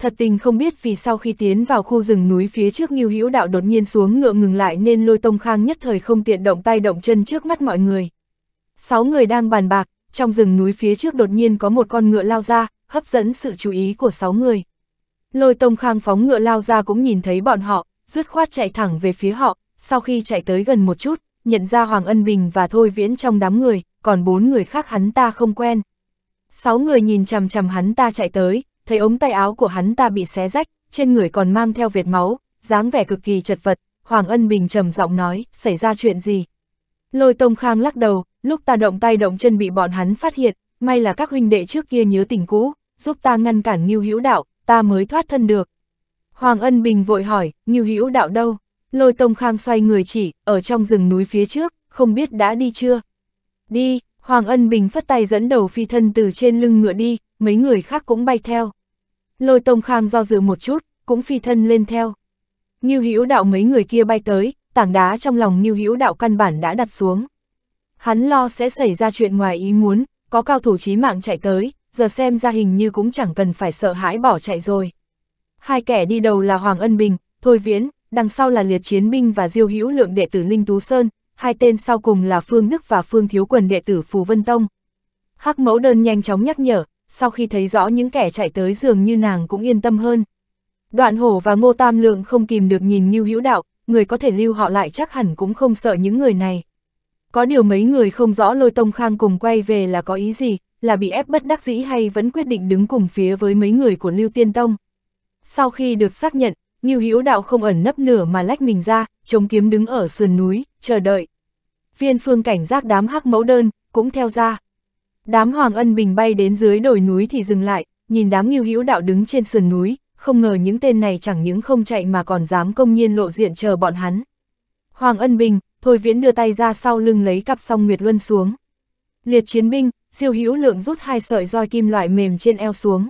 Thật tình không biết vì sau khi tiến vào khu rừng núi phía trước Ngưu Hữu Đạo đột nhiên xuống ngựa ngừng lại nên Lôi Tông Khang nhất thời không tiện động tay động chân trước mắt mọi người. Sáu người đang bàn bạc, trong rừng núi phía trước đột nhiên có một con ngựa lao ra, hấp dẫn sự chú ý của sáu người. Lôi Tông Khang phóng ngựa lao ra cũng nhìn thấy bọn họ, dứt khoát chạy thẳng về phía họ, sau khi chạy tới gần một chút, nhận ra Hoàng Ân Bình và Thôi Viễn trong đám người, còn bốn người khác hắn ta không quen. Sáu người nhìn chằm chằm hắn ta chạy tới, thấy ống tay áo của hắn ta bị xé rách, trên người còn mang theo vệt máu, dáng vẻ cực kỳ chật vật, Hoàng Ân Bình trầm giọng nói, xảy ra chuyện gì? Lôi Tông Khang lắc đầu, lúc ta động tay động chân bị bọn hắn phát hiện, may là các huynh đệ trước kia nhớ tình cũ, giúp ta ngăn cản Ngưu Hữu Đạo, ta mới thoát thân được. Hoàng Ân Bình vội hỏi, Ngưu Hữu Đạo đâu? Lôi Tông Khang xoay người chỉ, ở trong rừng núi phía trước, không biết đã đi chưa? Đi, Hoàng Ân Bình phất tay dẫn đầu phi thân từ trên lưng ngựa đi, mấy người khác cũng bay theo. Lôi Tông Khang do dự một chút, cũng phi thân lên theo. Như hữu đạo mấy người kia bay tới, tảng đá trong lòng Như hữu đạo căn bản đã đặt xuống. Hắn lo sẽ xảy ra chuyện ngoài ý muốn, có cao thủ chí mạng chạy tới, giờ xem ra hình như cũng chẳng cần phải sợ hãi bỏ chạy rồi. Hai kẻ đi đầu là Hoàng Ân Bình, Thôi Viễn, đằng sau là liệt chiến binh và Diêu Hữu Lượng đệ tử Linh Tú Sơn, hai tên sau cùng là Phương Đức và Phương Thiếu Quần đệ tử Phù Vân Tông. Hắc mẫu đơn nhanh chóng nhắc nhở, sau khi thấy rõ những kẻ chạy tới giường như nàng cũng yên tâm hơn. Đoạn hổ và ngô tam lượng không kìm được nhìn như hữu đạo, người có thể lưu họ lại chắc hẳn cũng không sợ những người này. Có điều mấy người không rõ lôi tông khang cùng quay về là có ý gì, là bị ép bất đắc dĩ hay vẫn quyết định đứng cùng phía với mấy người của Lưu Tiên Tông. Sau khi được xác nhận, Nhiêu Hữu Đạo không ẩn nấp nửa mà lách mình ra, chống kiếm đứng ở sườn núi, chờ đợi viên phương cảnh giác đám hắc mẫu đơn, cũng theo ra. Đám Hoàng Ân Bình bay đến dưới đồi núi thì dừng lại, nhìn đám nghiêu hữu đạo đứng trên sườn núi, không ngờ những tên này chẳng những không chạy mà còn dám công nhiên lộ diện chờ bọn hắn. Hoàng Ân Bình, Thôi Viễn đưa tay ra sau lưng lấy cặp song Nguyệt Luân xuống. Liệt chiến binh, Diêu Hữu Lượng rút hai sợi roi kim loại mềm trên eo xuống.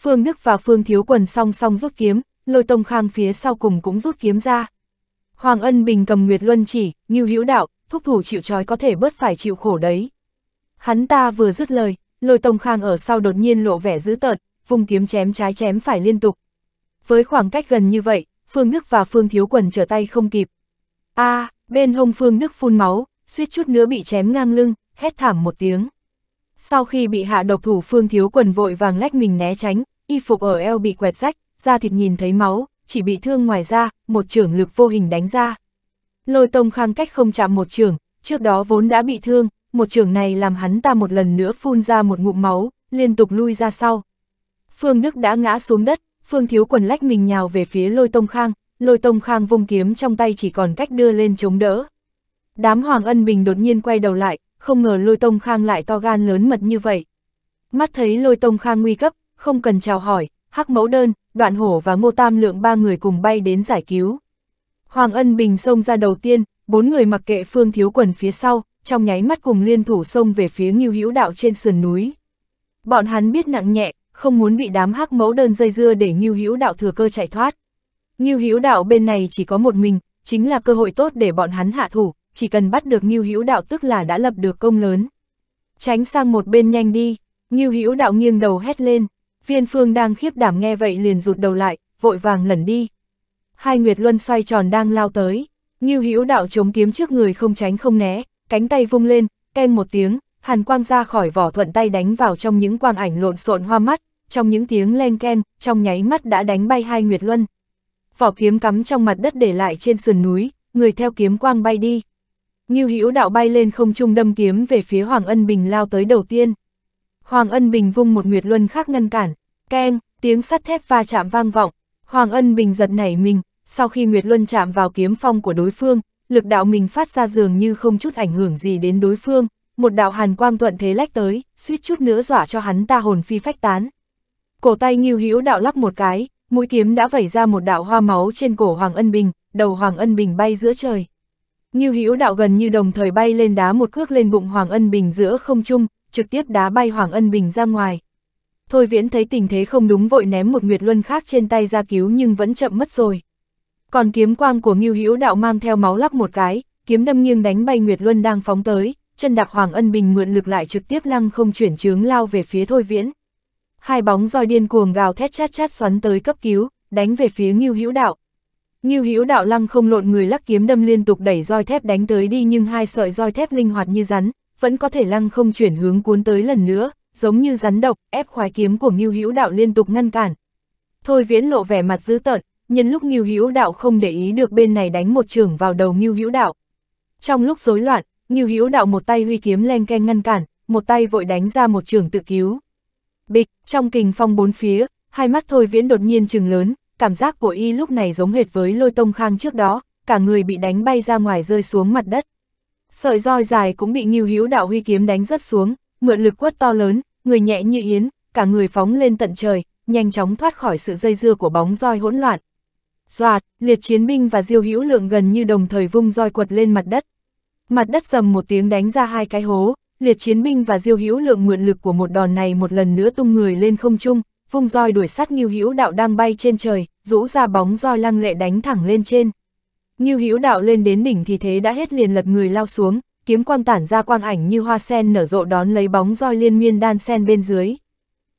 Phương Đức và Phương Thiếu Quần song song rút kiếm, Lôi Tông Khang phía sau cùng cũng rút kiếm ra. Hoàng Ân Bình cầm Nguyệt Luân chỉ, Ngưu Hữu Đạo, thúc thủ chịu trói có thể bớt phải chịu khổ đấy. Hắn ta vừa dứt lời, lôi tông khang ở sau đột nhiên lộ vẻ dữ tợn, vùng kiếm chém trái chém phải liên tục. Với khoảng cách gần như vậy, Phương Đức và Phương Thiếu Quần trở tay không kịp. a à, bên hông Phương Đức phun máu, suýt chút nữa bị chém ngang lưng, hét thảm một tiếng. Sau khi bị hạ độc thủ Phương Thiếu Quần vội vàng lách mình né tránh, y phục ở eo bị quẹt rách, da thịt nhìn thấy máu, chỉ bị thương ngoài da, một trưởng lực vô hình đánh ra. Lôi Tông Khang cách không chạm một trường, trước đó vốn đã bị thương, một trường này làm hắn ta một lần nữa phun ra một ngụm máu, liên tục lui ra sau. Phương Đức đã ngã xuống đất, Phương Thiếu Quần lách mình nhào về phía Lôi Tông Khang, Lôi Tông Khang vung kiếm trong tay chỉ còn cách đưa lên chống đỡ. Đám Hoàng Ân Bình đột nhiên quay đầu lại, không ngờ Lôi Tông Khang lại to gan lớn mật như vậy. Mắt thấy Lôi Tông Khang nguy cấp, không cần chào hỏi, Hắc Mẫu Đơn, Đoạn Hổ và Ngô Tam Lượng ba người cùng bay đến giải cứu. Hoàng Ân Bình xông ra đầu tiên, bốn người mặc kệ Phương Thiếu Quần phía sau, trong nháy mắt cùng liên thủ xông về phía Ngưu Hữu Đạo trên sườn núi. Bọn hắn biết nặng nhẹ, không muốn bị đám hắc mẫu đơn dây dưa để Ngưu Hữu Đạo thừa cơ chạy thoát. Ngưu Hữu Đạo bên này chỉ có một mình, chính là cơ hội tốt để bọn hắn hạ thủ, chỉ cần bắt được Ngưu Hữu Đạo tức là đã lập được công lớn. Tránh sang một bên nhanh đi, Ngưu Hữu Đạo nghiêng đầu hét lên, Viên Phương đang khiếp đảm nghe vậy liền rụt đầu lại, vội vàng lẩn đi, hai Nguyệt Luân xoay tròn đang lao tới, như hữu đạo chống kiếm trước người không tránh không né, cánh tay vung lên, ken một tiếng, hàn quang ra khỏi vỏ thuận tay đánh vào trong những quang ảnh lộn xộn hoa mắt, trong những tiếng len ken, trong nháy mắt đã đánh bay hai Nguyệt Luân. Vỏ kiếm cắm trong mặt đất để lại trên sườn núi, người theo kiếm quang bay đi. Như hữu đạo bay lên không trung đâm kiếm về phía Hoàng Ân Bình lao tới đầu tiên. Hoàng Ân Bình vung một Nguyệt Luân khác ngăn cản, keng, tiếng sắt thép va chạm vang vọng, Hoàng Ân Bình giật nảy mình, sau khi Nguyệt Luân chạm vào kiếm phong của đối phương, lực đạo mình phát ra dường như không chút ảnh hưởng gì đến đối phương, một đạo hàn quang thuận thế lách tới, suýt chút nữa dọa cho hắn ta hồn phi phách tán. Cổ tay Ngưu Hữu đạo lắc một cái, mũi kiếm đã vẩy ra một đạo hoa máu trên cổ Hoàng Ân Bình, đầu Hoàng Ân Bình bay giữa trời. Ngưu Hữu đạo gần như đồng thời bay lên đá một cước lên bụng Hoàng Ân Bình giữa không trung, trực tiếp đá bay Hoàng Ân Bình ra ngoài. Thôi viễn thấy tình thế không đúng vội ném một nguyệt luân khác trên tay ra cứu nhưng vẫn chậm mất rồi. Còn kiếm quang của Ngưu Hữu Đạo mang theo máu lắc một cái, kiếm đâm nghiêng đánh bay Nguyệt Luân đang phóng tới, chân đạp Hoàng Ân Bình mượn lực lại trực tiếp lăng không chuyển chướng lao về phía Thôi Viễn. Hai bóng roi điên cuồng gào thét chát chát xoắn tới cấp cứu, đánh về phía Ngưu Hữu Đạo. Ngưu Hữu Đạo lăng không lộn người lắc kiếm đâm liên tục đẩy roi thép đánh tới đi nhưng hai sợi roi thép linh hoạt như rắn, vẫn có thể lăng không chuyển hướng cuốn tới lần nữa, giống như rắn độc, ép khoái kiếm của Ngưu Hữu Đạo liên tục ngăn cản. Thôi Viễn lộ vẻ mặt dữ tợn, nhân lúc Ngưu Hữu Đạo không để ý được bên này đánh một trường vào đầu Ngưu Hữu Đạo. Trong lúc rối loạn, Ngưu Hữu Đạo một tay huy kiếm len ken ngăn cản, một tay vội đánh ra một trường tự cứu. Bịch, trong kình phong bốn phía, hai mắt Thôi Viễn đột nhiên trừng lớn, cảm giác của y lúc này giống hệt với Lôi Tông Khang trước đó, cả người bị đánh bay ra ngoài rơi xuống mặt đất. Sợi roi dài cũng bị Ngưu Hữu Đạo huy kiếm đánh rất xuống, mượn lực quất to lớn, người nhẹ như yến, cả người phóng lên tận trời, nhanh chóng thoát khỏi sự dây dưa của bóng roi hỗn loạn. Doạt, liệt chiến binh và diêu hữu lượng gần như đồng thời vung roi quật lên mặt đất. Mặt đất dầm một tiếng đánh ra hai cái hố, liệt chiến binh và diêu hữu lượng mượn lực của một đòn này một lần nữa tung người lên không trung, vung roi đuổi sát Ngưu Hữu Đạo đang bay trên trời, rũ ra bóng roi lăng lệ đánh thẳng lên trên. Ngưu Hữu Đạo lên đến đỉnh thì thế đã hết liền lật người lao xuống, kiếm quang tản ra quang ảnh như hoa sen nở rộ đón lấy bóng roi liên miên đan sen bên dưới.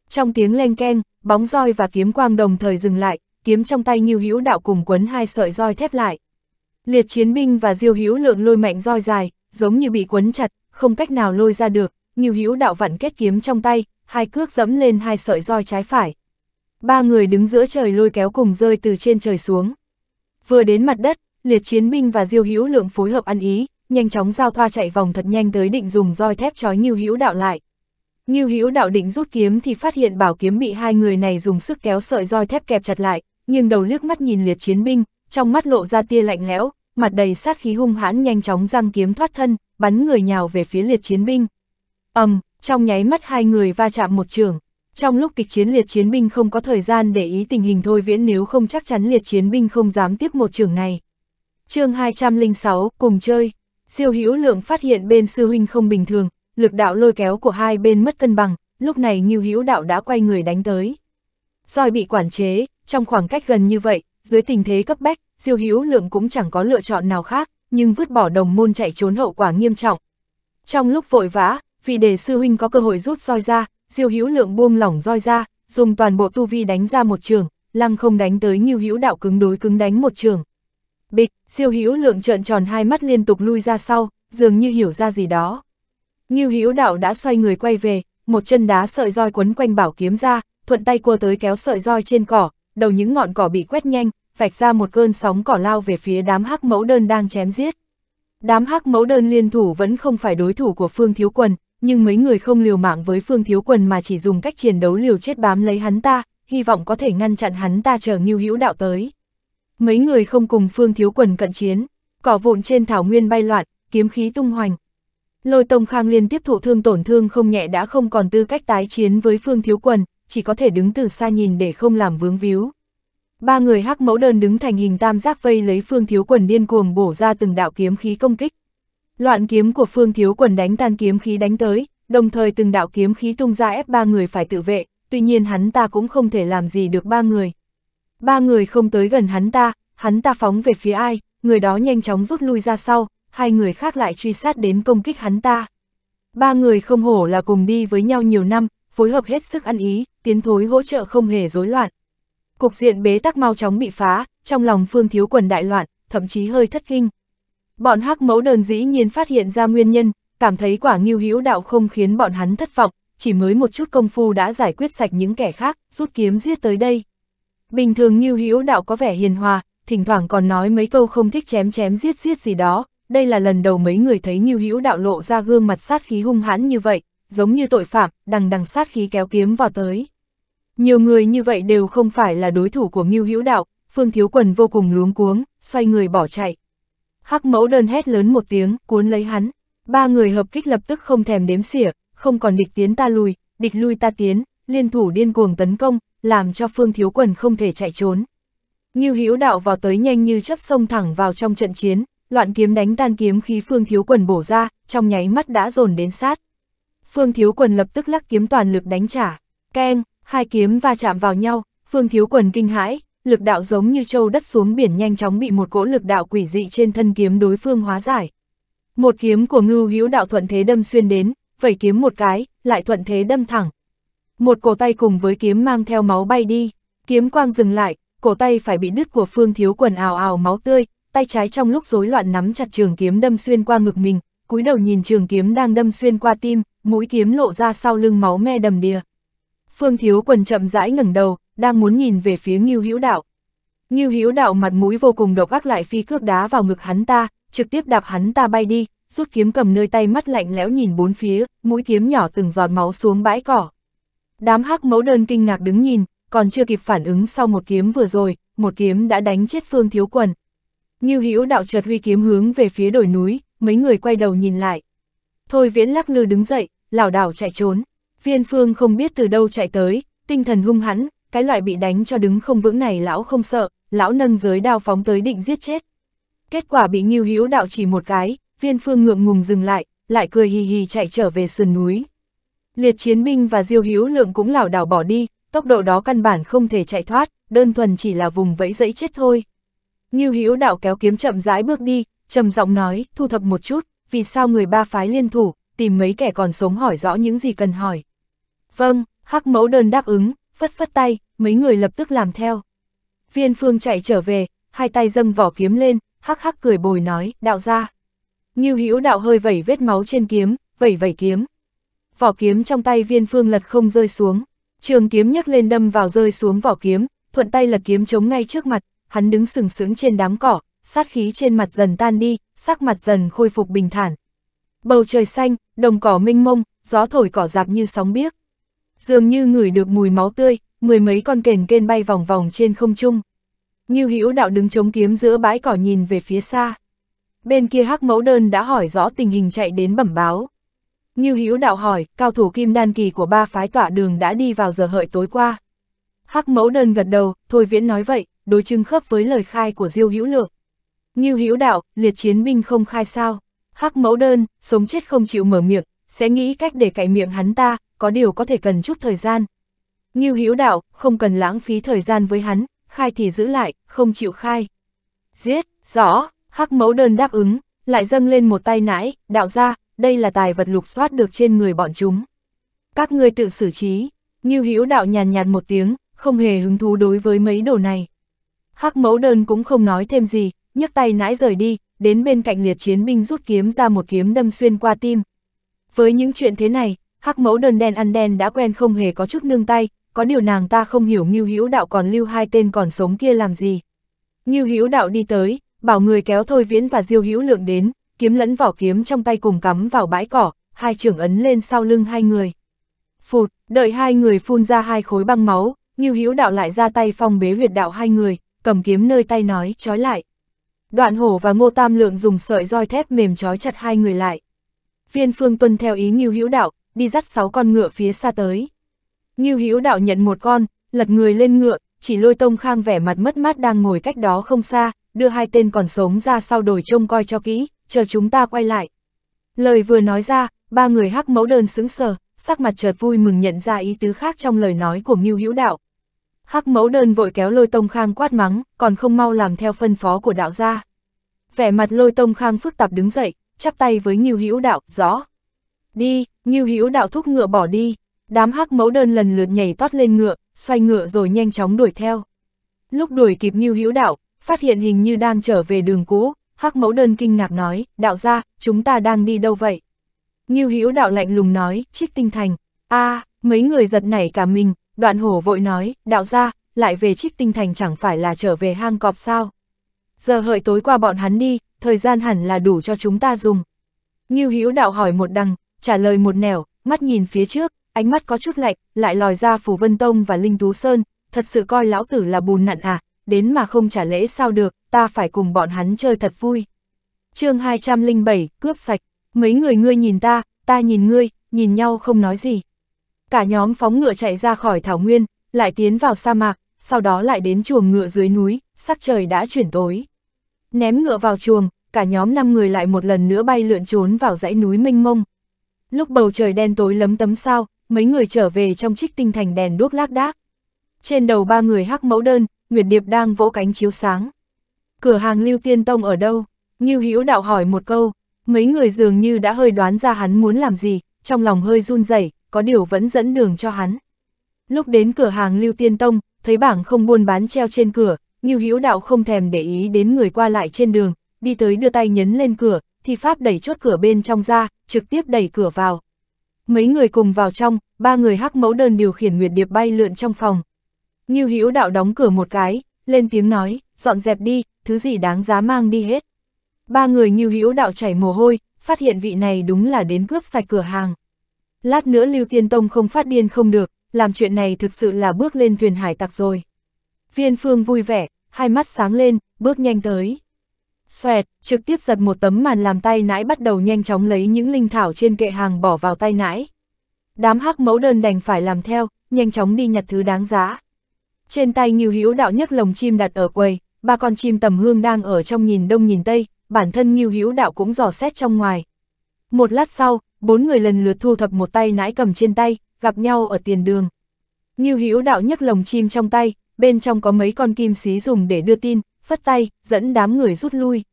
Trong tiếng len keng, bóng roi và kiếm quang đồng thời dừng lại, kiếm trong tay Ngưu Hữu Đạo cùng quấn hai sợi roi thép lại. Liệt chiến binh và Diêu Hữu Lượng lôi mạnh roi dài, giống như bị quấn chặt, không cách nào lôi ra được, Ngưu Hữu Đạo vặn kết kiếm trong tay, hai cước dẫm lên hai sợi roi trái phải. Ba người đứng giữa trời lôi kéo cùng rơi từ trên trời xuống. Vừa đến mặt đất, liệt chiến binh và diêu hữu lượng phối hợp ăn ý, nhanh chóng giao thoa chạy vòng thật nhanh tới định dùng roi thép chói Ngưu Hữu Đạo lại. Ngưu Hữu Đạo định rút kiếm thì phát hiện bảo kiếm bị hai người này dùng sức kéo sợi roi thép kẹp chặt lại, nhưng đầu liếc mắt nhìn liệt chiến binh, trong mắt lộ ra tia lạnh lẽo, mặt đầy sát khí hung hãn nhanh chóng răng kiếm thoát thân, bắn người nhào về phía liệt chiến binh. Ầm, um, trong nháy mắt hai người va chạm một trường. Trong lúc kịch chiến liệt chiến binh không có thời gian để ý tình hình thôi viễn nếu không chắc chắn liệt chiến binh không dám tiếp một trường này. chương 206, cùng chơi. Siêu Hữu Lượng phát hiện bên sư huynh không bình thường, lực đạo lôi kéo của hai bên mất cân bằng, lúc này Ngưu Hữu Đạo đã quay người đánh tới. Doi bị quản chế, trong khoảng cách gần như vậy, dưới tình thế cấp bách, siêu Hữu Lượng cũng chẳng có lựa chọn nào khác, nhưng vứt bỏ đồng môn chạy trốn hậu quả nghiêm trọng. Trong lúc vội vã, vì để sư huynh có cơ hội rút roi ra, siêu Hữu Lượng buông lỏng roi ra, dùng toàn bộ tu vi đánh ra một trường, lăng không đánh tới Ngưu Hữu Đạo cứng đối cứng đánh một trường. Bịch, siêu hữu lượng trợn tròn hai mắt liên tục lui ra sau, dường như hiểu ra gì đó. Ngưu hữu đạo đã xoay người quay về, một chân đá sợi roi quấn quanh bảo kiếm ra, thuận tay cua tới kéo sợi roi trên cỏ, đầu những ngọn cỏ bị quét nhanh, vạch ra một cơn sóng cỏ lao về phía đám hắc mẫu đơn đang chém giết. Đám hắc mẫu đơn liên thủ vẫn không phải đối thủ của Phương Thiếu Quần, nhưng mấy người không liều mạng với Phương Thiếu Quần mà chỉ dùng cách chiến đấu liều chết bám lấy hắn ta, hy vọng có thể ngăn chặn hắn ta chờ Ngưu Hữu Đạo tới. Mấy người không cùng phương thiếu quần cận chiến, cỏ vụn trên thảo nguyên bay loạn, kiếm khí tung hoành. Lôi Tông Khang liên tiếp thụ thương tổn thương không nhẹ đã không còn tư cách tái chiến với phương thiếu quần, chỉ có thể đứng từ xa nhìn để không làm vướng víu. Ba người hắc mẫu đơn đứng thành hình tam giác vây lấy phương thiếu quần điên cuồng bổ ra từng đạo kiếm khí công kích. Loạn kiếm của phương thiếu quần đánh tan kiếm khí đánh tới, đồng thời từng đạo kiếm khí tung ra ép ba người phải tự vệ, tuy nhiên hắn ta cũng không thể làm gì được ba người. Ba người không tới gần hắn ta, hắn ta phóng về phía ai, người đó nhanh chóng rút lui ra sau, hai người khác lại truy sát đến công kích hắn ta. Ba người không hổ là cùng đi với nhau nhiều năm, phối hợp hết sức ăn ý, tiến thối hỗ trợ không hề rối loạn. Cục diện bế tắc mau chóng bị phá, trong lòng phương thiếu quần đại loạn, thậm chí hơi thất kinh. Bọn hắc mẫu đơn dĩ nhiên phát hiện ra nguyên nhân, cảm thấy quả nghiêu hữu đạo không khiến bọn hắn thất vọng, chỉ mới một chút công phu đã giải quyết sạch những kẻ khác, rút kiếm giết tới đây. Bình thường Ngưu Hữu Đạo có vẻ hiền hòa, thỉnh thoảng còn nói mấy câu không thích chém chém giết giết gì đó, đây là lần đầu mấy người thấy Ngưu Hữu Đạo lộ ra gương mặt sát khí hung hãn như vậy, giống như tội phạm, đằng đằng sát khí kéo kiếm vào tới. Nhiều người như vậy đều không phải là đối thủ của Ngưu Hữu Đạo, Phương Thiếu Quần vô cùng luống cuống, xoay người bỏ chạy. Hắc mẫu đơn hét lớn một tiếng, cuốn lấy hắn. Ba người hợp kích lập tức không thèm đếm xỉa, không còn địch tiến ta lùi, địch lui ta tiến, liên thủ điên cuồng tấn công, làm cho Phương Thiếu Quần không thể chạy trốn. Ngưu Hữu Đạo vào tới nhanh như chớp sông thẳng vào trong trận chiến, loạn kiếm đánh tan kiếm khí Phương Thiếu Quần bổ ra, trong nháy mắt đã dồn đến sát. Phương Thiếu Quần lập tức lắc kiếm toàn lực đánh trả, keng, hai kiếm va chạm vào nhau, Phương Thiếu Quần kinh hãi, lực đạo giống như châu đất xuống biển nhanh chóng bị một cỗ lực đạo quỷ dị trên thân kiếm đối phương hóa giải. Một kiếm của Ngưu Hữu Đạo thuận thế đâm xuyên đến, vẩy kiếm một cái, lại thuận thế đâm thẳng, một cổ tay cùng với kiếm mang theo máu bay đi, kiếm quang dừng lại, cổ tay phải bị đứt của Phương Thiếu quần ào ào máu tươi, tay trái trong lúc rối loạn nắm chặt trường kiếm đâm xuyên qua ngực mình, cúi đầu nhìn trường kiếm đang đâm xuyên qua tim, mũi kiếm lộ ra sau lưng máu me đầm đìa. Phương Thiếu quần chậm rãi ngẩng đầu, đang muốn nhìn về phía Ngưu Hữu Đạo. Ngưu Hữu Đạo mặt mũi vô cùng độc ác lại phi cước đá vào ngực hắn ta, trực tiếp đạp hắn ta bay đi, rút kiếm cầm nơi tay mắt lạnh lẽo nhìn bốn phía, mũi kiếm nhỏ từng giọt máu xuống bãi cỏ. Đám hắc mẫu đơn kinh ngạc đứng nhìn, còn chưa kịp phản ứng sau một kiếm vừa rồi, một kiếm đã đánh chết Phương Thiếu Quần. Như hữu đạo chợt huy kiếm hướng về phía đồi núi, mấy người quay đầu nhìn lại. Thôi viễn lắc lư đứng dậy, lảo đảo chạy trốn. Viên Phương không biết từ đâu chạy tới, tinh thần hung hãn, cái loại bị đánh cho đứng không vững này lão không sợ, lão nâng giới đao phóng tới định giết chết. Kết quả bị Ngưu Hữu đạo chỉ một cái, Viên Phương ngượng ngùng dừng lại, lại cười hì hì chạy trở về sườn núi. Liệt chiến binh và Diêu hiếu Lượng cũng lảo đảo bỏ đi, tốc độ đó căn bản không thể chạy thoát, đơn thuần chỉ là vùng vẫy dẫy chết thôi. Như hiếu đạo kéo kiếm chậm rãi bước đi, trầm giọng nói, thu thập một chút, vì sao người ba phái liên thủ, tìm mấy kẻ còn sống hỏi rõ những gì cần hỏi. Vâng, Hắc Mẫu đơn đáp ứng, phất phất tay, mấy người lập tức làm theo. Viên Phương chạy trở về, hai tay dâng vỏ kiếm lên, hắc hắc cười bồi nói, đạo ra. Nghiêu hiếu đạo hơi vẩy vết máu trên kiếm, vẩy vẩy kiếm, vỏ kiếm trong tay viên phương lật không rơi xuống, trường kiếm nhấc lên đâm vào rơi xuống vỏ kiếm, thuận tay lật kiếm chống ngay trước mặt, hắn đứng sừng sững trên đám cỏ, sát khí trên mặt dần tan đi, sắc mặt dần khôi phục bình thản. Bầu trời xanh, đồng cỏ minh mông, gió thổi cỏ dạp như sóng biếc. Dường như ngửi được mùi máu tươi, mười mấy con kền kên bay vòng vòng trên không trung. Như hữu đạo đứng chống kiếm giữa bãi cỏ nhìn về phía xa. Bên kia hắc mẫu đơn đã hỏi rõ tình hình chạy đến bẩm báo. Ngưu Hữu đạo hỏi, cao thủ kim đan kỳ của ba phái tọa đường đã đi vào giờ hợi tối qua. Hắc mẫu đơn gật đầu, Thôi Viễn nói vậy, đối chứng khớp với lời khai của Diêu Hữu Lượng. Ngưu Hữu đạo, liệt chiến binh không khai sao? Hắc mẫu đơn, sống chết không chịu mở miệng, sẽ nghĩ cách để cạy miệng hắn ta, có điều có thể cần chút thời gian. Ngưu Hữu đạo, không cần lãng phí thời gian với hắn, khai thì giữ lại, không chịu khai. Giết, rõ, Hắc mẫu đơn đáp ứng, lại dâng lên một tay nãi, đạo ra, đây là tài vật lục soát được trên người bọn chúng. Các ngươi tự xử trí, như Hữu đạo nhàn nhạt một tiếng, không hề hứng thú đối với mấy đồ này. Hắc mẫu đơn cũng không nói thêm gì, nhấc tay nãi rời đi, đến bên cạnh liệt chiến binh rút kiếm ra một kiếm đâm xuyên qua tim. Với những chuyện thế này, hắc mẫu đơn đen ăn đen đã quen không hề có chút nương tay, có điều nàng ta không hiểu như Hữu đạo còn lưu hai tên còn sống kia làm gì. như Hữu đạo đi tới, bảo người kéo Thôi Viễn và Diêu Hữu Lượng đến, kiếm lẫn vỏ kiếm trong tay cùng cắm vào bãi cỏ, hai trưởng ấn lên sau lưng hai người. Phụt, đợi hai người phun ra hai khối băng máu, Ngưu Hữu Đạo lại ra tay phong bế huyệt đạo hai người, cầm kiếm nơi tay nói trói lại. Đoạn Hổ và Ngô Tam Lượng dùng sợi roi thép mềm trói chặt hai người lại. Viên Phương tuân theo ý Ngưu Hữu Đạo, đi dắt sáu con ngựa phía xa tới. Ngưu Hữu Đạo nhận một con, lật người lên ngựa, chỉ lôi Tông Khang vẻ mặt mất mát đang ngồi cách đó không xa, đưa hai tên còn sống ra sau đồi trông coi cho kỹ, chờ chúng ta quay lại. Lời vừa nói ra, ba người hắc mẫu đơn sững sờ, sắc mặt chợt vui mừng nhận ra ý tứ khác trong lời nói của Ngưu Hữu Đạo. Hắc mẫu đơn vội kéo lôi tông khang quát mắng, còn không mau làm theo phân phó của đạo gia. Vẻ mặt lôi tông khang phức tạp đứng dậy, chắp tay với Ngưu Hữu Đạo, rõ. Đi, Ngưu Hữu Đạo thúc ngựa bỏ đi, đám hắc mẫu đơn lần lượt nhảy tót lên ngựa, xoay ngựa rồi nhanh chóng đuổi theo. Lúc đuổi kịp Ngưu Hữu Đạo, phát hiện hình như đang trở về đường cũ, Hắc mẫu đơn kinh ngạc nói, đạo gia chúng ta đang đi đâu vậy? Nghiêu Hữu đạo lạnh lùng nói, trích tinh thành. a à, mấy người giật nảy cả mình, đoạn hổ vội nói, đạo gia lại về trích tinh thành chẳng phải là trở về hang cọp sao? Giờ hợi tối qua bọn hắn đi, thời gian hẳn là đủ cho chúng ta dùng. Nghiêu Hữu đạo hỏi một đằng, trả lời một nẻo, mắt nhìn phía trước, ánh mắt có chút lạnh, lại lòi ra Phù Vân Tông và Linh Tú Sơn, thật sự coi lão tử là bùn nặn à, đến mà không trả lễ sao được, ta phải cùng bọn hắn chơi thật vui. chương 207, cướp sạch, mấy người ngươi nhìn ta, ta nhìn ngươi, nhìn nhau không nói gì. Cả nhóm phóng ngựa chạy ra khỏi Thảo Nguyên, lại tiến vào sa mạc, sau đó lại đến chuồng ngựa dưới núi, sắc trời đã chuyển tối. Ném ngựa vào chuồng, cả nhóm 5 người lại một lần nữa bay lượn trốn vào dãy núi mênh mông. Lúc bầu trời đen tối lấm tấm sao, mấy người trở về trong trích tinh thành đèn đuốc lác đác. Trên đầu ba người hắc mẫu đơn, Nguyệt Điệp đang vỗ cánh chiếu sáng. Cửa hàng Lưu Tiên Tông ở đâu? Ngưu Hữu đạo hỏi một câu, mấy người dường như đã hơi đoán ra hắn muốn làm gì, trong lòng hơi run rẩy, có điều vẫn dẫn đường cho hắn. Lúc đến cửa hàng Lưu Tiên Tông, thấy bảng không buôn bán treo trên cửa, Ngưu Hữu đạo không thèm để ý đến người qua lại trên đường, đi tới đưa tay nhấn lên cửa, thì pháp đẩy chốt cửa bên trong ra, trực tiếp đẩy cửa vào. Mấy người cùng vào trong, ba người hắc mẫu đơn điều khiển Nguyệt Điệp bay lượn trong phòng. Ngưu Hữu Đạo đóng cửa một cái, lên tiếng nói, dọn dẹp đi, thứ gì đáng giá mang đi hết. Ba người Ngưu Hữu Đạo chảy mồ hôi, phát hiện vị này đúng là đến cướp sạch cửa hàng. Lát nữa Lưu Tiên Tông không phát điên không được, làm chuyện này thực sự là bước lên thuyền hải tặc rồi. Viên Phương vui vẻ, hai mắt sáng lên, bước nhanh tới. Xoẹt, trực tiếp giật một tấm màn làm tay nãi bắt đầu nhanh chóng lấy những linh thảo trên kệ hàng bỏ vào tay nãi. Đám hắc mẫu đơn đành phải làm theo, nhanh chóng đi nhặt thứ đáng giá. Trên tay Ngưu Hữu Đạo nhấc lồng chim đặt ở quầy, ba con chim tầm hương đang ở trong nhìn đông nhìn tây, bản thân Ngưu Hữu Đạo cũng dò xét trong ngoài. Một lát sau, bốn người lần lượt thu thập một tay nãi cầm trên tay, gặp nhau ở tiền đường. Ngưu Hữu Đạo nhấc lồng chim trong tay, bên trong có mấy con kim xí dùng để đưa tin, phất tay, dẫn đám người rút lui.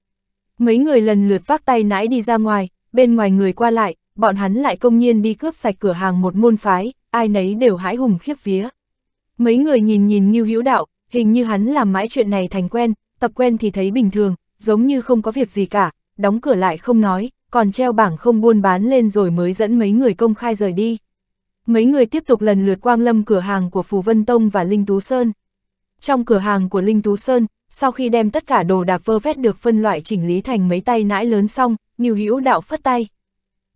Mấy người lần lượt vác tay nãi đi ra ngoài, bên ngoài người qua lại, bọn hắn lại công nhiên đi cướp sạch cửa hàng một môn phái, ai nấy đều hãi hùng khiếp vía. Mấy người nhìn nhìn như Hữu Đạo, hình như hắn làm mãi chuyện này thành quen, tập quen thì thấy bình thường, giống như không có việc gì cả, đóng cửa lại không nói, còn treo bảng không buôn bán lên rồi mới dẫn mấy người công khai rời đi. Mấy người tiếp tục lần lượt quang lâm cửa hàng của Phù Vân Tông và Linh Tú Sơn. Trong cửa hàng của Linh Tú Sơn, sau khi đem tất cả đồ đạc vơ vét được phân loại chỉnh lý thành mấy tay nãi lớn xong, Ngưu Hữu Đạo phất tay.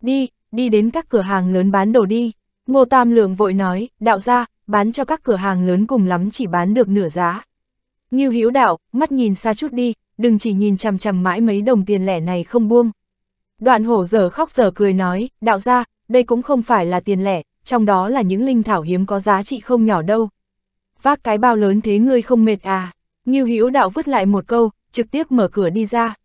Đi, đi đến các cửa hàng lớn bán đồ đi. Ngô Tam Lượng vội nói, đạo ra, bán cho các cửa hàng lớn cùng lắm chỉ bán được nửa giá. Như hữu đạo, mắt nhìn xa chút đi, đừng chỉ nhìn chằm chằm mãi mấy đồng tiền lẻ này không buông. Đoạn hổ giờ khóc giờ cười nói, đạo ra, đây cũng không phải là tiền lẻ, trong đó là những linh thảo hiếm có giá trị không nhỏ đâu. Vác cái bao lớn thế ngươi không mệt à, Như Hữu Đạo vứt lại một câu, trực tiếp mở cửa đi ra.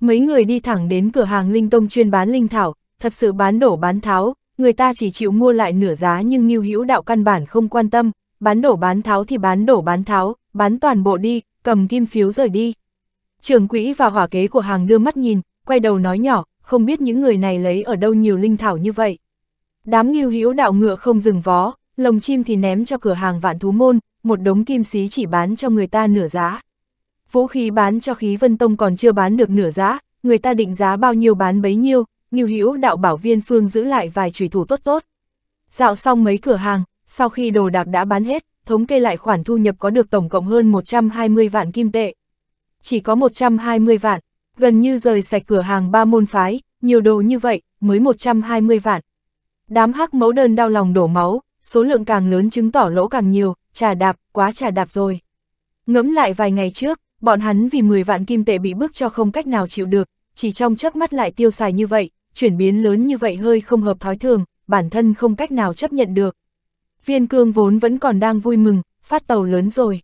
Mấy người đi thẳng đến cửa hàng Linh Tông chuyên bán linh thảo, thật sự bán đổ bán tháo, người ta chỉ chịu mua lại nửa giá nhưng Ngưu Hữu Đạo căn bản không quan tâm, bán đổ bán tháo thì bán đổ bán tháo, bán toàn bộ đi, cầm kim phiếu rời đi. Trưởng quỹ và hỏa kế của hàng đưa mắt nhìn, quay đầu nói nhỏ, không biết những người này lấy ở đâu nhiều linh thảo như vậy. Đám Nghiêu Hữu Đạo ngựa không dừng vó, lồng chim thì ném cho cửa hàng vạn thú môn, một đống kim xí chỉ bán cho người ta nửa giá. Vũ khí bán cho khí vân tông còn chưa bán được nửa giá, người ta định giá bao nhiêu bán bấy nhiêu, Ngưu Hữu đạo bảo viên Phương giữ lại vài chủy thủ tốt tốt. Dạo xong mấy cửa hàng, sau khi đồ đạc đã bán hết, thống kê lại khoản thu nhập có được tổng cộng hơn 120 vạn kim tệ. Chỉ có 120 vạn, gần như rời sạch cửa hàng ba môn phái, nhiều đồ như vậy, mới 120 vạn. Đám hắc mẫu đơn đau lòng đổ máu, số lượng càng lớn chứng tỏ lỗ càng nhiều, trà đạp, quá trà đạp rồi. Ngẫm lại vài ngày trước, bọn hắn vì 10 vạn kim tệ bị bức cho không cách nào chịu được, chỉ trong chớp mắt lại tiêu xài như vậy, chuyển biến lớn như vậy hơi không hợp thói thường, bản thân không cách nào chấp nhận được. Viên cương vốn vẫn còn đang vui mừng, phát tàu lớn rồi.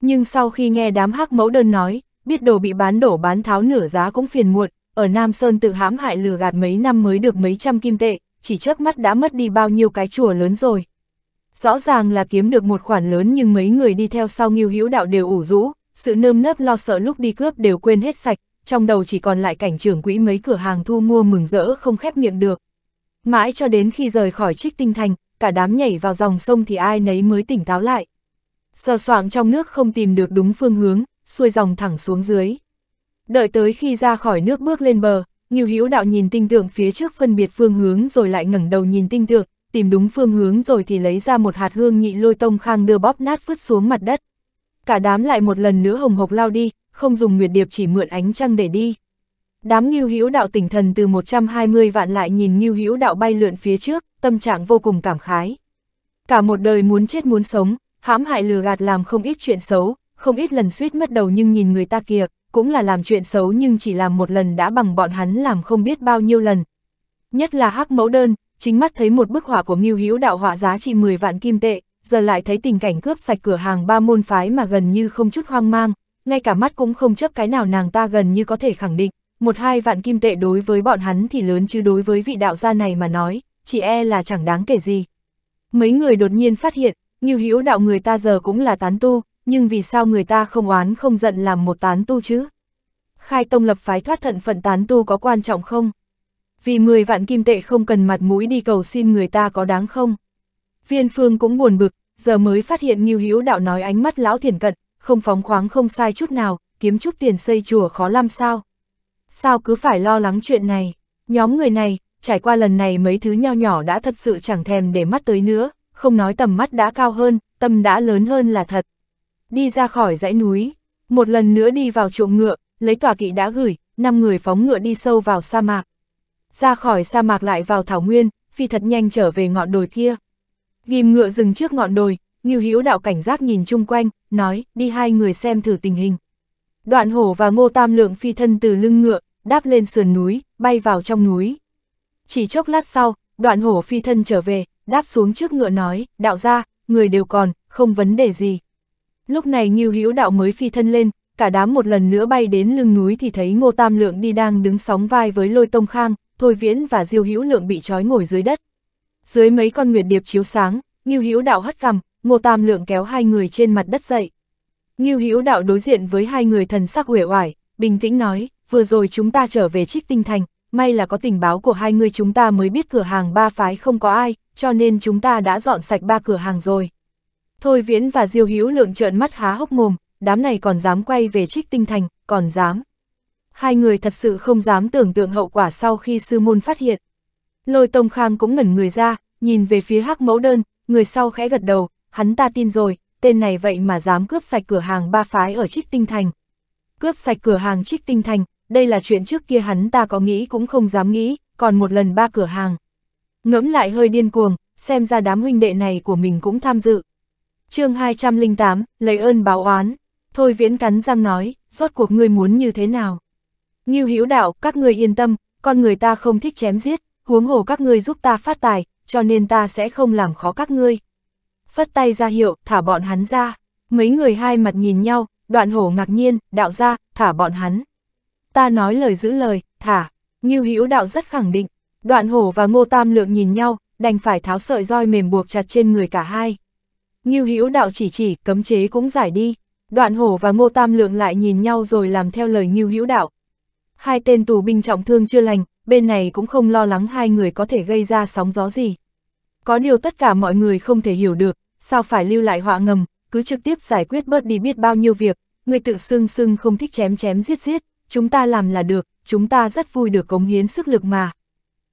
Nhưng sau khi nghe đám hắc mẫu đơn nói, biết đồ bị bán đổ bán tháo nửa giá cũng phiền muộn, ở Nam Sơn tự hãm hại lừa gạt mấy năm mới được mấy trăm kim tệ, chỉ chớp mắt đã mất đi bao nhiêu cái chùa lớn rồi. Rõ ràng là kiếm được một khoản lớn nhưng mấy người đi theo sau nghiêu hữu đạo đều ủ rũ, sự nơm nớp lo sợ lúc đi cướp đều quên hết sạch, trong đầu chỉ còn lại cảnh trưởng quỹ mấy cửa hàng thu mua mừng rỡ không khép miệng được. Mãi cho đến khi rời khỏi trích tinh thành, cả đám nhảy vào dòng sông thì ai nấy mới tỉnh táo lại. Sờ soạng trong nước không tìm được đúng phương hướng, xuôi dòng thẳng xuống dưới. Đợi tới khi ra khỏi nước bước lên bờ, Ngưu Hữu Đạo nhìn tinh tượng phía trước phân biệt phương hướng rồi lại ngẩng đầu nhìn tinh tượng, tìm đúng phương hướng rồi thì lấy ra một hạt hương nhị lôi tông khang đưa bóp nát vứt xuống mặt đất cả đám lại một lần nữa hồng hộc lao đi, không dùng nguyệt điệp chỉ mượn ánh trăng để đi. Đám nghiêu hữu đạo tỉnh thần từ 120 vạn lại nhìn nghiêu hữu đạo bay lượn phía trước, tâm trạng vô cùng cảm khái. Cả một đời muốn chết muốn sống, hãm hại lừa gạt làm không ít chuyện xấu, không ít lần suýt mất đầu nhưng nhìn người ta kìa, cũng là làm chuyện xấu nhưng chỉ làm một lần đã bằng bọn hắn làm không biết bao nhiêu lần. Nhất là hắc mẫu đơn, chính mắt thấy một bức họa của nghiêu hữu đạo họa giá trị 10 vạn kim tệ, giờ lại thấy tình cảnh cướp sạch cửa hàng ba môn phái mà gần như không chút hoang mang, ngay cả mắt cũng không chấp cái nào nàng ta gần như có thể khẳng định, một hai vạn kim tệ đối với bọn hắn thì lớn chứ đối với vị đạo gia này mà nói, chỉ e là chẳng đáng kể gì. Mấy người đột nhiên phát hiện, như hữu đạo người ta giờ cũng là tán tu, nhưng vì sao người ta không oán không giận làm một tán tu chứ? Khai tông lập phái thoát thận phận tán tu có quan trọng không? Vì 10 vạn kim tệ không cần mặt mũi đi cầu xin người ta có đáng không? Viên Phương cũng buồn bực, giờ mới phát hiện Ngưu Hữu Đạo nói ánh mắt lão thiền cận, không phóng khoáng không sai chút nào, kiếm chút tiền xây chùa khó làm sao. Sao cứ phải lo lắng chuyện này, nhóm người này, trải qua lần này mấy thứ nho nhỏ đã thật sự chẳng thèm để mắt tới nữa, không nói tầm mắt đã cao hơn, tâm đã lớn hơn là thật. Đi ra khỏi dãy núi, một lần nữa đi vào chuộng ngựa, lấy tòa kỵ đã gửi, năm người phóng ngựa đi sâu vào sa mạc. Ra khỏi sa mạc lại vào thảo nguyên, phi thật nhanh trở về ngọn đồi kia. Ghim ngựa dừng trước ngọn đồi, Ngưu Hữu đạo cảnh giác nhìn chung quanh, nói, đi hai người xem thử tình hình. Đoạn hổ và ngô tam lượng phi thân từ lưng ngựa, đáp lên sườn núi, bay vào trong núi. Chỉ chốc lát sau, đoạn hổ phi thân trở về, đáp xuống trước ngựa nói, đạo ra, người đều còn, không vấn đề gì. Lúc này Ngưu Hữu đạo mới phi thân lên, cả đám một lần nữa bay đến lưng núi thì thấy Ngô Tam Lượng đi đang đứng sóng vai với Lôi Tông Khang, Thôi Viễn và Diêu Hữu Lượng bị trói ngồi dưới đất dưới mấy con nguyệt điệp chiếu sáng, nghiêu Hữu Đạo hất cằm, Ngô Tam Lượng kéo hai người trên mặt đất dậy. nghiêu Hữu Đạo đối diện với hai người thần sắc uể oải, bình tĩnh nói, vừa rồi chúng ta trở về Trích Tinh Thành, may là có tình báo của hai người chúng ta mới biết cửa hàng ba phái không có ai, cho nên chúng ta đã dọn sạch ba cửa hàng rồi. Thôi Viễn và Diêu Hữu Lượng trợn mắt há hốc mồm, đám này còn dám quay về Trích Tinh Thành, còn dám. Hai người thật sự không dám tưởng tượng hậu quả sau khi sư môn phát hiện. Lôi Tông Khang cũng ngẩn người ra, nhìn về phía hắc mẫu đơn, người sau khẽ gật đầu, hắn ta tin rồi, tên này vậy mà dám cướp sạch cửa hàng ba phái ở Trích Tinh Thành. Cướp sạch cửa hàng Trích Tinh Thành, đây là chuyện trước kia hắn ta có nghĩ cũng không dám nghĩ, còn một lần ba cửa hàng. Ngẫm lại hơi điên cuồng, xem ra đám huynh đệ này của mình cũng tham dự. chương 208, lấy ơn báo oán. Thôi viễn cắn răng nói, rốt cuộc ngươi muốn như thế nào? Nghiêu Hữu đạo, các ngươi yên tâm, con người ta không thích chém giết, huống hồ các ngươi giúp ta phát tài, cho nên ta sẽ không làm khó các ngươi. Phất tay ra hiệu, thả bọn hắn ra. Mấy người hai mặt nhìn nhau, đoạn hổ ngạc nhiên, đạo ra, thả bọn hắn. Ta nói lời giữ lời, thả, như hữu đạo rất khẳng định. Đoạn hổ và ngô tam lượng nhìn nhau, đành phải tháo sợi roi mềm buộc chặt trên người cả hai. Nghiêu hữu đạo chỉ chỉ, cấm chế cũng giải đi. Đoạn hổ và ngô tam lượng lại nhìn nhau rồi làm theo lời nghiêu hữu đạo, hai tên tù binh trọng thương chưa lành, bên này cũng không lo lắng hai người có thể gây ra sóng gió gì. Có điều tất cả mọi người không thể hiểu được, sao phải lưu lại họa ngầm, cứ trực tiếp giải quyết bớt đi biết bao nhiêu việc, người tự xưng xưng không thích chém chém giết giết, chúng ta làm là được, chúng ta rất vui được cống hiến sức lực mà.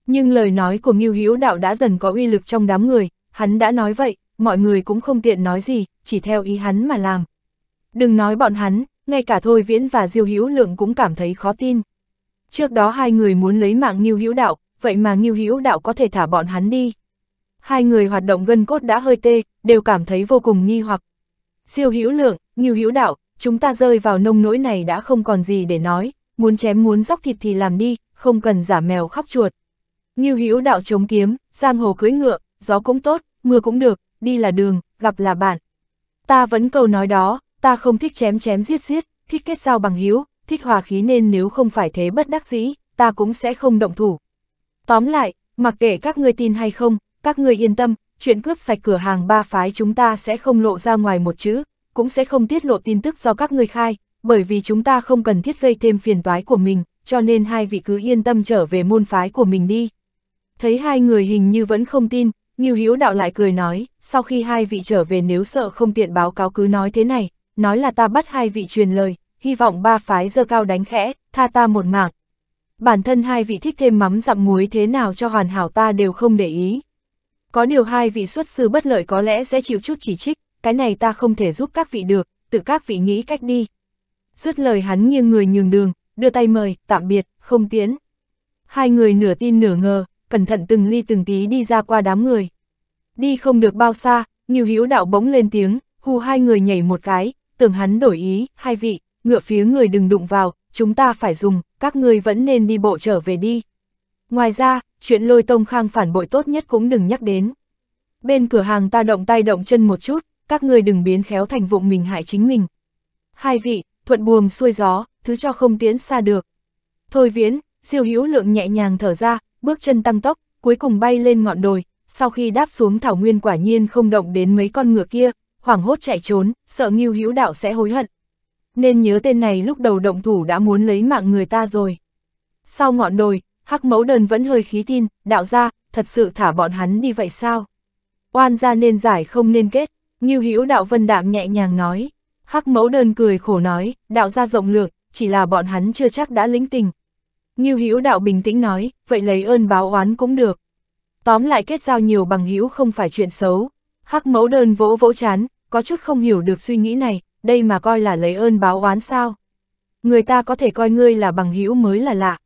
Nhưng lời nói của Ngưu Hữu Đạo đã dần có uy lực trong đám người, hắn đã nói vậy, mọi người cũng không tiện nói gì, chỉ theo ý hắn mà làm. Đừng nói bọn hắn, ngay cả Thôi Viễn và Diêu Hữu Lượng cũng cảm thấy khó tin. Trước đó hai người muốn lấy mạng Nghiêu Hữu Đạo, vậy mà Nghiêu Hữu Đạo có thể thả bọn hắn đi. Hai người hoạt động gân cốt đã hơi tê, đều cảm thấy vô cùng nghi hoặc. Siêu Hữu Lượng, Nghiêu Hữu Đạo, chúng ta rơi vào nông nỗi này đã không còn gì để nói, muốn chém muốn róc thịt thì làm đi, không cần giả mèo khóc chuột. Nghiêu Hữu Đạo chống kiếm, giang hồ cưỡi ngựa, gió cũng tốt, mưa cũng được, đi là đường, gặp là bạn. Ta vẫn câu nói đó, ta không thích chém chém giết giết, thích kết giao bằng hữu thích hòa khí nên nếu không phải thế bất đắc dĩ, ta cũng sẽ không động thủ. Tóm lại, mặc kệ các ngươi tin hay không, các ngươi yên tâm, chuyện cướp sạch cửa hàng ba phái chúng ta sẽ không lộ ra ngoài một chữ, cũng sẽ không tiết lộ tin tức do các ngươi khai, bởi vì chúng ta không cần thiết gây thêm phiền toái của mình, cho nên hai vị cứ yên tâm trở về môn phái của mình đi. Thấy hai người hình như vẫn không tin, Ngưu Hiếu Đạo lại cười nói, sau khi hai vị trở về nếu sợ không tiện báo cáo cứ nói thế này, nói là ta bắt hai vị truyền lời, hy vọng ba phái dơ cao đánh khẽ, tha ta một mạng. Bản thân hai vị thích thêm mắm dặm muối thế nào cho hoàn hảo ta đều không để ý. Có điều hai vị xuất sư bất lợi có lẽ sẽ chịu chút chỉ trích, cái này ta không thể giúp các vị được, tự các vị nghĩ cách đi. Dứt lời hắn nghiêng người nhường đường, đưa tay mời, tạm biệt, không tiến. Hai người nửa tin nửa ngờ, cẩn thận từng ly từng tí đi ra qua đám người. Đi không được bao xa, nhiều hữu đạo bỗng lên tiếng, hù hai người nhảy một cái, tưởng hắn đổi ý, hai vị ngựa phía người đừng đụng vào, chúng ta phải dùng, các ngươi vẫn nên đi bộ trở về đi. Ngoài ra, chuyện lôi tông khang phản bội tốt nhất cũng đừng nhắc đến. Bên cửa hàng ta động tay động chân một chút, các ngươi đừng biến khéo thành vụng mình hại chính mình. Hai vị, thuận buồm xuôi gió, thứ cho không tiến xa được. Thôi viễn, siêu hữu lượng nhẹ nhàng thở ra, bước chân tăng tốc, cuối cùng bay lên ngọn đồi, sau khi đáp xuống thảo nguyên quả nhiên không động đến mấy con ngựa kia, hoảng hốt chạy trốn, sợ nghiêu hữu đạo sẽ hối hận, nên nhớ tên này lúc đầu động thủ đã muốn lấy mạng người ta rồi. Sau ngọn đồi, hắc mẫu đơn vẫn hơi khí tin, đạo ra, thật sự thả bọn hắn đi vậy sao? Oan ra nên giải không nên kết, như hữu đạo vân đạm nhẹ nhàng nói. Hắc mẫu đơn cười khổ nói, đạo ra rộng lược, chỉ là bọn hắn chưa chắc đã lĩnh tình. Như hữu đạo bình tĩnh nói, vậy lấy ơn báo oán cũng được. Tóm lại kết giao nhiều bằng hữu không phải chuyện xấu. Hắc mẫu đơn vỗ vỗ chán, có chút không hiểu được suy nghĩ này, đây mà coi là lấy ơn báo oán sao. Người ta có thể coi ngươi là bằng hữu mới là lạ.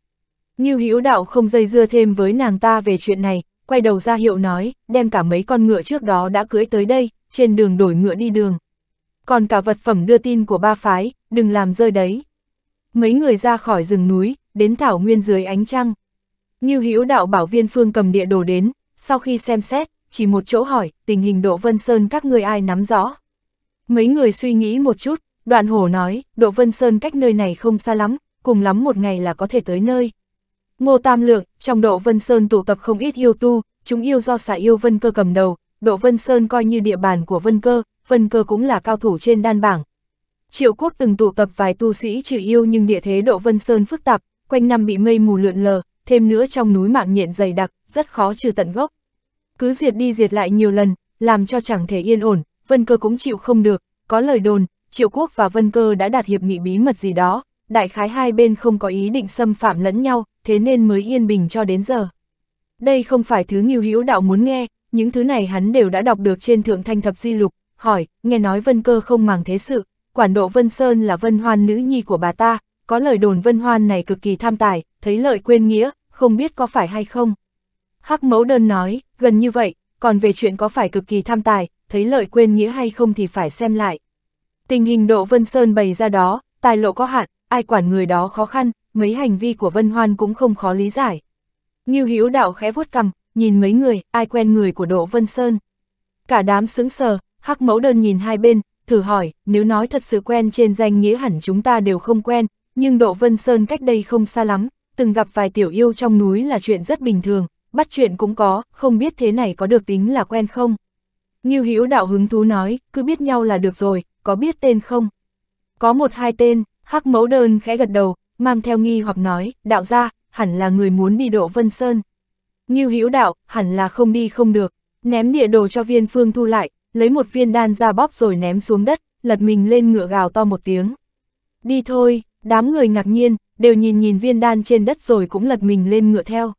Như hữu đạo không dây dưa thêm với nàng ta về chuyện này, quay đầu ra hiệu nói, đem cả mấy con ngựa trước đó đã cưới tới đây, trên đường đổi ngựa đi đường. Còn cả vật phẩm đưa tin của ba phái, đừng làm rơi đấy. Mấy người ra khỏi rừng núi, đến thảo nguyên dưới ánh trăng. Như hữu đạo bảo viên phương cầm địa đồ đến, sau khi xem xét, chỉ một chỗ hỏi, tình hình độ Vân Sơn các người ai nắm rõ. Mấy người suy nghĩ một chút, đoạn hổ nói, Độ Vân Sơn cách nơi này không xa lắm, cùng lắm một ngày là có thể tới nơi. Ngô Tam Lượng, trong Độ Vân Sơn tụ tập không ít yêu tu, chúng yêu do xả yêu Vân Cơ cầm đầu, Độ Vân Sơn coi như địa bàn của Vân Cơ, Vân Cơ cũng là cao thủ trên đan bảng. Triệu quốc từng tụ tập vài tu sĩ trừ yêu nhưng địa thế Độ Vân Sơn phức tạp, quanh năm bị mây mù lượn lờ, thêm nữa trong núi mạng nhện dày đặc, rất khó trừ tận gốc. Cứ diệt đi diệt lại nhiều lần, làm cho chẳng thể yên ổn, Vân Cơ cũng chịu không được, có lời đồn, Triệu Quốc và Vân Cơ đã đạt hiệp nghị bí mật gì đó, đại khái hai bên không có ý định xâm phạm lẫn nhau, thế nên mới yên bình cho đến giờ. Đây không phải thứ Nghiêu Hữu Đạo muốn nghe, những thứ này hắn đều đã đọc được trên Thượng Thanh Thập Di Lục, hỏi, nghe nói Vân Cơ không màng thế sự, quản độ Vân Sơn là Vân Hoan nữ nhi của bà ta, có lời đồn Vân Hoan này cực kỳ tham tài, thấy lợi quên nghĩa, không biết có phải hay không. Hắc mẫu đơn nói, gần như vậy, còn về chuyện có phải cực kỳ tham tài, thấy lợi quên nghĩa hay không thì phải xem lại. Tình hình độ Vân Sơn bày ra đó, tài lộ có hạn, ai quản người đó khó khăn, mấy hành vi của Vân Hoan cũng không khó lý giải. Nghiêu Hữu đạo khẽ vuốt cằm, nhìn mấy người, ai quen người của Đỗ Vân Sơn. Cả đám sững sờ, Hắc Mẫu Đơn nhìn hai bên, thử hỏi, nếu nói thật sự quen trên danh nghĩa hẳn chúng ta đều không quen, nhưng Đỗ Vân Sơn cách đây không xa lắm, từng gặp vài tiểu yêu trong núi là chuyện rất bình thường, bắt chuyện cũng có, không biết thế này có được tính là quen không. Ngưu Hữu đạo hứng thú nói, cứ biết nhau là được rồi, có biết tên không? Có một hai tên, Hắc Mẫu Đơn khẽ gật đầu, mang theo nghi hoặc nói, đạo gia hẳn là người muốn đi độ Vân Sơn. Ngưu Hữu đạo, hẳn là không đi không được, ném địa đồ cho viên phương thu lại, lấy một viên đan ra bóp rồi ném xuống đất, lật mình lên ngựa gào to một tiếng. Đi thôi, đám người ngạc nhiên, đều nhìn nhìn viên đan trên đất rồi cũng lật mình lên ngựa theo.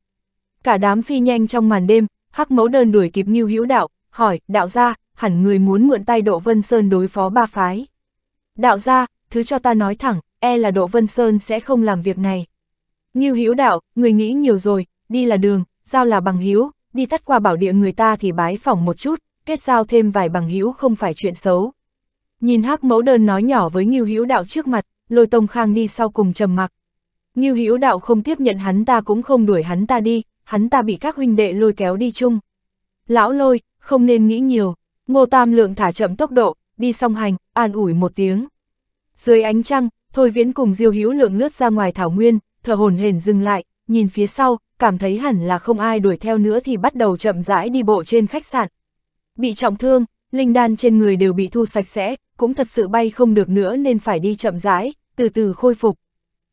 Cả đám phi nhanh trong màn đêm, hắc mẫu đơn đuổi kịp Ngưu Hữu Đạo, hỏi, đạo gia, hẳn người muốn mượn tay Độ Vân Sơn đối phó ba phái. Đạo gia, thứ cho ta nói thẳng, e là Độ Vân Sơn sẽ không làm việc này. Như hữu đạo, người nghĩ nhiều rồi, đi là đường, giao là bằng hữu đi tắt qua bảo địa người ta thì bái phỏng một chút, kết giao thêm vài bằng hữu không phải chuyện xấu. Nhìn hắc mẫu đơn nói nhỏ với Ngưu Hữu Đạo trước mặt, lôi Tông Khang đi sau cùng trầm mặc. Ngưu Hữu Đạo không tiếp nhận hắn ta cũng không đuổi hắn ta đi, hắn ta bị các huynh đệ lôi kéo đi chung. Lão lôi, không nên nghĩ nhiều, ngô tam lượng thả chậm tốc độ, đi song hành, an ủi một tiếng. Dưới ánh trăng, Thôi Viễn cùng Diêu Hữu Lượng lướt ra ngoài thảo nguyên, thở hồn hển dừng lại, nhìn phía sau, cảm thấy hẳn là không ai đuổi theo nữa thì bắt đầu chậm rãi đi bộ trên khách sạn. Bị trọng thương, linh đan trên người đều bị thu sạch sẽ, cũng thật sự bay không được nữa nên phải đi chậm rãi, từ từ khôi phục.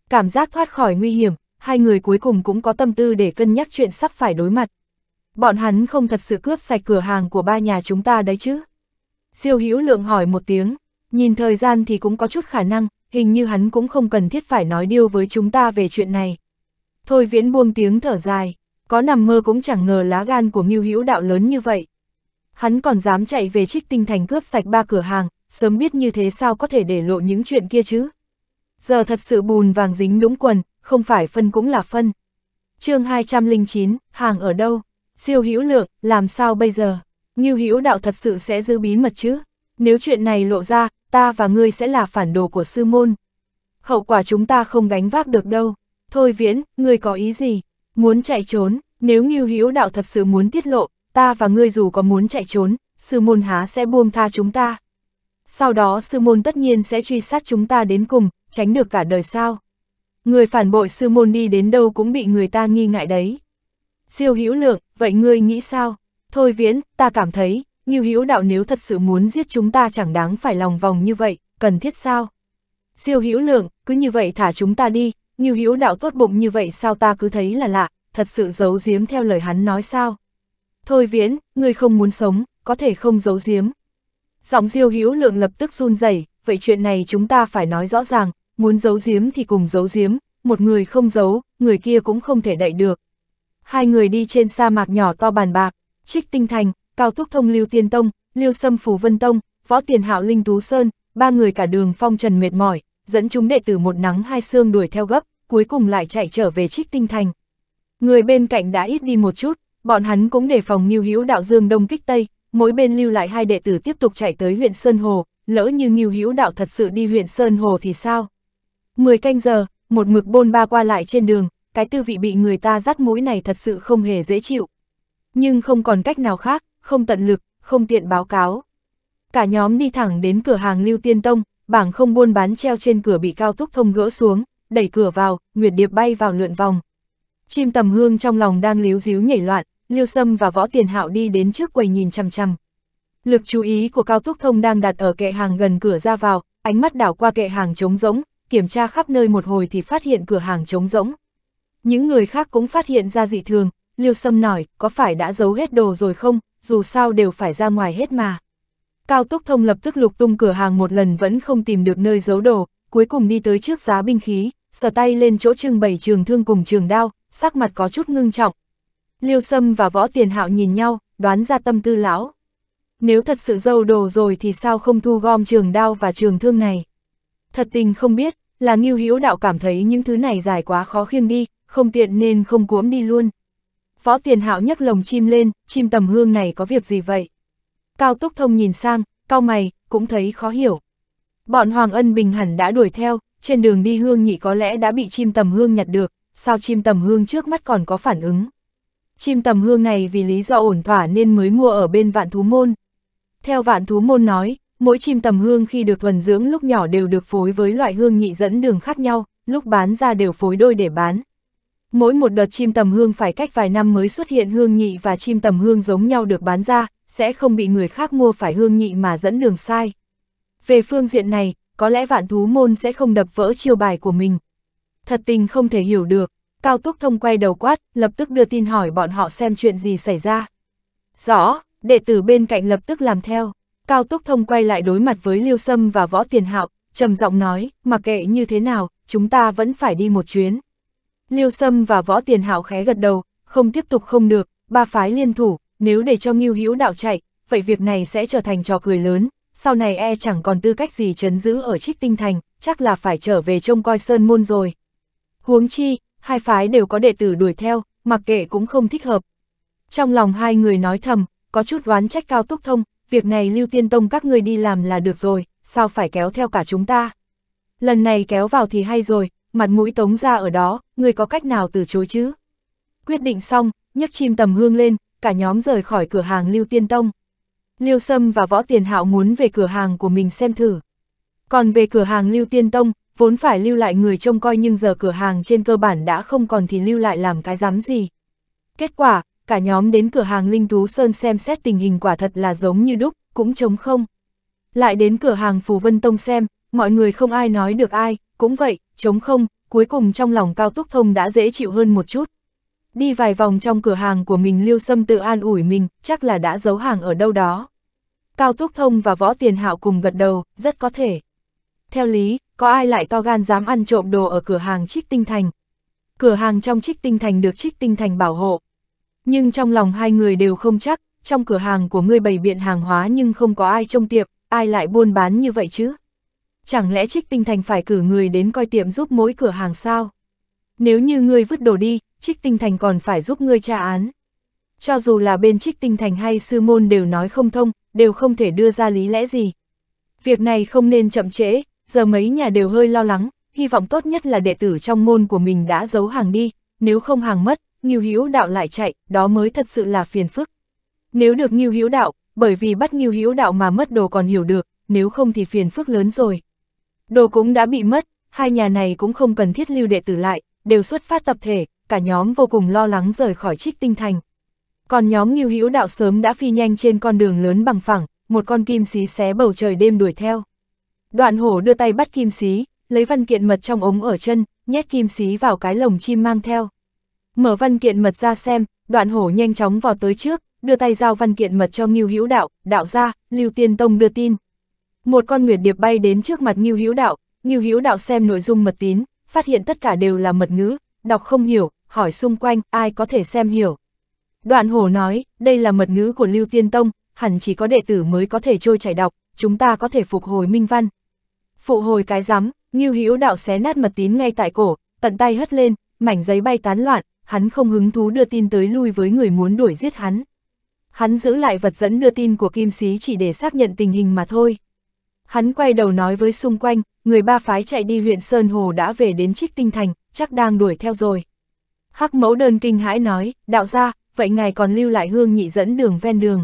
Cảm giác thoát khỏi nguy hiểm, hai người cuối cùng cũng có tâm tư để cân nhắc chuyện sắp phải đối mặt bọn hắn không thật sự cướp sạch cửa hàng của ba nhà chúng ta đấy chứ. siêu hữu lượng hỏi một tiếng, nhìn thời gian thì cũng có chút khả năng, hình như hắn cũng không cần thiết phải nói điêu với chúng ta về chuyện này. Thôi viễn buông tiếng thở dài, có nằm mơ cũng chẳng ngờ lá gan của Ngưu Hữu đạo lớn như vậy. Hắn còn dám chạy về trích tinh thành cướp sạch ba cửa hàng, sớm biết như thế sao có thể để lộ những chuyện kia chứ. Giờ thật sự bùn vàng dính đúng quần, không phải phân cũng là phân. chương 209, hàng ở đâu? Siêu Hữu Lượng, làm sao bây giờ? Ngưu Hữu Đạo thật sự sẽ giữ bí mật chứ? Nếu chuyện này lộ ra, ta và ngươi sẽ là phản đồ của sư môn. Hậu quả chúng ta không gánh vác được đâu. Thôi Viễn, ngươi có ý gì? Muốn chạy trốn, nếu Ngưu Hữu Đạo thật sự muốn tiết lộ, ta và ngươi dù có muốn chạy trốn, sư môn há sẽ buông tha chúng ta. Sau đó sư môn tất nhiên sẽ truy sát chúng ta đến cùng, tránh được cả đời sao. Người phản bội sư môn đi đến đâu cũng bị người ta nghi ngại đấy. Siêu Hữu Lượng, vậy ngươi nghĩ sao? Thôi Viễn, ta cảm thấy, Như Hữu Đạo nếu thật sự muốn giết chúng ta chẳng đáng phải lòng vòng như vậy, cần thiết sao? Siêu Hữu Lượng, cứ như vậy thả chúng ta đi, Như Hữu Đạo tốt bụng như vậy sao ta cứ thấy là lạ, thật sự giấu giếm theo lời hắn nói sao? Thôi Viễn, ngươi không muốn sống, có thể không giấu giếm. Giọng Siêu Hữu Lượng lập tức run rẩy, vậy chuyện này chúng ta phải nói rõ ràng, muốn giấu giếm thì cùng giấu giếm, một người không giấu, người kia cũng không thể đậy được hai người đi trên sa mạc nhỏ to bàn bạc, Trích Tinh Thành, Cao Thúc Thông Lưu Tiên Tông, Lưu Sâm Phủ Vân Tông, Võ Tiền Hạo Linh Tú Sơn, ba người cả đường phong trần mệt mỏi, dẫn chúng đệ tử một nắng hai xương đuổi theo gấp, cuối cùng lại chạy trở về Trích Tinh Thành. Người bên cạnh đã ít đi một chút, bọn hắn cũng đề phòng Ngưu Hữu Đạo Dương Đông kích Tây, mỗi bên lưu lại hai đệ tử tiếp tục chạy tới huyện Sơn Hồ, lỡ như Ngưu Hữu Đạo thật sự đi huyện Sơn Hồ thì sao? mười canh giờ, một mực bôn ba qua lại trên đường, cái tư vị bị người ta dắt mũi này thật sự không hề dễ chịu. Nhưng không còn cách nào khác, không tận lực, không tiện báo cáo. Cả nhóm đi thẳng đến cửa hàng Lưu Tiên Tông, bảng không buôn bán treo trên cửa bị cao túc thông gỡ xuống, đẩy cửa vào, Nguyệt Điệp bay vào lượn vòng. Chim tầm hương trong lòng đang líu díu nhảy loạn, lưu Sâm và Võ Tiền Hạo đi đến trước quầy nhìn chăm chăm. Lực chú ý của Cao Túc Thông đang đặt ở kệ hàng gần cửa ra vào, ánh mắt đảo qua kệ hàng trống rỗng, kiểm tra khắp nơi một hồi thì phát hiện cửa hàng trống rỗng. Những người khác cũng phát hiện ra dị thường, Liêu Sâm nói, có phải đã giấu hết đồ rồi không, dù sao đều phải ra ngoài hết mà. Cao Túc Thông lập tức lục tung cửa hàng một lần vẫn không tìm được nơi giấu đồ, cuối cùng đi tới trước giá binh khí, sờ tay lên chỗ trưng bày trường thương cùng trường đao, sắc mặt có chút ngưng trọng. Liêu Sâm và Võ Tiền Hạo nhìn nhau, đoán ra tâm tư lão. Nếu thật sự giấu đồ rồi thì sao không thu gom trường đao và trường thương này? Thật tình không biết, là Ngưu Hữu Đạo cảm thấy những thứ này dài quá khó khiêng đi, không tiện nên không cuốm đi luôn. Võ Tiền Hạo nhấc lồng chim lên, chim tầm hương này có việc gì vậy? Cao Túc Thông nhìn sang, cao mày, cũng thấy khó hiểu. Bọn Hoàng Ân Bình hẳn đã đuổi theo, trên đường đi hương nhị có lẽ đã bị chim tầm hương nhặt được, sao chim tầm hương trước mắt còn có phản ứng? Chim tầm hương này vì lý do ổn thỏa nên mới mua ở bên vạn thú môn. Theo vạn thú môn nói, mỗi chim tầm hương khi được thuần dưỡng lúc nhỏ đều được phối với loại hương nhị dẫn đường khác nhau, lúc bán ra đều phối đôi để bán. Mỗi một đợt chim tầm hương phải cách vài năm mới xuất hiện hương nhị và chim tầm hương giống nhau được bán ra, sẽ không bị người khác mua phải hương nhị mà dẫn đường sai. Về phương diện này, có lẽ vạn thú môn sẽ không đập vỡ chiêu bài của mình. Thật tình không thể hiểu được, Cao Túc Thông quay đầu quát, lập tức đưa tin hỏi bọn họ xem chuyện gì xảy ra. Rõ, đệ tử bên cạnh lập tức làm theo. Cao Túc Thông quay lại đối mặt với Liêu Sâm và Võ Tiền Hạo, trầm giọng nói, mặc kệ như thế nào, chúng ta vẫn phải đi một chuyến. Liêu Sâm và Võ Tiền Hảo khé gật đầu, không tiếp tục không được, ba phái liên thủ, nếu để cho Ngưu Hữu Đạo chạy, vậy việc này sẽ trở thành trò cười lớn, sau này e chẳng còn tư cách gì chấn giữ ở Trích Tinh Thành, chắc là phải trở về trông coi Sơn Môn rồi. Huống chi, hai phái đều có đệ tử đuổi theo, mặc kệ cũng không thích hợp. Trong lòng hai người nói thầm, có chút oán trách cao túc thông, việc này Lưu Tiên Tông các người đi làm là được rồi, sao phải kéo theo cả chúng ta. Lần này kéo vào thì hay rồi, mặt mũi tống ra ở đó, người có cách nào từ chối chứ? Quyết định xong, nhấc chim tầm hương lên, cả nhóm rời khỏi cửa hàng Lưu Tiên Tông. lưu Sâm và Võ Tiền Hạo muốn về cửa hàng của mình xem thử. Còn về cửa hàng Lưu Tiên Tông, vốn phải lưu lại người trông coi nhưng giờ cửa hàng trên cơ bản đã không còn thì lưu lại làm cái dám gì. Kết quả, cả nhóm đến cửa hàng Linh tú Sơn xem xét tình hình quả thật là giống như đúc, cũng trống không. Lại đến cửa hàng Phù Vân Tông xem, mọi người không ai nói được ai, cũng vậy, chống không, cuối cùng trong lòng Cao Túc Thông đã dễ chịu hơn một chút. Đi vài vòng trong cửa hàng của mình Lưu Sâm tự an ủi mình, chắc là đã giấu hàng ở đâu đó. Cao Túc Thông và Võ Tiền Hạo cùng gật đầu, rất có thể. Theo lý, có ai lại to gan dám ăn trộm đồ ở cửa hàng Trích Tinh Thành. Cửa hàng trong Trích Tinh Thành được Trích Tinh Thành bảo hộ. Nhưng trong lòng hai người đều không chắc, trong cửa hàng của ngươi bày biện hàng hóa nhưng không có ai trông tiệp, ai lại buôn bán như vậy chứ? chẳng lẽ trích tinh thành phải cử người đến coi tiệm giúp mỗi cửa hàng sao? Nếu như ngươi vứt đồ đi, trích tinh thành còn phải giúp ngươi tra án. Cho dù là bên trích tinh thành hay sư môn đều nói không thông, đều không thể đưa ra lý lẽ gì. Việc này không nên chậm trễ, giờ mấy nhà đều hơi lo lắng, hy vọng tốt nhất là đệ tử trong môn của mình đã giấu hàng đi, nếu không hàng mất, Ngưu Hữu Đạo lại chạy, đó mới thật sự là phiền phức. Nếu được Ngưu Hữu Đạo, bởi vì bắt Ngưu Hữu Đạo mà mất đồ còn hiểu được, nếu không thì phiền phức lớn rồi. Đồ cũng đã bị mất, hai nhà này cũng không cần thiết lưu đệ tử lại, đều xuất phát tập thể, cả nhóm vô cùng lo lắng rời khỏi trích tinh thành. Còn nhóm nghiêu hữu đạo sớm đã phi nhanh trên con đường lớn bằng phẳng, một con kim xí xé bầu trời đêm đuổi theo. Đoạn hổ đưa tay bắt kim xí, lấy văn kiện mật trong ống ở chân, nhét kim xí vào cái lồng chim mang theo. Mở văn kiện mật ra xem, đoạn hổ nhanh chóng vò tới trước, đưa tay giao văn kiện mật cho nghiêu hữu đạo, đạo ra, lưu tiên tông đưa tin một con nguyệt điệp bay đến trước mặt Ngưu Hữu Đạo, Ngưu Hữu Đạo xem nội dung mật tín, phát hiện tất cả đều là mật ngữ, đọc không hiểu, hỏi xung quanh ai có thể xem hiểu. Đoạn hổ nói, đây là mật ngữ của Lưu Tiên Tông, hẳn chỉ có đệ tử mới có thể trôi chảy đọc, chúng ta có thể phục hồi minh văn. Phụ hồi cái rắm, Ngưu Hữu Đạo xé nát mật tín ngay tại cổ, tận tay hất lên, mảnh giấy bay tán loạn, hắn không hứng thú đưa tin tới lui với người muốn đuổi giết hắn. Hắn giữ lại vật dẫn đưa tin của Kim Sĩ chỉ để xác nhận tình hình mà thôi. Hắn quay đầu nói với xung quanh, người ba phái chạy đi huyện Sơn Hồ đã về đến Trích Tinh Thành, chắc đang đuổi theo rồi. Hắc mẫu đơn kinh hãi nói, đạo ra, vậy ngài còn lưu lại hương nhị dẫn đường ven đường.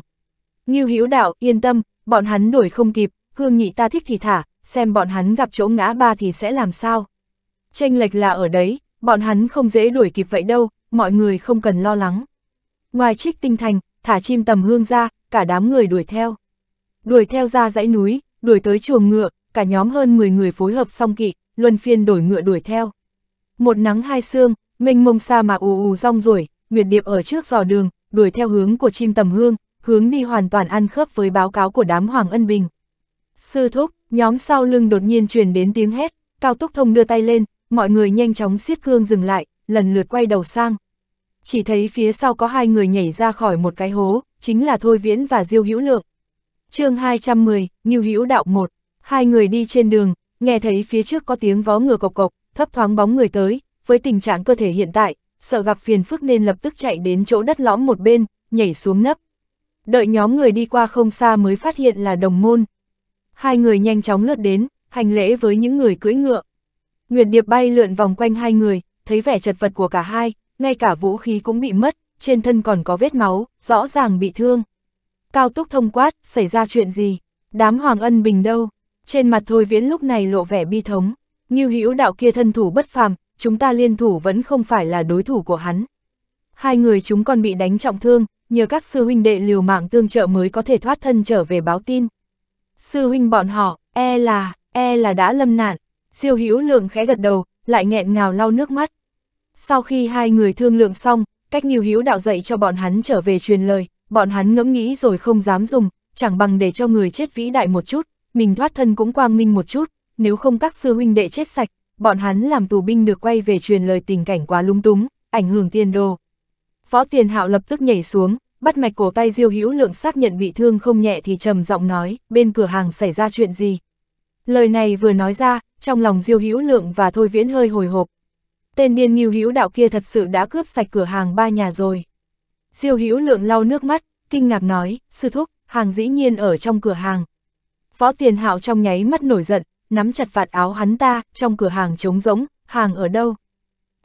Nghiêu hữu đạo, yên tâm, bọn hắn đuổi không kịp, hương nhị ta thích thì thả, xem bọn hắn gặp chỗ ngã ba thì sẽ làm sao. Tranh lệch là ở đấy, bọn hắn không dễ đuổi kịp vậy đâu, mọi người không cần lo lắng. Ngoài trích tinh thành, thả chim tầm hương ra, cả đám người đuổi theo. Đuổi theo ra dãy núi, đuổi tới chuồng ngựa, cả nhóm hơn 10 người phối hợp song kỵ, luân phiên đổi ngựa đuổi theo. Một nắng hai sương, mênh mông xa mà ù ù rong ruổi, Nguyệt Điệp ở trước dò đường, đuổi theo hướng của chim tầm hương, hướng đi hoàn toàn ăn khớp với báo cáo của đám Hoàng Ân Bình. Sư thúc, nhóm sau lưng đột nhiên truyền đến tiếng hét, Cao Túc Thông đưa tay lên, mọi người nhanh chóng xiết cương dừng lại, lần lượt quay đầu sang. Chỉ thấy phía sau có hai người nhảy ra khỏi một cái hố, chính là Thôi Viễn và Diêu Hữu Lượng chương 210, Như Hữu Đạo 1, hai người đi trên đường, nghe thấy phía trước có tiếng vó ngựa cộc cộc, thấp thoáng bóng người tới, với tình trạng cơ thể hiện tại, sợ gặp phiền phức nên lập tức chạy đến chỗ đất lõm một bên, nhảy xuống nấp. Đợi nhóm người đi qua không xa mới phát hiện là đồng môn. Hai người nhanh chóng lướt đến, hành lễ với những người cưỡi ngựa. Nguyệt Điệp bay lượn vòng quanh hai người, thấy vẻ chật vật của cả hai, ngay cả vũ khí cũng bị mất, trên thân còn có vết máu, rõ ràng bị thương. Cao Túc thông quát, xảy ra chuyện gì? Đám Hoàng Ân Bình đâu? Trên mặt Thôi Viễn lúc này lộ vẻ bi thống, như hữu đạo kia thân thủ bất phàm, chúng ta liên thủ vẫn không phải là đối thủ của hắn. Hai người chúng còn bị đánh trọng thương, nhờ các sư huynh đệ liều mạng tương trợ mới có thể thoát thân trở về báo tin. Sư huynh bọn họ, e là, e là đã lâm nạn, siêu hữu lượng khẽ gật đầu, lại nghẹn ngào lau nước mắt. Sau khi hai người thương lượng xong, cách nhiều hữu đạo dạy cho bọn hắn trở về truyền lời, bọn hắn ngẫm nghĩ rồi không dám dùng, chẳng bằng để cho người chết vĩ đại một chút, mình thoát thân cũng quang minh một chút, nếu không các sư huynh đệ chết sạch, bọn hắn làm tù binh được quay về truyền lời tình cảnh quá lung túng, ảnh hưởng tiền đồ. Phó Tiền Hạo lập tức nhảy xuống, bắt mạch cổ tay Diêu Hữu Lượng xác nhận bị thương không nhẹ thì trầm giọng nói, bên cửa hàng xảy ra chuyện gì? Lời này vừa nói ra, trong lòng Diêu Hữu Lượng và Thôi Viễn hơi hồi hộp. Tên điên Ngưu Hữu đạo kia thật sự đã cướp sạch cửa hàng ba nhà rồi. Diêu hữu lượng lau nước mắt, kinh ngạc nói, sư thúc, hàng dĩ nhiên ở trong cửa hàng. Phó tiền hạo trong nháy mắt nổi giận, nắm chặt vạt áo hắn ta, trong cửa hàng trống rỗng, hàng ở đâu?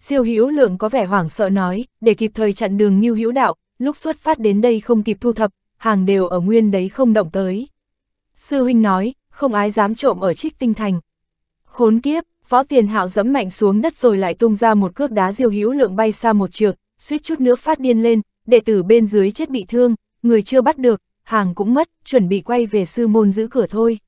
Diêu hữu lượng có vẻ hoảng sợ nói, để kịp thời chặn đường như hữu đạo, lúc xuất phát đến đây không kịp thu thập, hàng đều ở nguyên đấy không động tới. Sư huynh nói, không ai dám trộm ở trích tinh thành. Khốn kiếp, Phó tiền hạo dẫm mạnh xuống đất rồi lại tung ra một cước đá diêu hữu lượng bay xa một trượt, suýt chút nữa phát điên lên, đệ tử bên dưới chết bị thương, người chưa bắt được, hàng cũng mất, chuẩn bị quay về sư môn giữ cửa thôi.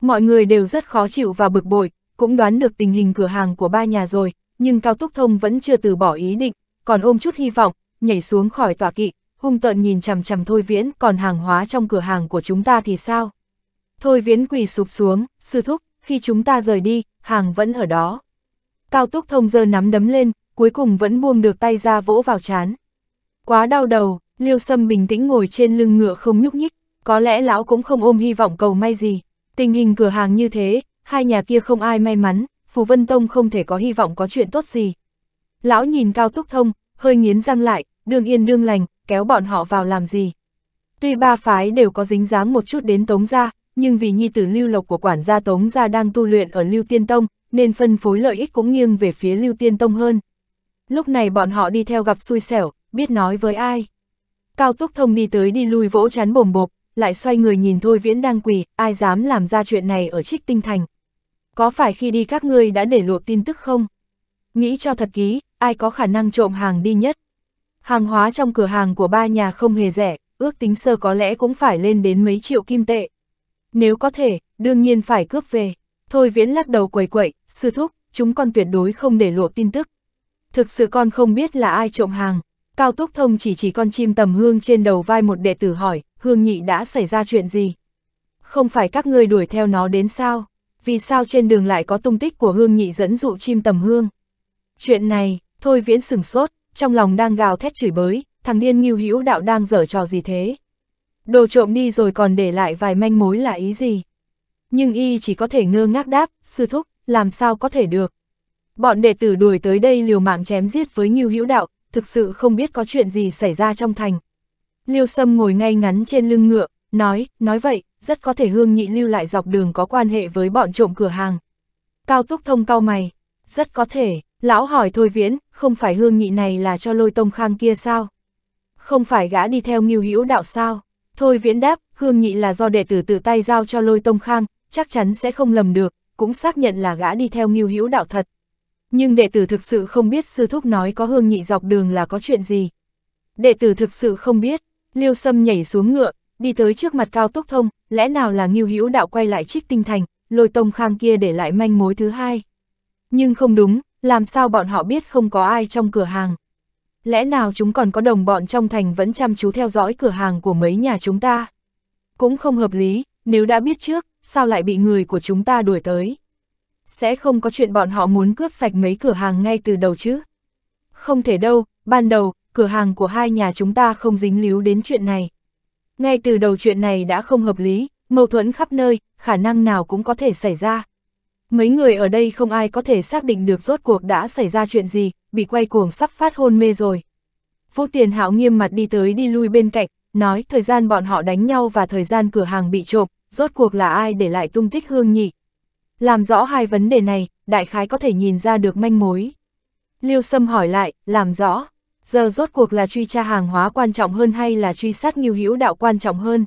Mọi người đều rất khó chịu và bực bội, cũng đoán được tình hình cửa hàng của ba nhà rồi, nhưng Cao Túc Thông vẫn chưa từ bỏ ý định, còn ôm chút hy vọng, nhảy xuống khỏi tòa kỵ, hung tợn nhìn chằm chằm Thôi Viễn, còn hàng hóa trong cửa hàng của chúng ta thì sao? Thôi Viễn quỳ sụp xuống, sư thúc, khi chúng ta rời đi, hàng vẫn ở đó. Cao Túc Thông giơ nắm đấm lên, cuối cùng vẫn buông được tay ra vỗ vào chán. Quá đau đầu, Liêu Sâm bình tĩnh ngồi trên lưng ngựa không nhúc nhích, có lẽ lão cũng không ôm hy vọng cầu may gì. Tình hình cửa hàng như thế, hai nhà kia không ai may mắn, Phù Vân Tông không thể có hy vọng có chuyện tốt gì. Lão nhìn Cao Túc Thông, hơi nghiến răng lại, đương yên đương lành, kéo bọn họ vào làm gì. Tuy ba phái đều có dính dáng một chút đến Tống Gia, nhưng vì nhi tử lưu lộc của quản gia Tống Gia đang tu luyện ở Lưu Tiên Tông, nên phân phối lợi ích cũng nghiêng về phía Lưu Tiên Tông hơn. Lúc này bọn họ đi theo gặp xui xẻo, biết nói với ai. Cao Túc Thông đi tới đi lui vỗ chán bồm bộp, lại xoay người nhìn Thôi Viễn đang quỳ, ai dám làm ra chuyện này ở Trích Tinh Thành. Có phải khi đi các ngươi đã để lộ tin tức không? Nghĩ cho thật ký, ai có khả năng trộm hàng đi nhất? Hàng hóa trong cửa hàng của ba nhà không hề rẻ, ước tính sơ có lẽ cũng phải lên đến mấy triệu kim tệ. Nếu có thể, đương nhiên phải cướp về. Thôi Viễn lắc đầu quầy quậy, sư thúc, chúng con tuyệt đối không để lộ tin tức. Thực sự con không biết là ai trộm hàng. Cao Túc Thông chỉ chỉ con chim tầm hương trên đầu vai một đệ tử hỏi, hương nhị đã xảy ra chuyện gì? Không phải các ngươi đuổi theo nó đến sao? Vì sao trên đường lại có tung tích của hương nhị dẫn dụ chim tầm hương? Chuyện này, thôi viễn sừng sốt, trong lòng đang gào thét chửi bới, thằng điên nghiêu hữu đạo đang dở trò gì thế? Đồ trộm đi rồi còn để lại vài manh mối là ý gì? Nhưng y chỉ có thể ngơ ngác đáp, sư thúc, làm sao có thể được? Bọn đệ tử đuổi tới đây liều mạng chém giết với nghiêu hữu đạo, thực sự không biết có chuyện gì xảy ra trong thành. Liêu Sâm ngồi ngay ngắn trên lưng ngựa, nói, nói vậy, rất có thể hương nhị lưu lại dọc đường có quan hệ với bọn trộm cửa hàng. Cao Túc Thông cao mày, rất có thể, lão hỏi Thôi Viễn, không phải hương nhị này là cho lôi tông khang kia sao? Không phải gã đi theo nghiêu hữu đạo sao? Thôi Viễn đáp, hương nhị là do đệ tử tự tay giao cho lôi tông khang, chắc chắn sẽ không lầm được, cũng xác nhận là gã đi theo nghiêu hữu đạo thật nhưng đệ tử thực sự không biết sư thúc nói có hương nhị dọc đường là có chuyện gì. Đệ tử thực sự không biết, Liêu Sâm nhảy xuống ngựa, đi tới trước mặt cao tốc thông, lẽ nào là Ngưu Hữu Đạo quay lại trích tinh thành, lôi tông khang kia để lại manh mối thứ hai. Nhưng không đúng, làm sao bọn họ biết không có ai trong cửa hàng. Lẽ nào chúng còn có đồng bọn trong thành vẫn chăm chú theo dõi cửa hàng của mấy nhà chúng ta. Cũng không hợp lý, nếu đã biết trước, sao lại bị người của chúng ta đuổi tới sẽ không có chuyện bọn họ muốn cướp sạch mấy cửa hàng ngay từ đầu chứ. Không thể đâu, ban đầu, cửa hàng của hai nhà chúng ta không dính líu đến chuyện này. Ngay từ đầu chuyện này đã không hợp lý, mâu thuẫn khắp nơi, khả năng nào cũng có thể xảy ra. Mấy người ở đây không ai có thể xác định được rốt cuộc đã xảy ra chuyện gì, bị quay cuồng sắp phát hôn mê rồi. Vô tiền hạo nghiêm mặt đi tới đi lui bên cạnh, nói thời gian bọn họ đánh nhau và thời gian cửa hàng bị trộm, rốt cuộc là ai để lại tung tích hương nhị. Làm rõ hai vấn đề này, đại khái có thể nhìn ra được manh mối. Liêu Sâm hỏi lại, làm rõ, giờ rốt cuộc là truy tra hàng hóa quan trọng hơn hay là truy sát nghiêu hữu đạo quan trọng hơn?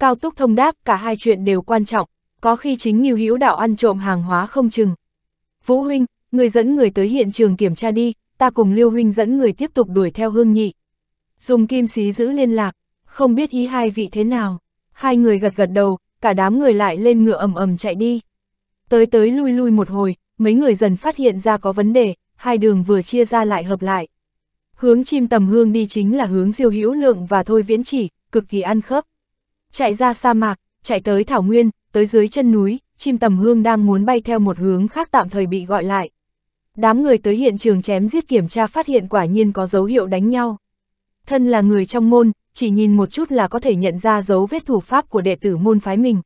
Cao Túc thông đáp cả hai chuyện đều quan trọng, có khi chính nghiêu hữu đạo ăn trộm hàng hóa không chừng. Vũ Huynh, người dẫn người tới hiện trường kiểm tra đi, ta cùng Liêu Huynh dẫn người tiếp tục đuổi theo hương nhị. Dùng kim xí giữ liên lạc, không biết ý hai vị thế nào. Hai người gật gật đầu, cả đám người lại lên ngựa ầm ầm chạy đi. Tới tới lui lui một hồi, mấy người dần phát hiện ra có vấn đề, hai đường vừa chia ra lại hợp lại. Hướng chim tầm hương đi chính là hướng diêu hữu lượng và thôi viễn chỉ, cực kỳ ăn khớp. Chạy ra sa mạc, chạy tới thảo nguyên, tới dưới chân núi, chim tầm hương đang muốn bay theo một hướng khác tạm thời bị gọi lại. Đám người tới hiện trường chém giết kiểm tra phát hiện quả nhiên có dấu hiệu đánh nhau. Thân là người trong môn, chỉ nhìn một chút là có thể nhận ra dấu vết thủ pháp của đệ tử môn phái mình.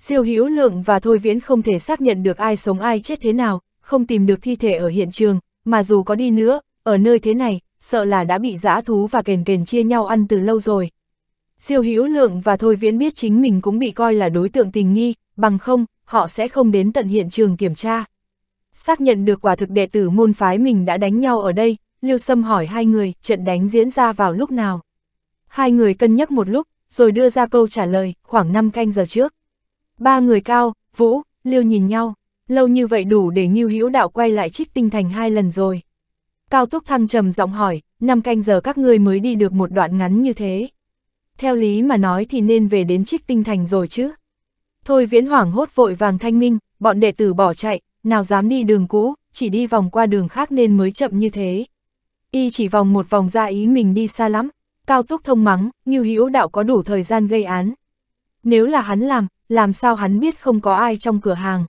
Siêu Hữu Lượng và Thôi Viễn không thể xác nhận được ai sống ai chết thế nào, không tìm được thi thể ở hiện trường, mà dù có đi nữa, ở nơi thế này, sợ là đã bị giã thú và kền kền chia nhau ăn từ lâu rồi. Siêu Hữu Lượng và Thôi Viễn biết chính mình cũng bị coi là đối tượng tình nghi, bằng không, họ sẽ không đến tận hiện trường kiểm tra. Xác nhận được quả thực đệ tử môn phái mình đã đánh nhau ở đây, Lưu Sâm hỏi hai người trận đánh diễn ra vào lúc nào. Hai người cân nhắc một lúc, rồi đưa ra câu trả lời, khoảng 5 canh giờ trước. Ba người cao, vũ, liêu nhìn nhau, lâu như vậy đủ để Ngưu Hữu Đạo quay lại trích tinh thành hai lần rồi. Cao Túc Thăng trầm giọng hỏi, năm canh giờ các ngươi mới đi được một đoạn ngắn như thế. Theo lý mà nói thì nên về đến trích tinh thành rồi chứ. Thôi viễn hoảng hốt vội vàng thanh minh, bọn đệ tử bỏ chạy, nào dám đi đường cũ, chỉ đi vòng qua đường khác nên mới chậm như thế. Y chỉ vòng một vòng ra ý mình đi xa lắm, Cao Túc thông mắng, Ngưu Hữu Đạo có đủ thời gian gây án. Nếu là hắn làm, làm sao hắn biết không có ai trong cửa hàng.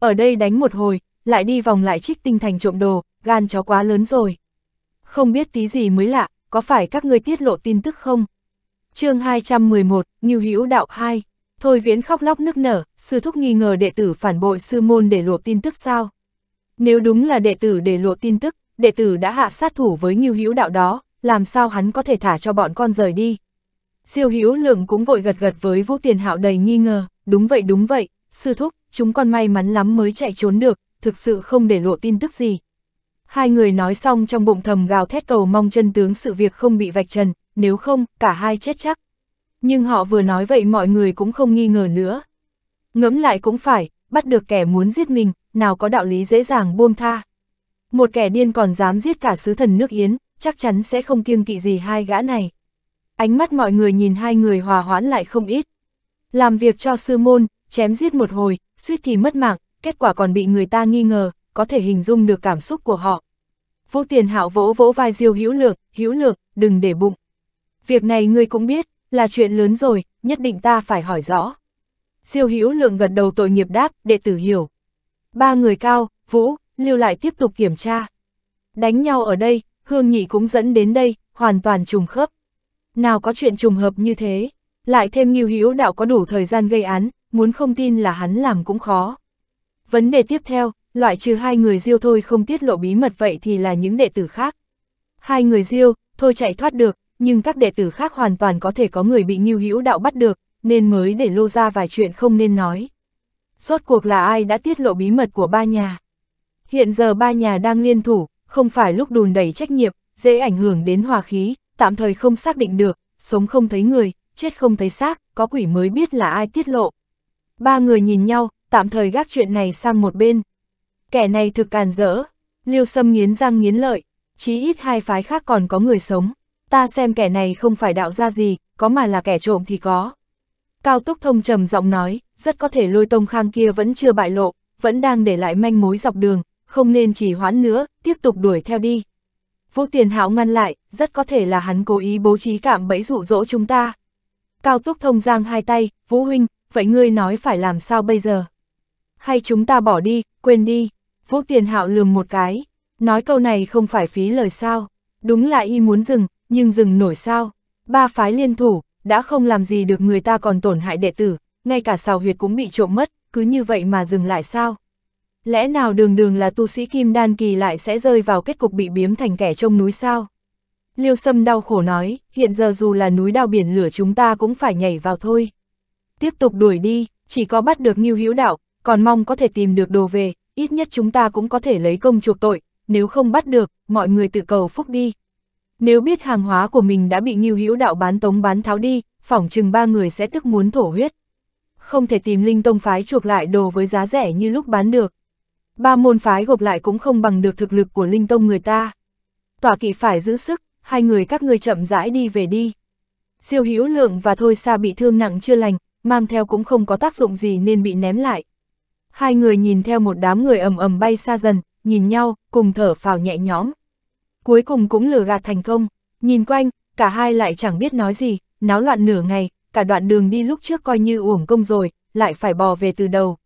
Ở đây đánh một hồi, lại đi vòng lại trích tinh thành trộm đồ, gan chó quá lớn rồi. Không biết tí gì mới lạ, có phải các ngươi tiết lộ tin tức không? chương 211, Nghiêu Hữu Đạo 2 Thôi viễn khóc lóc nức nở, sư thúc nghi ngờ đệ tử phản bội sư môn để lộ tin tức sao? Nếu đúng là đệ tử để lộ tin tức, đệ tử đã hạ sát thủ với Nghiêu Hữu Đạo đó, làm sao hắn có thể thả cho bọn con rời đi? Siêu Hữu Lượng cũng vội gật gật với Vũ Tiền Hạo đầy nghi ngờ, đúng vậy đúng vậy, sư thúc, chúng con may mắn lắm mới chạy trốn được, thực sự không để lộ tin tức gì. Hai người nói xong trong bụng thầm gào thét cầu mong chân tướng sự việc không bị vạch trần, nếu không, cả hai chết chắc. Nhưng họ vừa nói vậy mọi người cũng không nghi ngờ nữa. Ngẫm lại cũng phải, bắt được kẻ muốn giết mình, nào có đạo lý dễ dàng buông tha. Một kẻ điên còn dám giết cả sứ thần nước Yến, chắc chắn sẽ không kiêng kỵ gì hai gã này ánh mắt mọi người nhìn hai người hòa hoãn lại không ít. Làm việc cho sư môn, chém giết một hồi, suýt thì mất mạng, kết quả còn bị người ta nghi ngờ, có thể hình dung được cảm xúc của họ. Vũ Tiền Hạo vỗ vỗ vai Diêu Hữu Lượng, "Hữu Lượng, đừng để bụng. Việc này ngươi cũng biết, là chuyện lớn rồi, nhất định ta phải hỏi rõ." Diêu Hữu Lượng gật đầu tội nghiệp đáp, "Đệ tử hiểu." Ba người cao, Vũ, Lưu lại tiếp tục kiểm tra. Đánh nhau ở đây, Hương Nhị cũng dẫn đến đây, hoàn toàn trùng khớp. Nào có chuyện trùng hợp như thế, lại thêm nghiêu hữu đạo có đủ thời gian gây án, muốn không tin là hắn làm cũng khó. Vấn đề tiếp theo, loại trừ hai người diêu thôi không tiết lộ bí mật vậy thì là những đệ tử khác. Hai người diêu, thôi chạy thoát được, nhưng các đệ tử khác hoàn toàn có thể có người bị nghiêu hữu đạo bắt được, nên mới để lô ra vài chuyện không nên nói. Rốt cuộc là ai đã tiết lộ bí mật của ba nhà? Hiện giờ ba nhà đang liên thủ, không phải lúc đùn đẩy trách nhiệm, dễ ảnh hưởng đến hòa khí, tạm thời không xác định được, sống không thấy người, chết không thấy xác, có quỷ mới biết là ai tiết lộ. Ba người nhìn nhau, tạm thời gác chuyện này sang một bên. Kẻ này thực càn rỡ, liêu sâm nghiến răng nghiến lợi, chí ít hai phái khác còn có người sống. Ta xem kẻ này không phải đạo ra gì, có mà là kẻ trộm thì có. Cao Túc Thông trầm giọng nói, rất có thể lôi tông khang kia vẫn chưa bại lộ, vẫn đang để lại manh mối dọc đường, không nên chỉ hoãn nữa, tiếp tục đuổi theo đi. Vũ Tiền Hạo ngăn lại, rất có thể là hắn cố ý bố trí cảm bẫy dụ dỗ chúng ta. Cao Túc Thông giang hai tay, Vũ Huynh, vậy ngươi nói phải làm sao bây giờ? Hay chúng ta bỏ đi, quên đi. Vũ Tiền Hạo lườm một cái, nói câu này không phải phí lời sao. Đúng là y muốn dừng, nhưng dừng nổi sao. Ba phái liên thủ, đã không làm gì được người ta còn tổn hại đệ tử, ngay cả Sào huyệt cũng bị trộm mất, cứ như vậy mà dừng lại sao? Lẽ nào đường đường là tu sĩ kim đan kỳ lại sẽ rơi vào kết cục bị biếm thành kẻ trông núi sao? Liêu Sâm đau khổ nói, hiện giờ dù là núi đao biển lửa chúng ta cũng phải nhảy vào thôi. Tiếp tục đuổi đi, chỉ có bắt được Ngưu Hữu Đạo, còn mong có thể tìm được đồ về, ít nhất chúng ta cũng có thể lấy công chuộc tội, nếu không bắt được, mọi người tự cầu phúc đi. Nếu biết hàng hóa của mình đã bị Ngưu Hữu Đạo bán tống bán tháo đi, phỏng chừng ba người sẽ tức muốn thổ huyết. Không thể tìm Linh Tông phái chuộc lại đồ với giá rẻ như lúc bán được. Ba môn phái gộp lại cũng không bằng được thực lực của linh tông người ta. Tỏa kỵ phải giữ sức, hai người các ngươi chậm rãi đi về đi. Siêu hữu lượng và thôi xa bị thương nặng chưa lành, mang theo cũng không có tác dụng gì nên bị ném lại. Hai người nhìn theo một đám người ầm ầm bay xa dần, nhìn nhau, cùng thở phào nhẹ nhõm. Cuối cùng cũng lừa gạt thành công, nhìn quanh, cả hai lại chẳng biết nói gì, náo loạn nửa ngày, cả đoạn đường đi lúc trước coi như uổng công rồi, lại phải bò về từ đầu.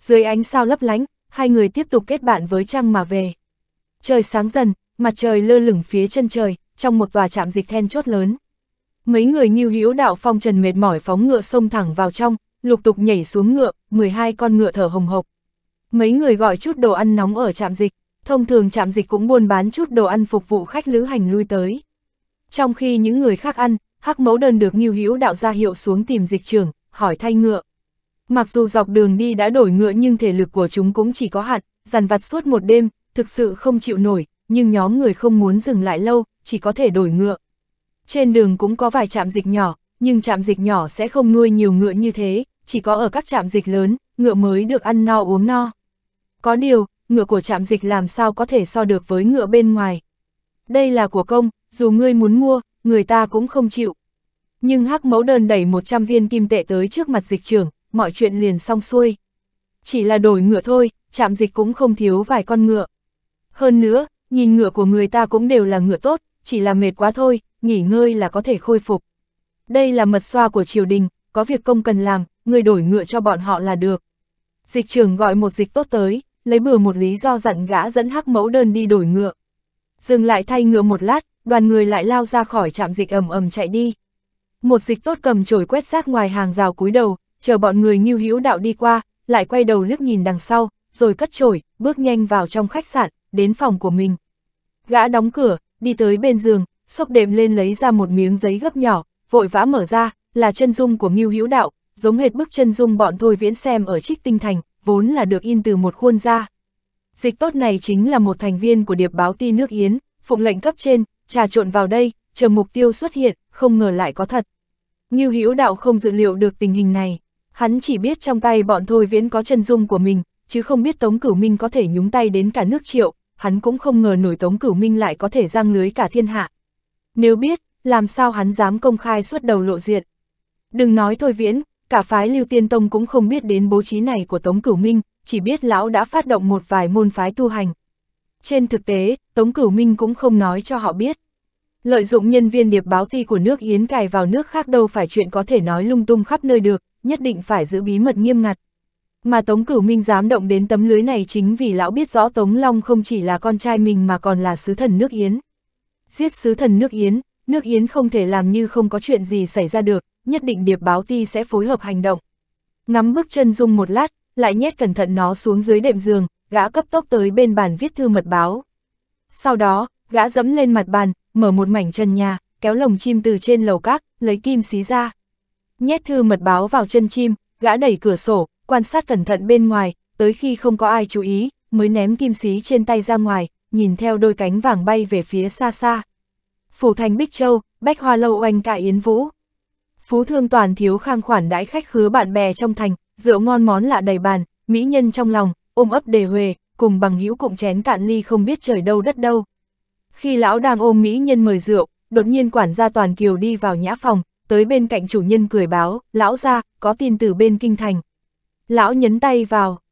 Dưới ánh sao lấp lánh, hai người tiếp tục kết bạn với trăng mà về. Trời sáng dần, mặt trời lơ lửng phía chân trời, trong một tòa trạm dịch then chốt lớn. Mấy người như hữu đạo phong trần mệt mỏi phóng ngựa xông thẳng vào trong, lục tục nhảy xuống ngựa, 12 con ngựa thở hồng hộc. Mấy người gọi chút đồ ăn nóng ở trạm dịch, thông thường trạm dịch cũng buôn bán chút đồ ăn phục vụ khách lữ hành lui tới. Trong khi những người khác ăn, hắc mẫu đơn được như hữu đạo ra hiệu xuống tìm dịch trưởng, hỏi thay ngựa. Mặc dù dọc đường đi đã đổi ngựa nhưng thể lực của chúng cũng chỉ có hạn, dằn vặt suốt một đêm, thực sự không chịu nổi, nhưng nhóm người không muốn dừng lại lâu, chỉ có thể đổi ngựa. Trên đường cũng có vài trạm dịch nhỏ, nhưng trạm dịch nhỏ sẽ không nuôi nhiều ngựa như thế, chỉ có ở các trạm dịch lớn, ngựa mới được ăn no uống no. Có điều, ngựa của trạm dịch làm sao có thể so được với ngựa bên ngoài. Đây là của công, dù ngươi muốn mua, người ta cũng không chịu. Nhưng hắc mẫu đơn đẩy 100 viên kim tệ tới trước mặt dịch trưởng, mọi chuyện liền xong xuôi. Chỉ là đổi ngựa thôi, chạm dịch cũng không thiếu vài con ngựa. Hơn nữa, nhìn ngựa của người ta cũng đều là ngựa tốt, chỉ là mệt quá thôi, nghỉ ngơi là có thể khôi phục. Đây là mật xoa của triều đình, có việc công cần làm, người đổi ngựa cho bọn họ là được. Dịch trưởng gọi một dịch tốt tới, lấy bừa một lý do dặn gã dẫn hắc mẫu đơn đi đổi ngựa. Dừng lại thay ngựa một lát, đoàn người lại lao ra khỏi trạm dịch ầm ầm chạy đi. Một dịch tốt cầm chổi quét rác ngoài hàng rào cúi đầu, chờ bọn người Ngưu Hữu Đạo đi qua, lại quay đầu liếc nhìn đằng sau, rồi cất chổi, bước nhanh vào trong khách sạn, đến phòng của mình. Gã đóng cửa, đi tới bên giường, xốc đệm lên lấy ra một miếng giấy gấp nhỏ, vội vã mở ra, là chân dung của Ngưu Hữu Đạo, giống hệt bức chân dung bọn Thôi Viễn xem ở Trích Tinh Thành, vốn là được in từ một khuôn da. Dịch tốt này chính là một thành viên của điệp báo ti nước Yến, phụng lệnh cấp trên, trà trộn vào đây, chờ mục tiêu xuất hiện, không ngờ lại có thật. Ngưu Hữu Đạo không dự liệu được tình hình này. Hắn chỉ biết trong tay bọn Thôi Viễn có chân dung của mình, chứ không biết Tống Cửu Minh có thể nhúng tay đến cả nước triệu, hắn cũng không ngờ nổi Tống Cửu Minh lại có thể giang lưới cả thiên hạ. Nếu biết, làm sao hắn dám công khai suốt đầu lộ diện. Đừng nói Thôi Viễn, cả phái Lưu Tiên Tông cũng không biết đến bố trí này của Tống Cửu Minh, chỉ biết lão đã phát động một vài môn phái tu hành. Trên thực tế, Tống Cửu Minh cũng không nói cho họ biết. Lợi dụng nhân viên điệp báo thi của nước Yến cài vào nước khác đâu phải chuyện có thể nói lung tung khắp nơi được, nhất định phải giữ bí mật nghiêm ngặt. Mà Tống Cửu Minh dám động đến tấm lưới này chính vì lão biết rõ Tống Long không chỉ là con trai mình mà còn là sứ thần nước Yến. Giết sứ thần nước Yến, nước Yến không thể làm như không có chuyện gì xảy ra được, nhất định điệp báo ti sẽ phối hợp hành động. Ngắm bước chân dung một lát, lại nhét cẩn thận nó xuống dưới đệm giường, gã cấp tốc tới bên bàn viết thư mật báo. Sau đó, gã dẫm lên mặt bàn, mở một mảnh chân nhà, kéo lồng chim từ trên lầu các, lấy kim xí ra. Nhét thư mật báo vào chân chim, gã đẩy cửa sổ, quan sát cẩn thận bên ngoài, tới khi không có ai chú ý, mới ném kim xí trên tay ra ngoài, nhìn theo đôi cánh vàng bay về phía xa xa. Phủ thành Bích Châu, Bách Hoa Lâu oanh cả Yến Vũ. Phú thương toàn thiếu khang khoản đãi khách khứa bạn bè trong thành, rượu ngon món lạ đầy bàn, mỹ nhân trong lòng, ôm ấp đề huề, cùng bằng hữu cụm chén cạn ly không biết trời đâu đất đâu. Khi lão đang ôm mỹ nhân mời rượu, đột nhiên quản gia Toàn Kiều đi vào nhã phòng, tới bên cạnh chủ nhân cười báo, lão ra, có tin từ bên kinh thành. Lão nhấn tay vào,